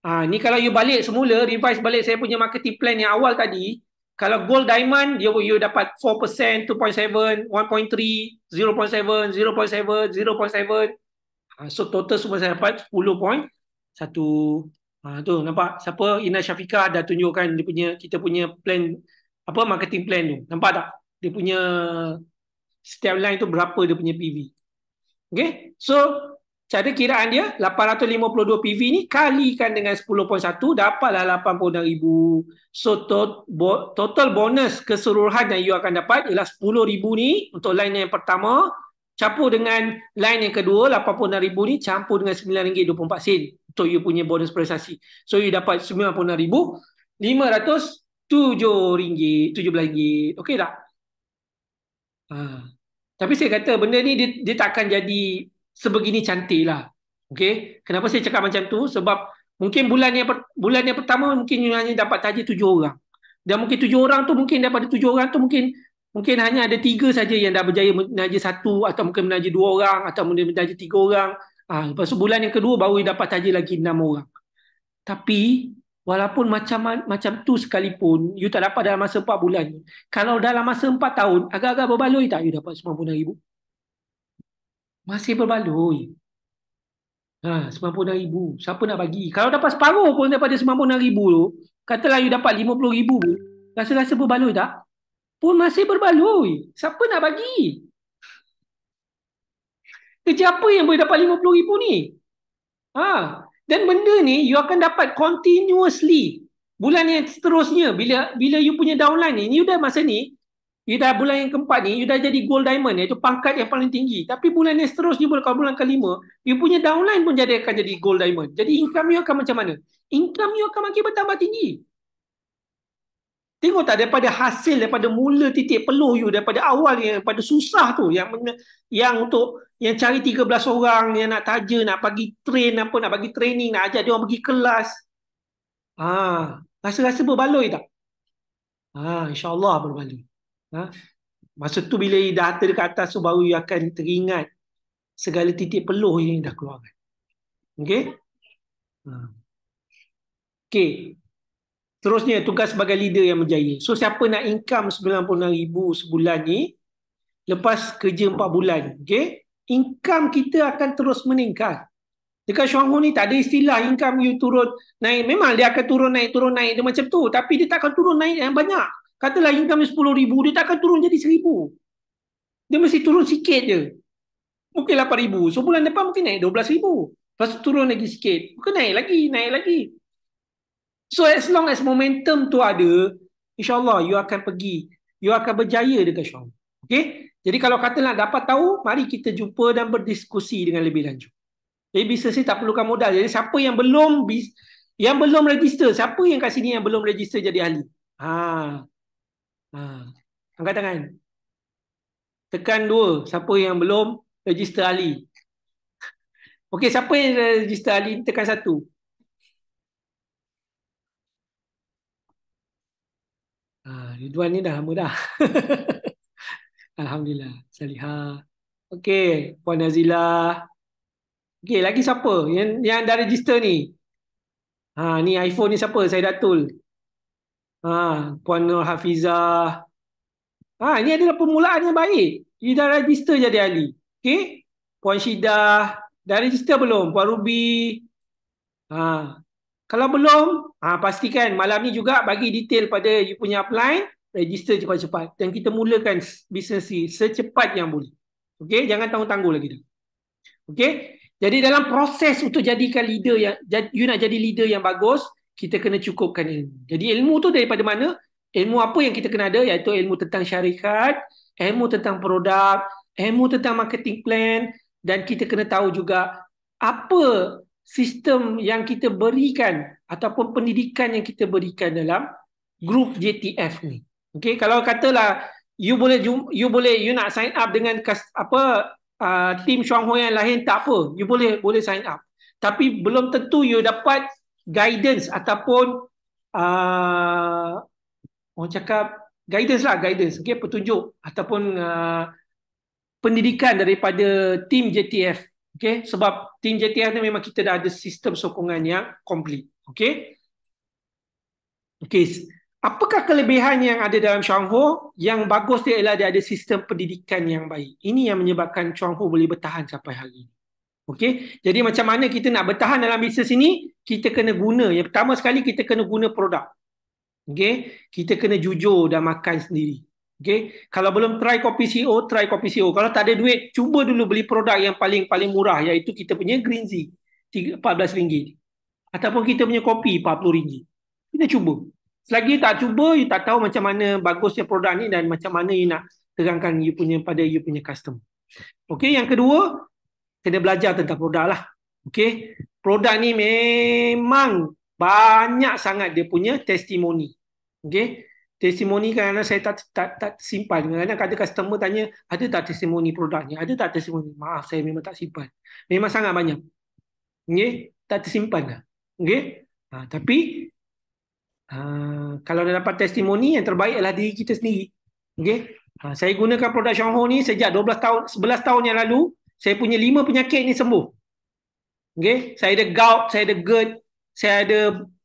Ha, ni kalau you balik semula, revise balik saya punya marketing plan yang awal tadi, kalau gold diamond, you, you dapat 4%, 2.7, 1.3, 0.7, 0.7, 0.7. Ha, so total semua saya dapat 10.1%. Ha, tu nampak siapa Ina Syafika dah tunjukkan dia punya kita punya plan apa marketing plan tu. Nampak tak? Dia punya setiap line tu berapa dia punya PV. Okay. So cara kiraan dia 852 PV ni kalikan dengan 10.1 dapatlah 86,000. So to, bo, total bonus keseluruhan yang you akan dapat ialah 10,000 ni untuk line yang pertama campur dengan line yang kedua 86,000 ni campur dengan RM9.24. So, you punya bonus prestasi. So you dapat RM96,500, RM7, RM17. Okey tak? Ha. Tapi saya kata benda ni dia, dia tak akan jadi sebegini cantik lah. Okay? Kenapa saya cakap macam tu? Sebab mungkin bulan yang, per, bulan yang pertama mungkin you hanya dapat tadi tujuh orang. Dan mungkin tujuh orang tu mungkin daripada tujuh orang tu mungkin mungkin hanya ada tiga saja yang dah berjaya menaja satu atau mungkin menaja dua orang atau mungkin menaja tiga orang. Ha, lepas tu bulan yang kedua baru dia dapat haji lagi enam orang. Tapi walaupun macam macam tu sekalipun, you tak dapat dalam masa 4 bulan. Kalau dalam masa empat tahun, agak-agak berbaloi tak you dapat puluh ribu? Masih berbaloi. Ha, puluh ribu. Siapa nak bagi? Kalau dapat separuh pun daripada puluh ribu tu, katalah you dapat puluh ribu, rasa-rasa berbaloi tak? Pun masih berbaloi. Siapa nak bagi? Kerja apa yang boleh dapat 50,000 ni? Ha. Dan benda ni you akan dapat continuously bulan yang seterusnya bila bila you punya downline ni, you dah masa ni, you dah bulan yang keempat ni, you dah jadi gold diamond iaitu pangkat yang paling tinggi. Tapi bulan yang seterusnya bulan, kalau bulan kelima, you punya downline pun jadi akan jadi gold diamond. Jadi income you akan macam mana? Income you akan makin bertambah tinggi. Tengok tak daripada hasil daripada mula titik peluh you daripada awal yang daripada susah tu yang yang untuk yang cari 13 orang yang nak taja nak bagi train apa nak bagi training nak ajak dia orang pergi kelas ha rasa-rasa berbaloi tak ha Allah berbaloi ha masa tu bila dia dah ada dekat atas tu baru dia akan teringat segala titik peluh yang dah keluar. okey ha okey Terusnya tugas sebagai leader yang berjaya. So siapa nak income RM96,000 sebulan ni lepas kerja 4 bulan. okey? income kita akan terus meningkat. Dekat Shuang Hu ni tak ada istilah income you turun naik. Memang dia akan turun naik, turun naik. Dia macam tu. Tapi dia tak akan turun naik yang banyak. Katalah income you RM10,000, dia tak akan turun jadi RM1,000. Dia mesti turun sikit je. Mungkin RM8,000. So bulan depan mungkin naik RM12,000. Lepas tu turun lagi sikit. Mungkin naik lagi, naik lagi. So as long as momentum tu ada, insyaAllah you akan pergi. You akan berjaya dekat Shuang Hu. Okay, Jadi kalau kata nak dapat tahu, mari kita jumpa dan berdiskusi dengan lebih lanjut. Jadi bisnes ni tak perlukan modal. Jadi siapa yang belum yang belum register, siapa yang kat sini yang belum register jadi ahli? Ha. Ha. Angkat tangan. Tekan dua. Siapa yang belum register ahli? Okey, siapa yang register ahli? Tekan satu. Ha, Ridwan ni dah lama dah. *laughs* Alhamdulillah. salihah. Okey, Puan Nazila. Okey, lagi siapa yang yang dah register ni? Ha, ni iPhone ni siapa? Saya Datul. Ha, Puan Nur Hafizah. Ha, ni adalah permulaan yang baik. You dah register jadi ahli. Okey? Puan Syidah, dah register belum? Puan Ruby. Ha. Kalau belum, ha, pastikan malam ni juga bagi detail pada you punya upline register cepat-cepat dan kita mulakan bisnes ni secepat yang boleh. Okey, jangan tangguh-tangguh lagi dah. Okey? Jadi dalam proses untuk jadikan leader yang you nak jadi leader yang bagus, kita kena cukupkan ilmu. Jadi ilmu tu daripada mana? Ilmu apa yang kita kena ada iaitu ilmu tentang syarikat, ilmu tentang produk, ilmu tentang marketing plan dan kita kena tahu juga apa sistem yang kita berikan ataupun pendidikan yang kita berikan dalam grup JTF ni. Okay, kalau katalah you boleh you boleh you nak sign up dengan apa uh, team Shuang Hong yang lain tak apa, you boleh boleh sign up. Tapi belum tentu you dapat guidance ataupun uh, orang cakap guidance lah guidance, okay, petunjuk ataupun uh, pendidikan daripada team JTF. Okay, sebab team JTF ni memang kita dah ada sistem sokongan yang complete. Okay. Okay, Apakah kelebihan yang ada dalam Chuang Ho? Yang bagus dia ialah dia ada sistem pendidikan yang baik. Ini yang menyebabkan Chuang Ho boleh bertahan sampai hari ini. Okey, jadi macam mana kita nak bertahan dalam bisnes ini? Kita kena guna. Yang pertama sekali kita kena guna produk. Okay, kita kena jujur dan makan sendiri. Okay, kalau belum try kopi CEO, try kopi CEO. Kalau tak ada duit, cuba dulu beli produk yang paling paling murah iaitu kita punya Green Z RM14 ataupun kita punya kopi RM40. Kita cuba. Selagi tak cuba, you tak tahu macam mana bagusnya produk ni dan macam mana you nak terangkan you punya pada you punya customer. Okey, yang kedua, kena belajar tentang produk lah. Okey, produk ni memang banyak sangat dia punya testimoni. Okey, testimoni kerana saya tak, tak, tak simpan. Kadang-kadang ada customer tanya, ada tak testimoni produk ni? Ada tak testimoni? Maaf, saya memang tak simpan. Memang sangat banyak. Okey, tak tersimpan lah. Okay, ha, tapi Ha, kalau dah dapat testimoni, yang terbaik adalah diri kita sendiri. Okay? Ha, ah, saya gunakan produk Xiaohu ni sejak 12 tahun, 11 tahun yang lalu, saya punya 5 penyakit ni sembuh. Okay? Saya ada gout, saya ada GERD, saya ada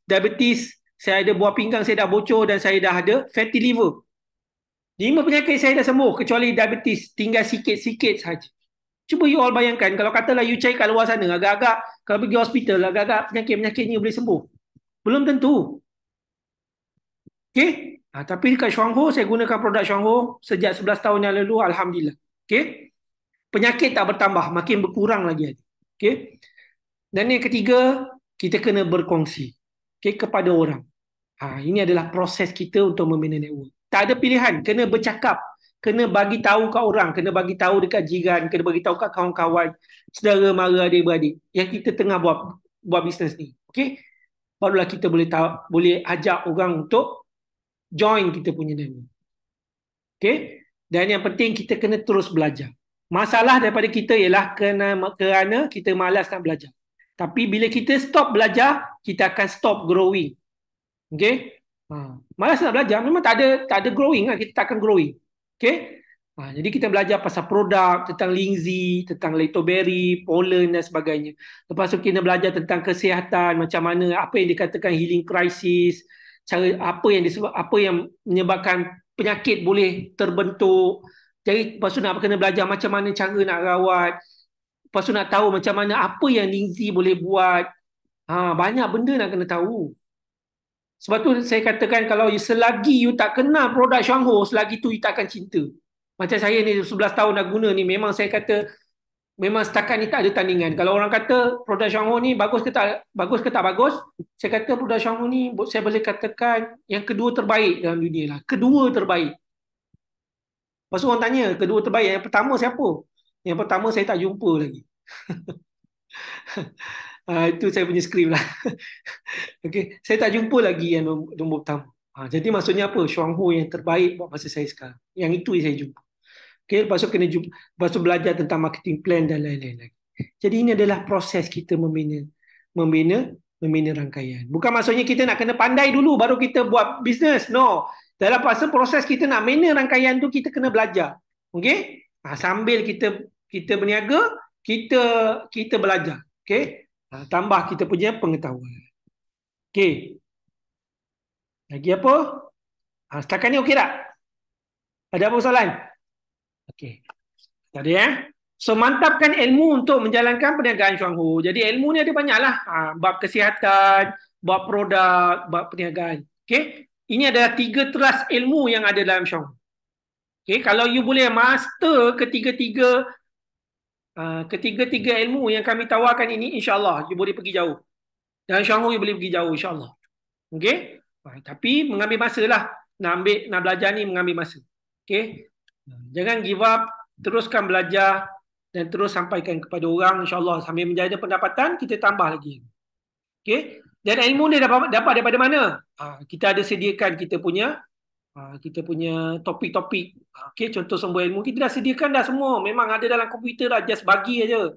diabetes, saya ada buah pinggang saya dah bocor dan saya dah ada fatty liver. Lima penyakit saya dah sembuh kecuali diabetes. Tinggal sikit-sikit saja. Cuba you all bayangkan kalau katalah you cari kat luar sana agak-agak kalau pergi hospital agak-agak penyakit-penyakit ni boleh sembuh. Belum tentu. Okay, Ha, tapi dekat Shuangho saya gunakan produk Shuangho sejak 11 tahun yang lalu alhamdulillah. Okay, Penyakit tak bertambah, makin berkurang lagi. Okay, Dan yang ketiga, kita kena berkongsi. Okay, kepada orang. Ha, ini adalah proses kita untuk membina network. Tak ada pilihan, kena bercakap, kena bagi tahu ke orang, kena bagi tahu dekat jiran, kena bagi tahu kat kawan-kawan, saudara mara adik-beradik yang kita tengah buat buat bisnes ni. Okey? barulah kita boleh tahu, boleh ajak orang untuk join kita punya dunia. Okay? Dan yang penting kita kena terus belajar. Masalah daripada kita ialah kena, kerana kita malas nak belajar. Tapi bila kita stop belajar, kita akan stop growing. Okay? Ha. Malas nak belajar, memang tak ada tak ada growing. Kan? Kita akan growing. Okay? Ha. Jadi kita belajar pasal produk, tentang lingzi, tentang litoberry, pollen dan sebagainya. Lepas tu kita belajar tentang kesihatan, macam mana, apa yang dikatakan healing crisis, cara apa yang disebab apa yang menyebabkan penyakit boleh terbentuk jadi lepas tu nak kena belajar macam mana cara nak rawat lepas tu nak tahu macam mana apa yang Lizzy boleh buat ha, banyak benda nak kena tahu sebab tu saya katakan kalau you, selagi you tak kenal produk Shuang Ho selagi tu you tak akan cinta macam saya ni 11 tahun dah guna ni memang saya kata memang setakat ni tak ada tandingan. Kalau orang kata produk Xiaomi ni bagus ke tak bagus ke tak bagus, saya kata produk Xiaomi ni saya boleh katakan yang kedua terbaik dalam dunia lah. Kedua terbaik. Pasal orang tanya, kedua terbaik yang pertama siapa? Yang pertama saya tak jumpa lagi. uh, *laughs* itu saya punya skrip lah. *laughs* okay. Saya tak jumpa lagi yang nombor, nombor pertama. Ha, jadi maksudnya apa? Xiaomi yang terbaik buat masa saya sekarang. Yang itu yang saya jumpa. Okay, lepas tu kena lepas tu belajar tentang marketing plan dan lain-lain lagi. Jadi ini adalah proses kita membina membina membina rangkaian. Bukan maksudnya kita nak kena pandai dulu baru kita buat bisnes. No. Dalam masa proses kita nak membina rangkaian tu kita kena belajar. Okey? Ha, sambil kita kita berniaga, kita kita belajar. Okey? Ha, tambah kita punya pengetahuan. Okey. Lagi apa? Ha, setakat ni okey tak? Ada apa soalan? Okey. Tadi ya. Eh? So mantapkan ilmu untuk menjalankan perniagaan Chuang Hu. Jadi ilmu ni ada banyaklah. Ha, bab kesihatan, bab produk, bab perniagaan. Okey. Ini adalah tiga teras ilmu yang ada dalam Chuang Hu. Okey, kalau you boleh master ketiga-tiga uh, ketiga-tiga ilmu yang kami tawarkan ini insyaallah you boleh pergi jauh. Dan Chuang Hu you boleh pergi jauh insyaallah. Okey? Ha, tapi mengambil masalah nak ambil nak belajar ni mengambil masa. Okey? Jangan give up, teruskan belajar dan terus sampaikan kepada orang insyaAllah sambil menjaga pendapatan, kita tambah lagi. Okay? Dan ilmu ni dapat, dapat daripada mana? Ha, kita ada sediakan kita punya ha, kita punya topik-topik. Okay, contoh semua ilmu, kita dah sediakan dah semua. Memang ada dalam komputer dah, just bagi aja.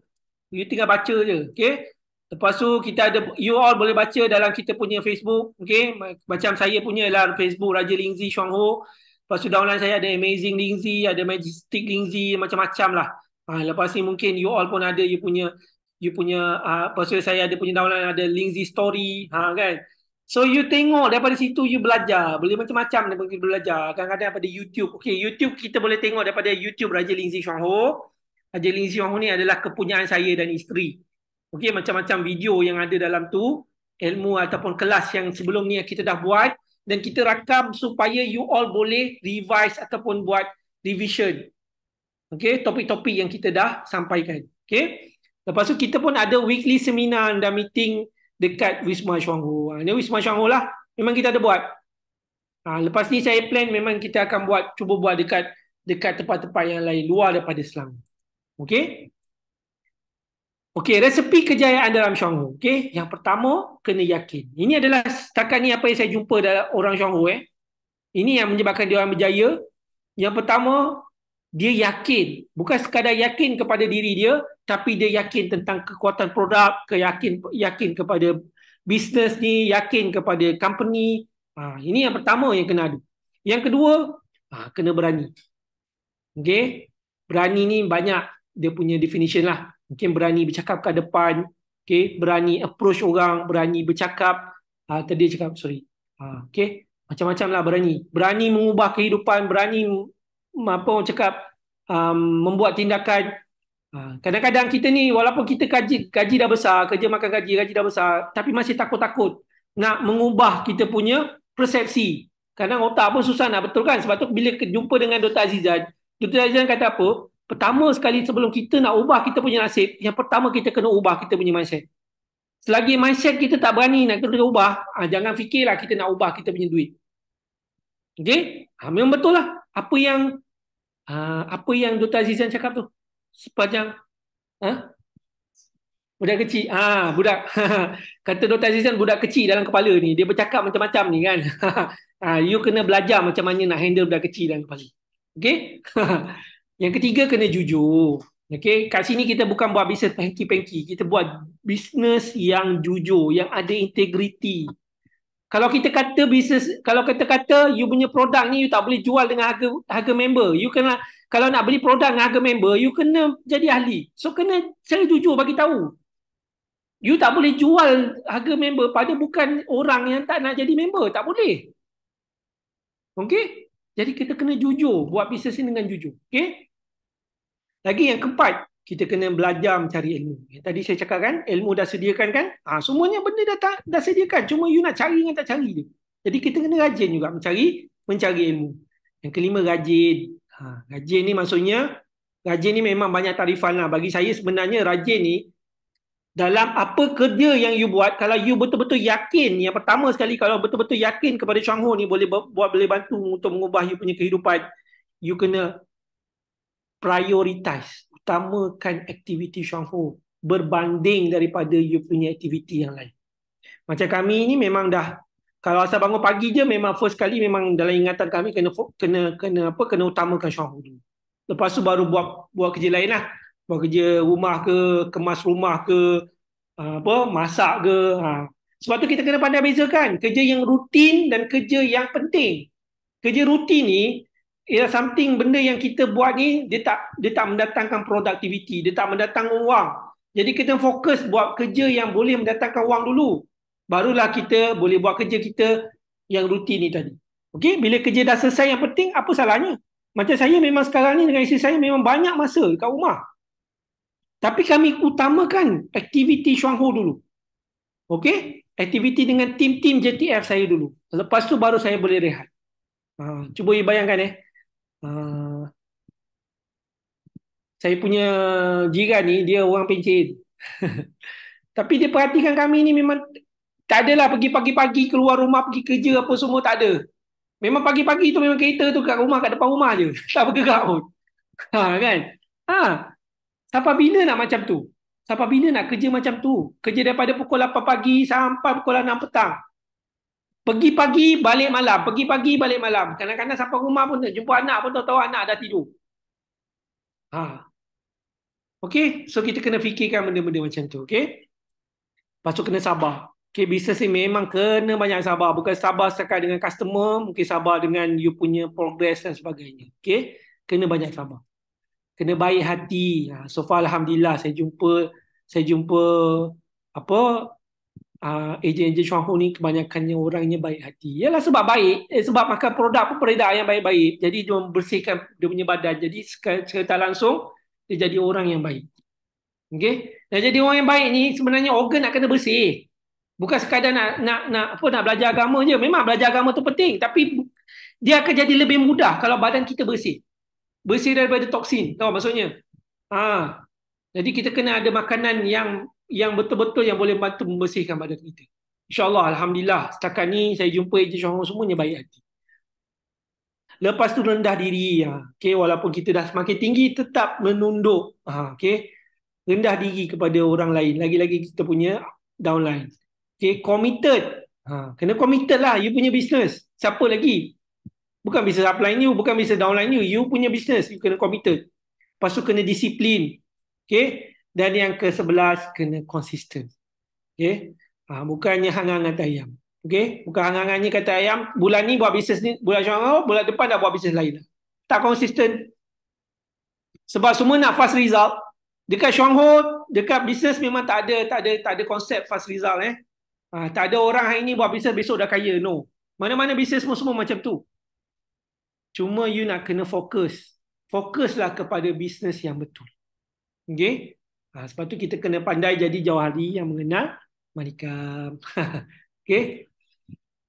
You tinggal baca je. Okay? Lepas tu kita ada, you all boleh baca dalam kita punya Facebook. Okay? Macam saya punya lah Facebook Raja Lingzi Shuang Ho. Lepas tu downline saya ada Amazing Lingzi, ada Majestic Lingzi, macam-macam lah. Ha, lepas ni mungkin you all pun ada you punya you punya uh, ha, pasal saya ada punya downline ada Lingzi story ha kan so you tengok daripada situ you belajar boleh macam-macam dia mungkin belajar kadang-kadang daripada YouTube okay, YouTube kita boleh tengok daripada YouTube Raja Lingzi Shuang Ho Raja Lingzi Shuang Ho ni adalah kepunyaan saya dan isteri Okay, macam-macam video yang ada dalam tu ilmu ataupun kelas yang sebelum ni kita dah buat dan kita rakam supaya you all boleh revise ataupun buat revision. Okay, topik-topik yang kita dah sampaikan. Okay. Lepas tu kita pun ada weekly seminar dan meeting dekat Wisma Shuang Ho. Ah, Ini Wisma Shuang Ho lah. Memang kita ada buat. Ha, lepas ni saya plan memang kita akan buat cuba buat dekat dekat tempat-tempat yang lain luar daripada Selangor. Okay. Okey, resepi kejayaan dalam Xiongho. Okey, yang pertama kena yakin. Ini adalah setakat ni apa yang saya jumpa dalam orang Xiongho eh. Ini yang menyebabkan dia orang berjaya. Yang pertama, dia yakin. Bukan sekadar yakin kepada diri dia, tapi dia yakin tentang kekuatan produk, keyakin yakin kepada bisnes ni, yakin kepada company. Ha, ini yang pertama yang kena ada. Yang kedua, ha, kena berani. Okey, berani ni banyak dia punya definition lah mungkin berani bercakap ke depan okey berani approach orang berani bercakap uh, tadi cakap sorry uh, okey macam-macam lah berani berani mengubah kehidupan berani apa orang cakap um, membuat tindakan uh, kadang-kadang kita ni walaupun kita gaji gaji dah besar kerja makan gaji gaji dah besar tapi masih takut-takut nak mengubah kita punya persepsi kadang otak pun susah nak betul kan sebab tu bila jumpa dengan Dr. Azizan Dr. Azizan kata apa Pertama sekali sebelum kita nak ubah kita punya nasib, yang pertama kita kena ubah kita punya mindset. Selagi mindset kita tak berani nak kena ubah, ha, jangan fikirlah kita nak ubah kita punya duit. Okay? Ha, ah, memang betul lah. Apa yang ha, apa yang Dr. Azizan cakap tu? Sepanjang ha? Budak kecil. Ah, ha, budak. *laughs* Kata Dr. Azizan budak kecil dalam kepala ni. Dia bercakap macam-macam ni kan. Ha, *laughs* you kena belajar macam mana nak handle budak kecil dalam kepala. Okay? *laughs* Yang ketiga kena jujur. Okey, kat sini kita bukan buat bisnes pengki-pengki. Kita buat bisnes yang jujur, yang ada integriti. Kalau kita kata bisnes, kalau kita kata you punya produk ni you tak boleh jual dengan harga harga member. You kena kalau nak beli produk dengan harga member, you kena jadi ahli. So kena secara jujur bagi tahu. You tak boleh jual harga member pada bukan orang yang tak nak jadi member. Tak boleh. Okay? Jadi kita kena jujur. Buat bisnes ini dengan jujur. Okay? Lagi yang keempat, kita kena belajar mencari ilmu. Yang tadi saya cakap kan, ilmu dah sediakan kan? Ha, semuanya benda dah, tak, dah sediakan. Cuma you nak cari dengan tak cari je. Jadi kita kena rajin juga mencari mencari ilmu. Yang kelima, rajin. Ha, rajin ni maksudnya, rajin ni memang banyak tarifan lah. Bagi saya sebenarnya rajin ni, dalam apa kerja yang you buat, kalau you betul-betul yakin, yang pertama sekali kalau betul-betul yakin kepada Chuang Ho ni boleh buat boleh bantu untuk mengubah you punya kehidupan, you kena prioritize utamakan aktiviti Shuangfu berbanding daripada you punya aktiviti yang lain. Macam kami ni memang dah kalau asal bangun pagi je memang first kali memang dalam ingatan kami kena kena kena apa kena utamakan Shuangfu dulu. Lepas tu baru buat buat kerja lain lah. Buat kerja rumah ke, kemas rumah ke, ah, apa masak ke. Ha. Sebab tu kita kena pandai bezakan kerja yang rutin dan kerja yang penting. Kerja rutin ni ialah something benda yang kita buat ni dia tak dia tak mendatangkan produktiviti, dia tak mendatangkan wang. Jadi kita fokus buat kerja yang boleh mendatangkan wang dulu. Barulah kita boleh buat kerja kita yang rutin ni tadi. Okey, bila kerja dah selesai yang penting apa salahnya? Macam saya memang sekarang ni dengan isteri saya memang banyak masa dekat rumah. Tapi kami utamakan aktiviti Shuang Shuangho dulu. Okey? Aktiviti dengan tim-tim JTF saya dulu. Lepas tu baru saya boleh rehat. Ha, cuba you bayangkan eh. Eh, saya punya jiran ni dia orang pencen. *laughs* Tapi dia perhatikan kami ni memang tak adalah pergi pagi-pagi keluar rumah pergi kerja apa semua tak ada. Memang pagi-pagi tu memang kereta tu kat rumah kat depan rumah je. *laughs* Tak bergerak pun. Ha kan? Ha. Siapa bina nak macam tu? Siapa bina nak kerja macam tu? Kerja daripada pukul 8 pagi sampai pukul 6 petang. Pergi pagi, balik malam. Pergi pagi, balik malam. Kadang-kadang sampai rumah pun, jumpa anak pun tahu-tahu anak dah tidur. Ha. Okay? So, kita kena fikirkan benda-benda macam tu. Okay? Lepas tu kena sabar. Okay, bisnes ni memang kena banyak sabar. Bukan sabar sekadar dengan customer, mungkin sabar dengan you punya progress dan sebagainya. Okay? Kena banyak sabar. Kena baik hati. Ha, so far, Alhamdulillah, saya jumpa, saya jumpa, apa, uh, ejen-ejen Chuan Ho ni kebanyakannya orangnya baik hati. Ialah sebab baik, eh, sebab makan produk pun peredar yang baik-baik. Jadi dia membersihkan, dia punya badan. Jadi secara langsung dia jadi orang yang baik. Okey. Dan jadi orang yang baik ni sebenarnya organ nak kena bersih. Bukan sekadar nak nak nak apa nak belajar agama je. Memang belajar agama tu penting, tapi dia akan jadi lebih mudah kalau badan kita bersih. Bersih daripada toksin. Tahu maksudnya? Ha. Jadi kita kena ada makanan yang yang betul-betul yang boleh bantu membersihkan badan kita. InsyaAllah, Alhamdulillah. Setakat ni saya jumpa Encik Syahrul semuanya baik hati. Lepas tu rendah diri. Ya. Ha, okay, walaupun kita dah semakin tinggi, tetap menunduk. Ha, okay. Rendah diri kepada orang lain. Lagi-lagi kita punya downline. Okay, committed. Ha, kena committed lah. You punya business. Siapa lagi? Bukan bisa upline you. Bukan bisa downline you. You punya business. You kena committed. Lepas tu kena disiplin. Okay. Dan yang ke sebelas, kena konsisten. Okay? Ha, ah, bukannya hangangan kata ayam. Okay? Bukan hangangannya kata ayam, bulan ni buat bisnes ni, bulan syarikat, bulan depan dah buat bisnes lain. Tak konsisten. Sebab semua nak fast result. Dekat Shuang dekat bisnes memang tak ada tak ada tak ada konsep fast result eh. Ha, tak ada orang hari ni buat bisnes besok dah kaya. No. Mana-mana bisnes semua, semua macam tu. Cuma you nak kena fokus. Fokuslah kepada bisnes yang betul. Okay? Ha, sebab tu kita kena pandai jadi jawahari yang mengenal Malika. *laughs* Okey.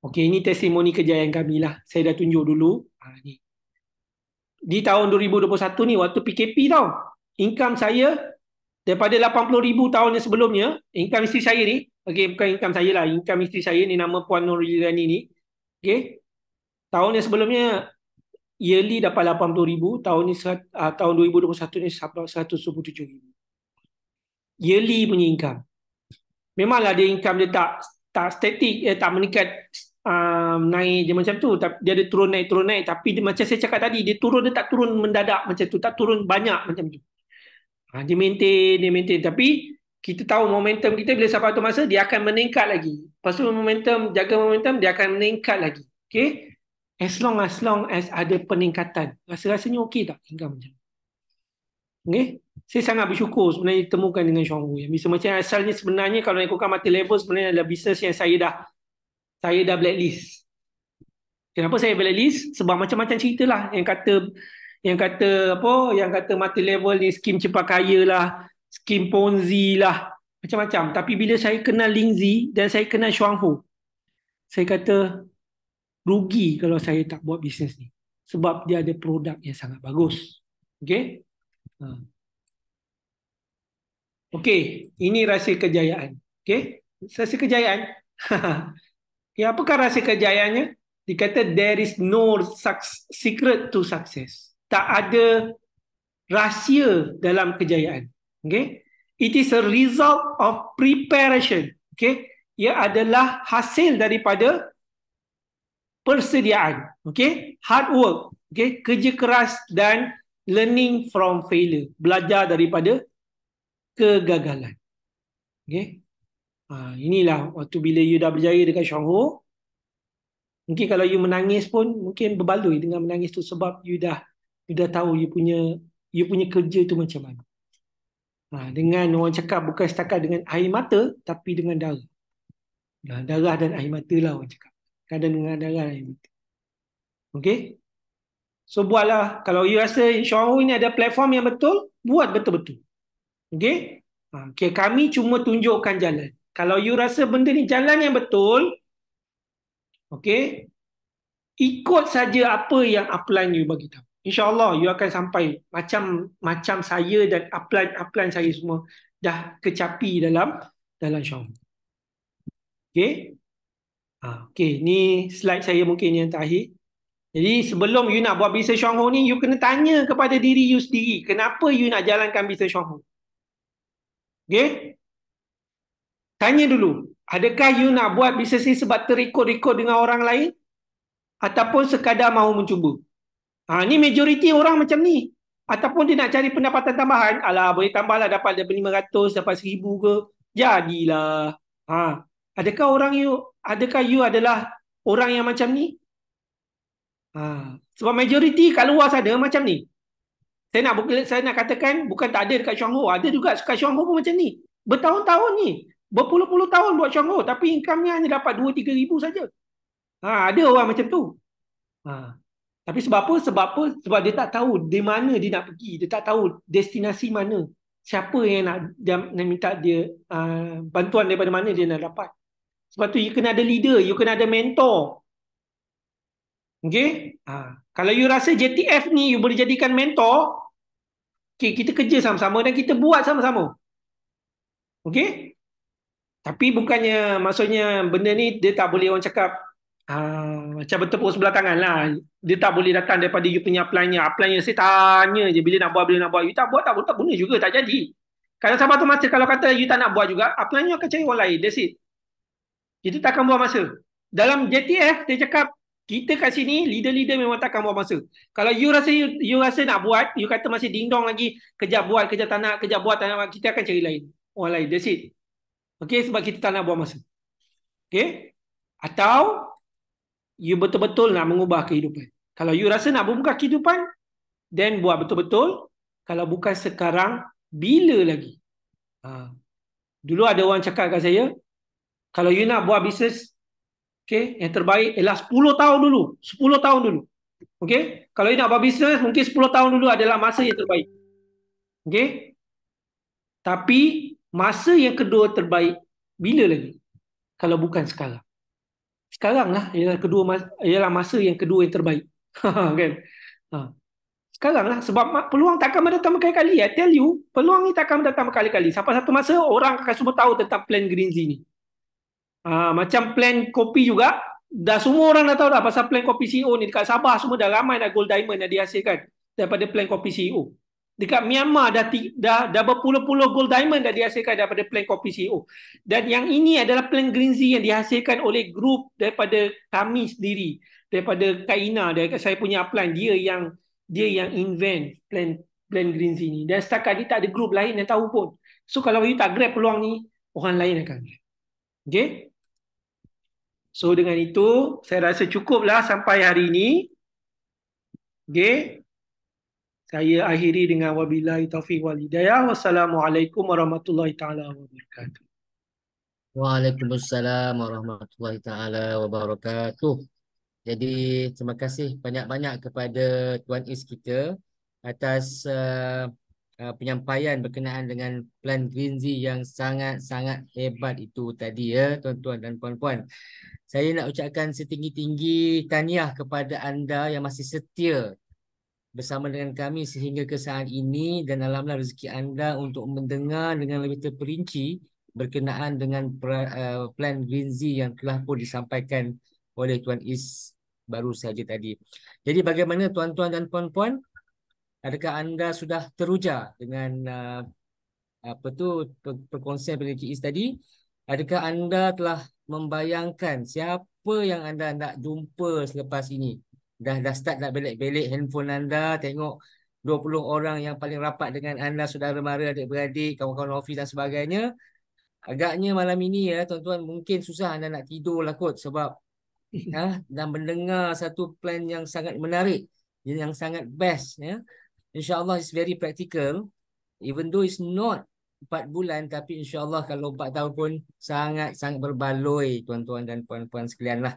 Okey, ini testimoni kejayaan kami lah. Saya dah tunjuk dulu. Ha, ni. Di tahun 2021 ni, waktu PKP tau, income saya daripada 80,000 tahun yang sebelumnya, income isteri saya ni, okey, bukan income saya lah, income isteri saya ni nama Puan Nur Lirani ni, okey, tahun yang sebelumnya, yearly dapat 80,000, tahun ni, uh, tahun 2021 ni, 117,000 yearly punya income. Memanglah dia income dia tak tak statik, dia eh, tak meningkat um, naik je macam tu. Dia ada turun naik, turun naik. Tapi dia, macam saya cakap tadi, dia turun, dia tak turun mendadak macam tu. Tak turun banyak macam tu. Ha, dia maintain, dia maintain. Tapi kita tahu momentum kita bila sampai satu masa, dia akan meningkat lagi. Lepas tu momentum, jaga momentum, dia akan meningkat lagi. Okay? As long as long as ada peningkatan. Rasa-rasanya okey tak? Hingga macam Okay. Saya sangat bersyukur sebenarnya ditemukan dengan Xiong Wu. Bisa macam asalnya sebenarnya kalau nak ikutkan mati level sebenarnya adalah bisnes yang saya dah saya dah blacklist. Kenapa saya blacklist? Sebab macam-macam cerita lah yang kata yang kata apa yang kata mati level ni skim cepat kaya lah, skim ponzi lah, macam-macam. Tapi bila saya kenal Ling Zi dan saya kenal Xiong Hu, saya kata rugi kalau saya tak buat bisnes ni. Sebab dia ada produk yang sangat bagus. Okay? Hmm. Okey, ini rahsia kejayaan. Okey, rahsia kejayaan. *laughs* okay, apakah rahsia kejayaannya? Dikata there is no secret to success. Tak ada rahsia dalam kejayaan. Okey, it is a result of preparation. Okey, ia adalah hasil daripada persediaan. Okey, hard work. Okey, kerja keras dan learning from failure belajar daripada kegagalan okey ha inilah waktu bila you dah berjaya dekat Shanghai mungkin kalau you menangis pun mungkin berbaloi dengan menangis tu sebab you dah you dah tahu you punya you punya kerja tu macam mana ha dengan orang cakap bukan setakat dengan air mata tapi dengan darah ha, darah dan air mata lah orang cakap kadang dengan darah dan air mata okey So buatlah kalau you rasa insyaallah ini ada platform yang betul, buat betul-betul. Okey? Ha, okay, kami cuma tunjukkan jalan. Kalau you rasa benda ni jalan yang betul, okey? Ikut saja apa yang upline you bagi tahu. Insyaallah you akan sampai macam-macam saya dan upline-upline saya semua dah kecapi dalam dalam Xiaomi. Okey? Ha, okey, ni slide saya mungkin yang terakhir. Jadi sebelum you nak buat bisnes Xiaohong ni, you kena tanya kepada diri you sendiri. Kenapa you nak jalankan bisnes Xiaohong? Okay? Tanya dulu. Adakah you nak buat bisnes ni sebab terikut-ikut dengan orang lain? Ataupun sekadar mahu mencuba? Ha, ni majoriti orang macam ni. Ataupun dia nak cari pendapatan tambahan. Alah, boleh tambahlah dapat dari 500, dapat 1000 ke. Jadilah. Ha. Adakah orang you, adakah you adalah orang yang macam ni? Ha. Sebab majoriti kat luar sana macam ni. Saya nak saya nak katakan bukan tak ada dekat Shuangho. Ada juga suka Shuangho pun macam ni. Bertahun-tahun ni. Berpuluh-puluh tahun buat Shuangho. Tapi income hanya dapat 2-3 ribu saja. Ha, ada orang macam tu. Ha. Tapi sebab apa? Sebab apa? Sebab dia tak tahu di mana dia nak pergi. Dia tak tahu destinasi mana. Siapa yang nak, dia, nak minta dia uh, bantuan daripada mana dia nak dapat. Sebab tu you kena ada leader. You kena ada mentor. Okey? Ha. Kalau you rasa JTF ni you boleh jadikan mentor, okay, kita kerja sama-sama dan kita buat sama-sama. Okey? Tapi bukannya maksudnya benda ni dia tak boleh orang cakap ha, macam bertepuk sebelah tangan lah. Dia tak boleh datang daripada you punya appliance. yang saya tanya je bila nak buat, bila nak buat. You tak buat, tak buat, tak guna juga. Tak jadi. Kalau sahabat tu masa kalau kata you tak nak buat juga, appliance you akan cari orang lain. That's it. Kita takkan buat masa. Dalam JTF, dia cakap kita kat sini leader-leader memang takkan buang masa. Kalau you rasa you, you rasa nak buat, you kata masih dingdong lagi, kerja buat, kerja tak nak, kerja buat tak kita akan cari lain. Orang lain, that's it. Okay, sebab kita tak nak buang masa. Okay? Atau, you betul-betul nak mengubah kehidupan. Kalau you rasa nak buka kehidupan, then buat betul-betul. Kalau bukan sekarang, bila lagi? Ha. Dulu ada orang cakap kat saya, kalau you nak buat bisnes, Okey, yang terbaik ialah 10 tahun dulu. 10 tahun dulu. Okey, kalau you nak buat bisnes, mungkin 10 tahun dulu adalah masa yang terbaik. Okey, tapi masa yang kedua terbaik, bila lagi? Kalau bukan sekarang. Sekaranglah lah ialah, kedua, ialah masa yang kedua yang terbaik. Okey, *laughs* kan? ha. Sekarang lah, sebab peluang takkan datang berkali-kali. I tell you, peluang ni takkan datang berkali-kali. Sampai satu masa, orang akan semua tahu tentang plan Green Z ni. Uh, macam plan kopi juga. Dah semua orang dah tahu dah pasal plan kopi CEO ni. Dekat Sabah semua dah ramai dah gold diamond yang dihasilkan daripada plan kopi CEO. Dekat Myanmar dah, ti, dah, dah berpuluh-puluh gold diamond dah dihasilkan daripada plan kopi CEO. Dan yang ini adalah plan Green Z yang dihasilkan oleh group daripada kami sendiri. Daripada Kaina, daripada saya punya plan Dia yang dia yang invent plan plan Green Z ni. Dan setakat ni tak ada group lain yang tahu pun. So kalau you tak grab peluang ni, orang lain akan grab. Okay? So dengan itu saya rasa cukuplah sampai hari ini. Okay. Saya akhiri dengan wabillahi taufiq wal hidayah. Wassalamualaikum warahmatullahi taala wabarakatuh. Waalaikumsalam warahmatullahi taala wabarakatuh. Jadi terima kasih banyak-banyak kepada tuan is kita atas uh, uh, penyampaian berkenaan dengan plan Green Z yang sangat-sangat hebat itu tadi ya tuan-tuan dan puan-puan. Saya nak ucapkan setinggi-tinggi tahniah kepada anda yang masih setia bersama dengan kami sehingga ke saat ini dan alhamdulillah rezeki anda untuk mendengar dengan lebih terperinci berkenaan dengan uh, plan Green Z yang telah pun disampaikan oleh Tuan Is baru saja tadi. Jadi bagaimana tuan-tuan dan puan-puan, adakah anda sudah teruja dengan uh, apa tu perkongsian dari Cik tadi? Adakah anda telah membayangkan siapa yang anda nak jumpa selepas ini? Dah dah start nak belik-belik handphone anda, tengok 20 orang yang paling rapat dengan anda, saudara mara, adik-beradik, kawan-kawan ofis dan sebagainya. Agaknya malam ini ya tuan-tuan mungkin susah anda nak tidur lah kot sebab ha, hmm. ah, dan mendengar satu plan yang sangat menarik yang sangat best ya insyaallah it's very practical even though it's not 4 bulan tapi insyaallah kalau 4 tahun pun sangat sangat berbaloi tuan-tuan dan puan-puan sekalian lah.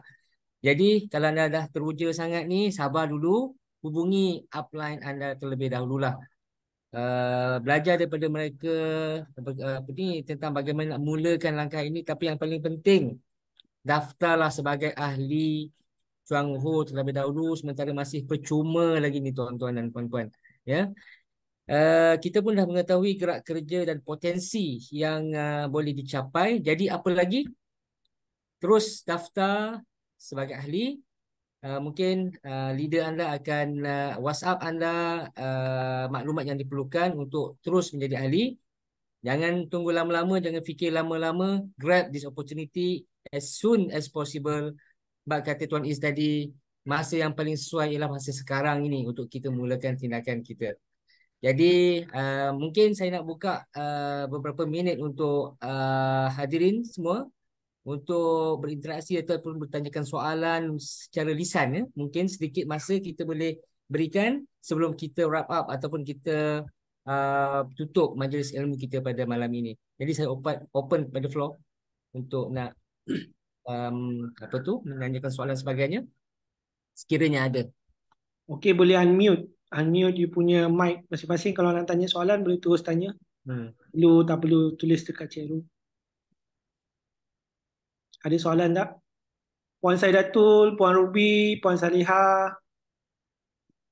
jadi kalau anda dah teruja sangat ni sabar dulu hubungi upline anda terlebih dahululah uh, belajar daripada mereka apa uh, ni tentang bagaimana nak mulakan langkah ini tapi yang paling penting daftarlah sebagai ahli cuang Ho terlebih dahulu sementara masih percuma lagi ni tuan-tuan dan puan-puan ya Uh, kita pun dah mengetahui gerak kerja dan potensi yang uh, boleh dicapai. Jadi apa lagi? Terus daftar sebagai ahli. Uh, mungkin uh, leader anda akan uh, WhatsApp anda uh, maklumat yang diperlukan untuk terus menjadi ahli. Jangan tunggu lama-lama, jangan fikir lama-lama. Grab this opportunity as soon as possible. Bak kata Tuan Is tadi, masa yang paling sesuai ialah masa sekarang ini untuk kita mulakan tindakan kita. Jadi uh, mungkin saya nak buka uh, beberapa minit untuk uh, hadirin semua untuk berinteraksi ataupun bertanyakan soalan secara lisan. Ya. Mungkin sedikit masa kita boleh berikan sebelum kita wrap up ataupun kita uh, tutup majlis ilmu kita pada malam ini. Jadi saya open, open pada floor untuk nak *clears throat* um, apa tu menanyakan soalan sebagainya sekiranya ada. Okey, boleh unmute. Unmute dia punya mic masing-masing. Kalau nak tanya soalan, boleh terus tanya. Hmm. Perlu, tak perlu tulis dekat chat room. Ada soalan tak? Puan Saidatul, Puan Ruby, Puan Saliha,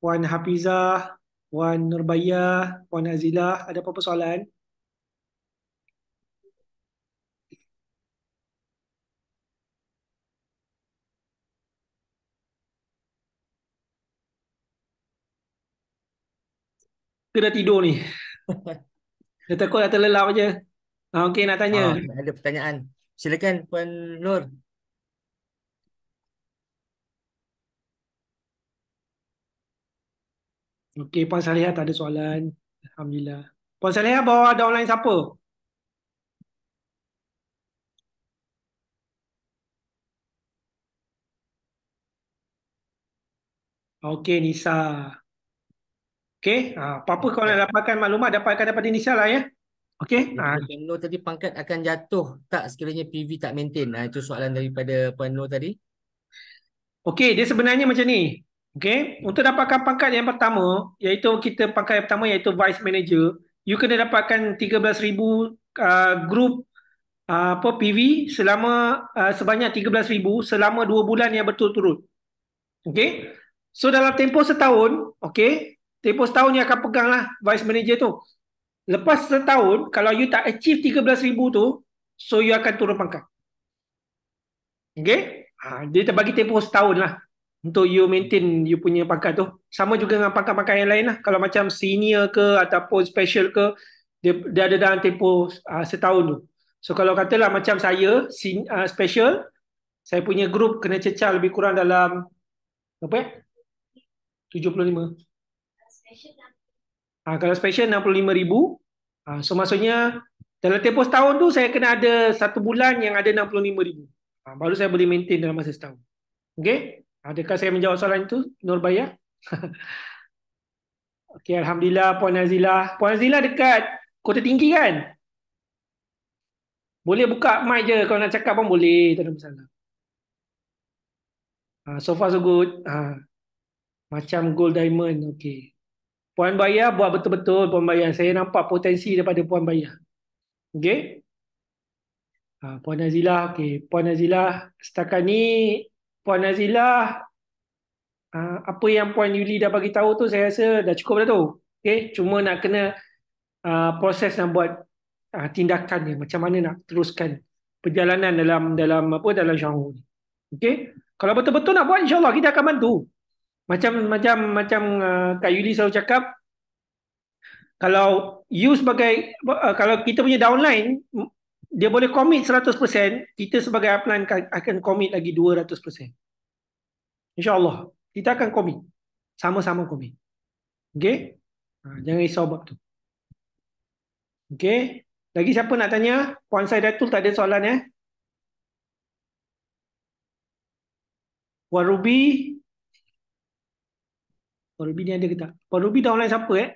Puan Hafizah, Puan Nurbaya, Puan Azila, ada apa-apa soalan? Kita dah tidur ni. *laughs* Dah takut dah terlelap je. Ah, okay nak tanya. Ah, ada pertanyaan. Silakan Puan Nur. Okay Puan Saleha tak ada soalan. Alhamdulillah. Puan Saleha bawa ada online siapa? Okay Nisa. Okey, ah, apa-apa kau nak dapatkan maklumat dapatkan daripada Nisa lah ya. Okey. Ah, uh. tadi pangkat akan jatuh tak sekiranya PV tak maintain. Ah, itu soalan daripada Puan Nur tadi. Okey, dia sebenarnya macam ni. Okey, untuk dapatkan pangkat yang pertama, iaitu kita pangkat yang pertama iaitu vice manager, you kena dapatkan 13,000 uh, ah, group uh, apa PV selama uh, sebanyak 13,000 selama 2 bulan yang berturut-turut. Okey. So dalam tempoh setahun, okey, tempoh setahun ni akan pegang lah vice manager tu. Lepas setahun, kalau you tak achieve 13,000 tu, so you akan turun pangkat. Okay? Ha, dia terbagi tempoh setahun lah untuk you maintain you punya pangkat tu. Sama juga dengan pangkat-pangkat yang lain lah. Kalau macam senior ke ataupun special ke, dia, dia ada dalam tempoh uh, ah, setahun tu. So kalau katalah macam saya, sen, uh, special, saya punya group kena cecah lebih kurang dalam apa ya? Ha, kalau special 65000 ha, ah, so maksudnya dalam tempoh setahun tu saya kena ada satu bulan yang ada 65000 ha, ah, baru saya boleh maintain dalam masa setahun. Okey? Adakah saya menjawab soalan itu Nur Nurbaya? *laughs* Okay, alhamdulillah Puan Azila. Puan Azila dekat Kota Tinggi kan? Boleh buka mic je kalau nak cakap pun boleh, tak ada masalah. Ha, so far so good. Ha, macam gold diamond. okay. Puan Baya, buat betul-betul Puan Baya, Saya nampak potensi daripada Puan Baya. Okey. Ha, Puan Azila, okey. Puan Azila, setakat ni Puan Azila, ha, ah, apa yang Puan Yuli dah bagi tahu tu saya rasa dah cukup dah tu. Okey, cuma nak kena ha, proses nak buat ha, tindakan dia macam mana nak teruskan perjalanan dalam dalam apa dalam genre ni. Okey. Kalau betul-betul nak buat insya-Allah kita akan bantu macam macam macam uh, Kak Yuli selalu cakap kalau you sebagai uh, kalau kita punya downline dia boleh commit 100%, kita sebagai upline akan commit lagi 200%. InsyaAllah. kita akan commit. Sama-sama commit. Okey? Ha, jangan risau buat tu. Okey? Lagi siapa nak tanya? Puan Saidatul tak ada soalan eh? Puan Puan Ruby ni ada ke tak? Puan Ruby dah online siapa eh?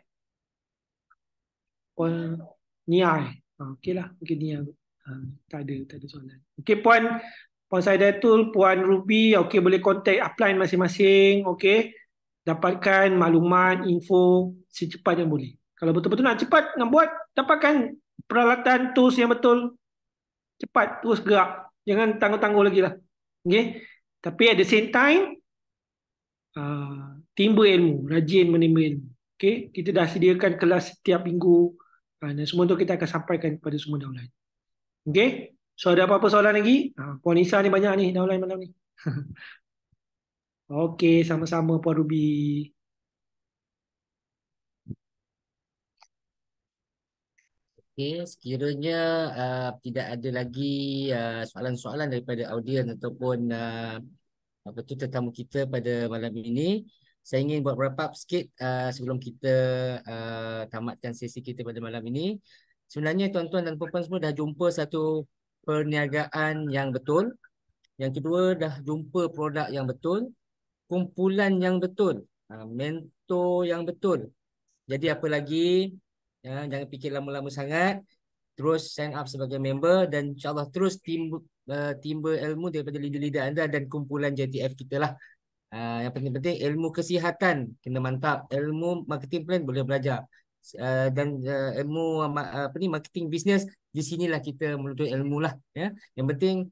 Puan Nia eh? Ha, ah, okay lah. Mungkin Nia. Ha, ah, tak ada. Tak ada soalan. Okay Puan. Puan Saidatul. Puan Ruby. Okay boleh contact upline masing-masing. Okay. Dapatkan maklumat, info secepat yang boleh. Kalau betul-betul nak cepat nak buat. Dapatkan peralatan tools yang betul. Cepat. Terus gerak. Jangan tangguh-tangguh lagi lah. Okay. Tapi at the same time. Ah, timba ilmu, rajin menimba ilmu. Okey, kita dah sediakan kelas setiap minggu ha, dan semua tu kita akan sampaikan kepada semua downline. Okey? So ada apa-apa soalan lagi? Ha, Puan Nisa ni banyak ni downline malam ni. *laughs* Okey, sama-sama Puan Ruby. Okay, sekiranya uh, tidak ada lagi uh, soalan-soalan uh, daripada audiens ataupun uh, apa tu tetamu kita pada malam ini, saya ingin buat wrap up sikit uh, sebelum kita uh, tamatkan sesi kita pada malam ini. Sebenarnya tuan-tuan dan puan-puan semua dah jumpa satu perniagaan yang betul. Yang kedua dah jumpa produk yang betul, kumpulan yang betul, uh, mentor yang betul. Jadi apa lagi? Ya, jangan fikir lama-lama sangat. Terus sign up sebagai member dan insyaAllah terus timbul uh, timba ilmu daripada lidah-lidah anda dan kumpulan JTF kita lah. Ah, yang penting-penting ilmu kesihatan kena mantap. Ilmu marketing plan boleh belajar. Uh, dan uh, ilmu uh, apa ni marketing bisnes di sinilah kita menuntut ilmu lah ya yang penting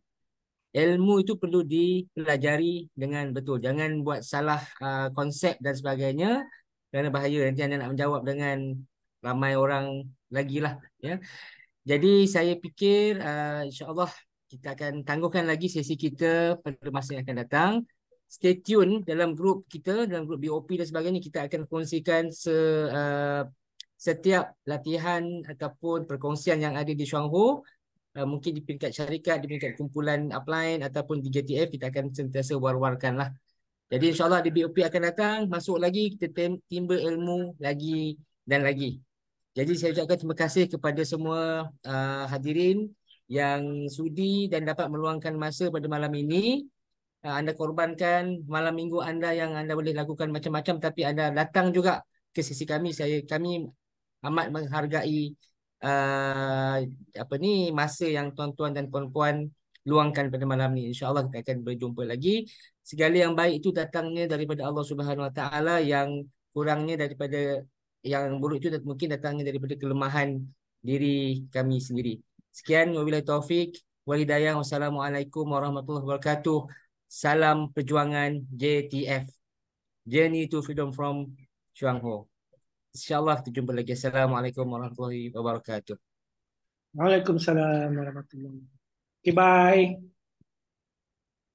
ilmu itu perlu dipelajari dengan betul jangan buat salah uh, konsep dan sebagainya kerana bahaya nanti anda nak menjawab dengan ramai orang lagi lah ya jadi saya fikir uh, insyaallah kita akan tangguhkan lagi sesi kita pada masa yang akan datang stay tune dalam grup kita, dalam grup BOP dan sebagainya, kita akan kongsikan se, uh, setiap latihan ataupun perkongsian yang ada di Shuangho. Uh, mungkin di peringkat syarikat, di peringkat kumpulan upline ataupun di JTF kita akan sentiasa war-warkan lah. Jadi insyaAllah di BOP akan datang, masuk lagi, kita timba ilmu lagi dan lagi. Jadi saya ucapkan terima kasih kepada semua uh, hadirin yang sudi dan dapat meluangkan masa pada malam ini anda korbankan malam minggu anda yang anda boleh lakukan macam-macam tapi anda datang juga ke sisi kami saya kami amat menghargai uh, apa ni masa yang tuan-tuan dan puan-puan luangkan pada malam ni insyaallah kita akan berjumpa lagi segala yang baik itu datangnya daripada Allah Subhanahu Wa Taala yang kurangnya daripada yang buruk itu mungkin datangnya daripada kelemahan diri kami sendiri sekian wabillahi taufik walhidayah wassalamualaikum warahmatullahi wabarakatuh salam perjuangan JTF. Journey to Freedom from Chuang Ho. InsyaAllah kita jumpa lagi. Assalamualaikum warahmatullahi wabarakatuh. Waalaikumsalam warahmatullahi wabarakatuh. Okay, bye.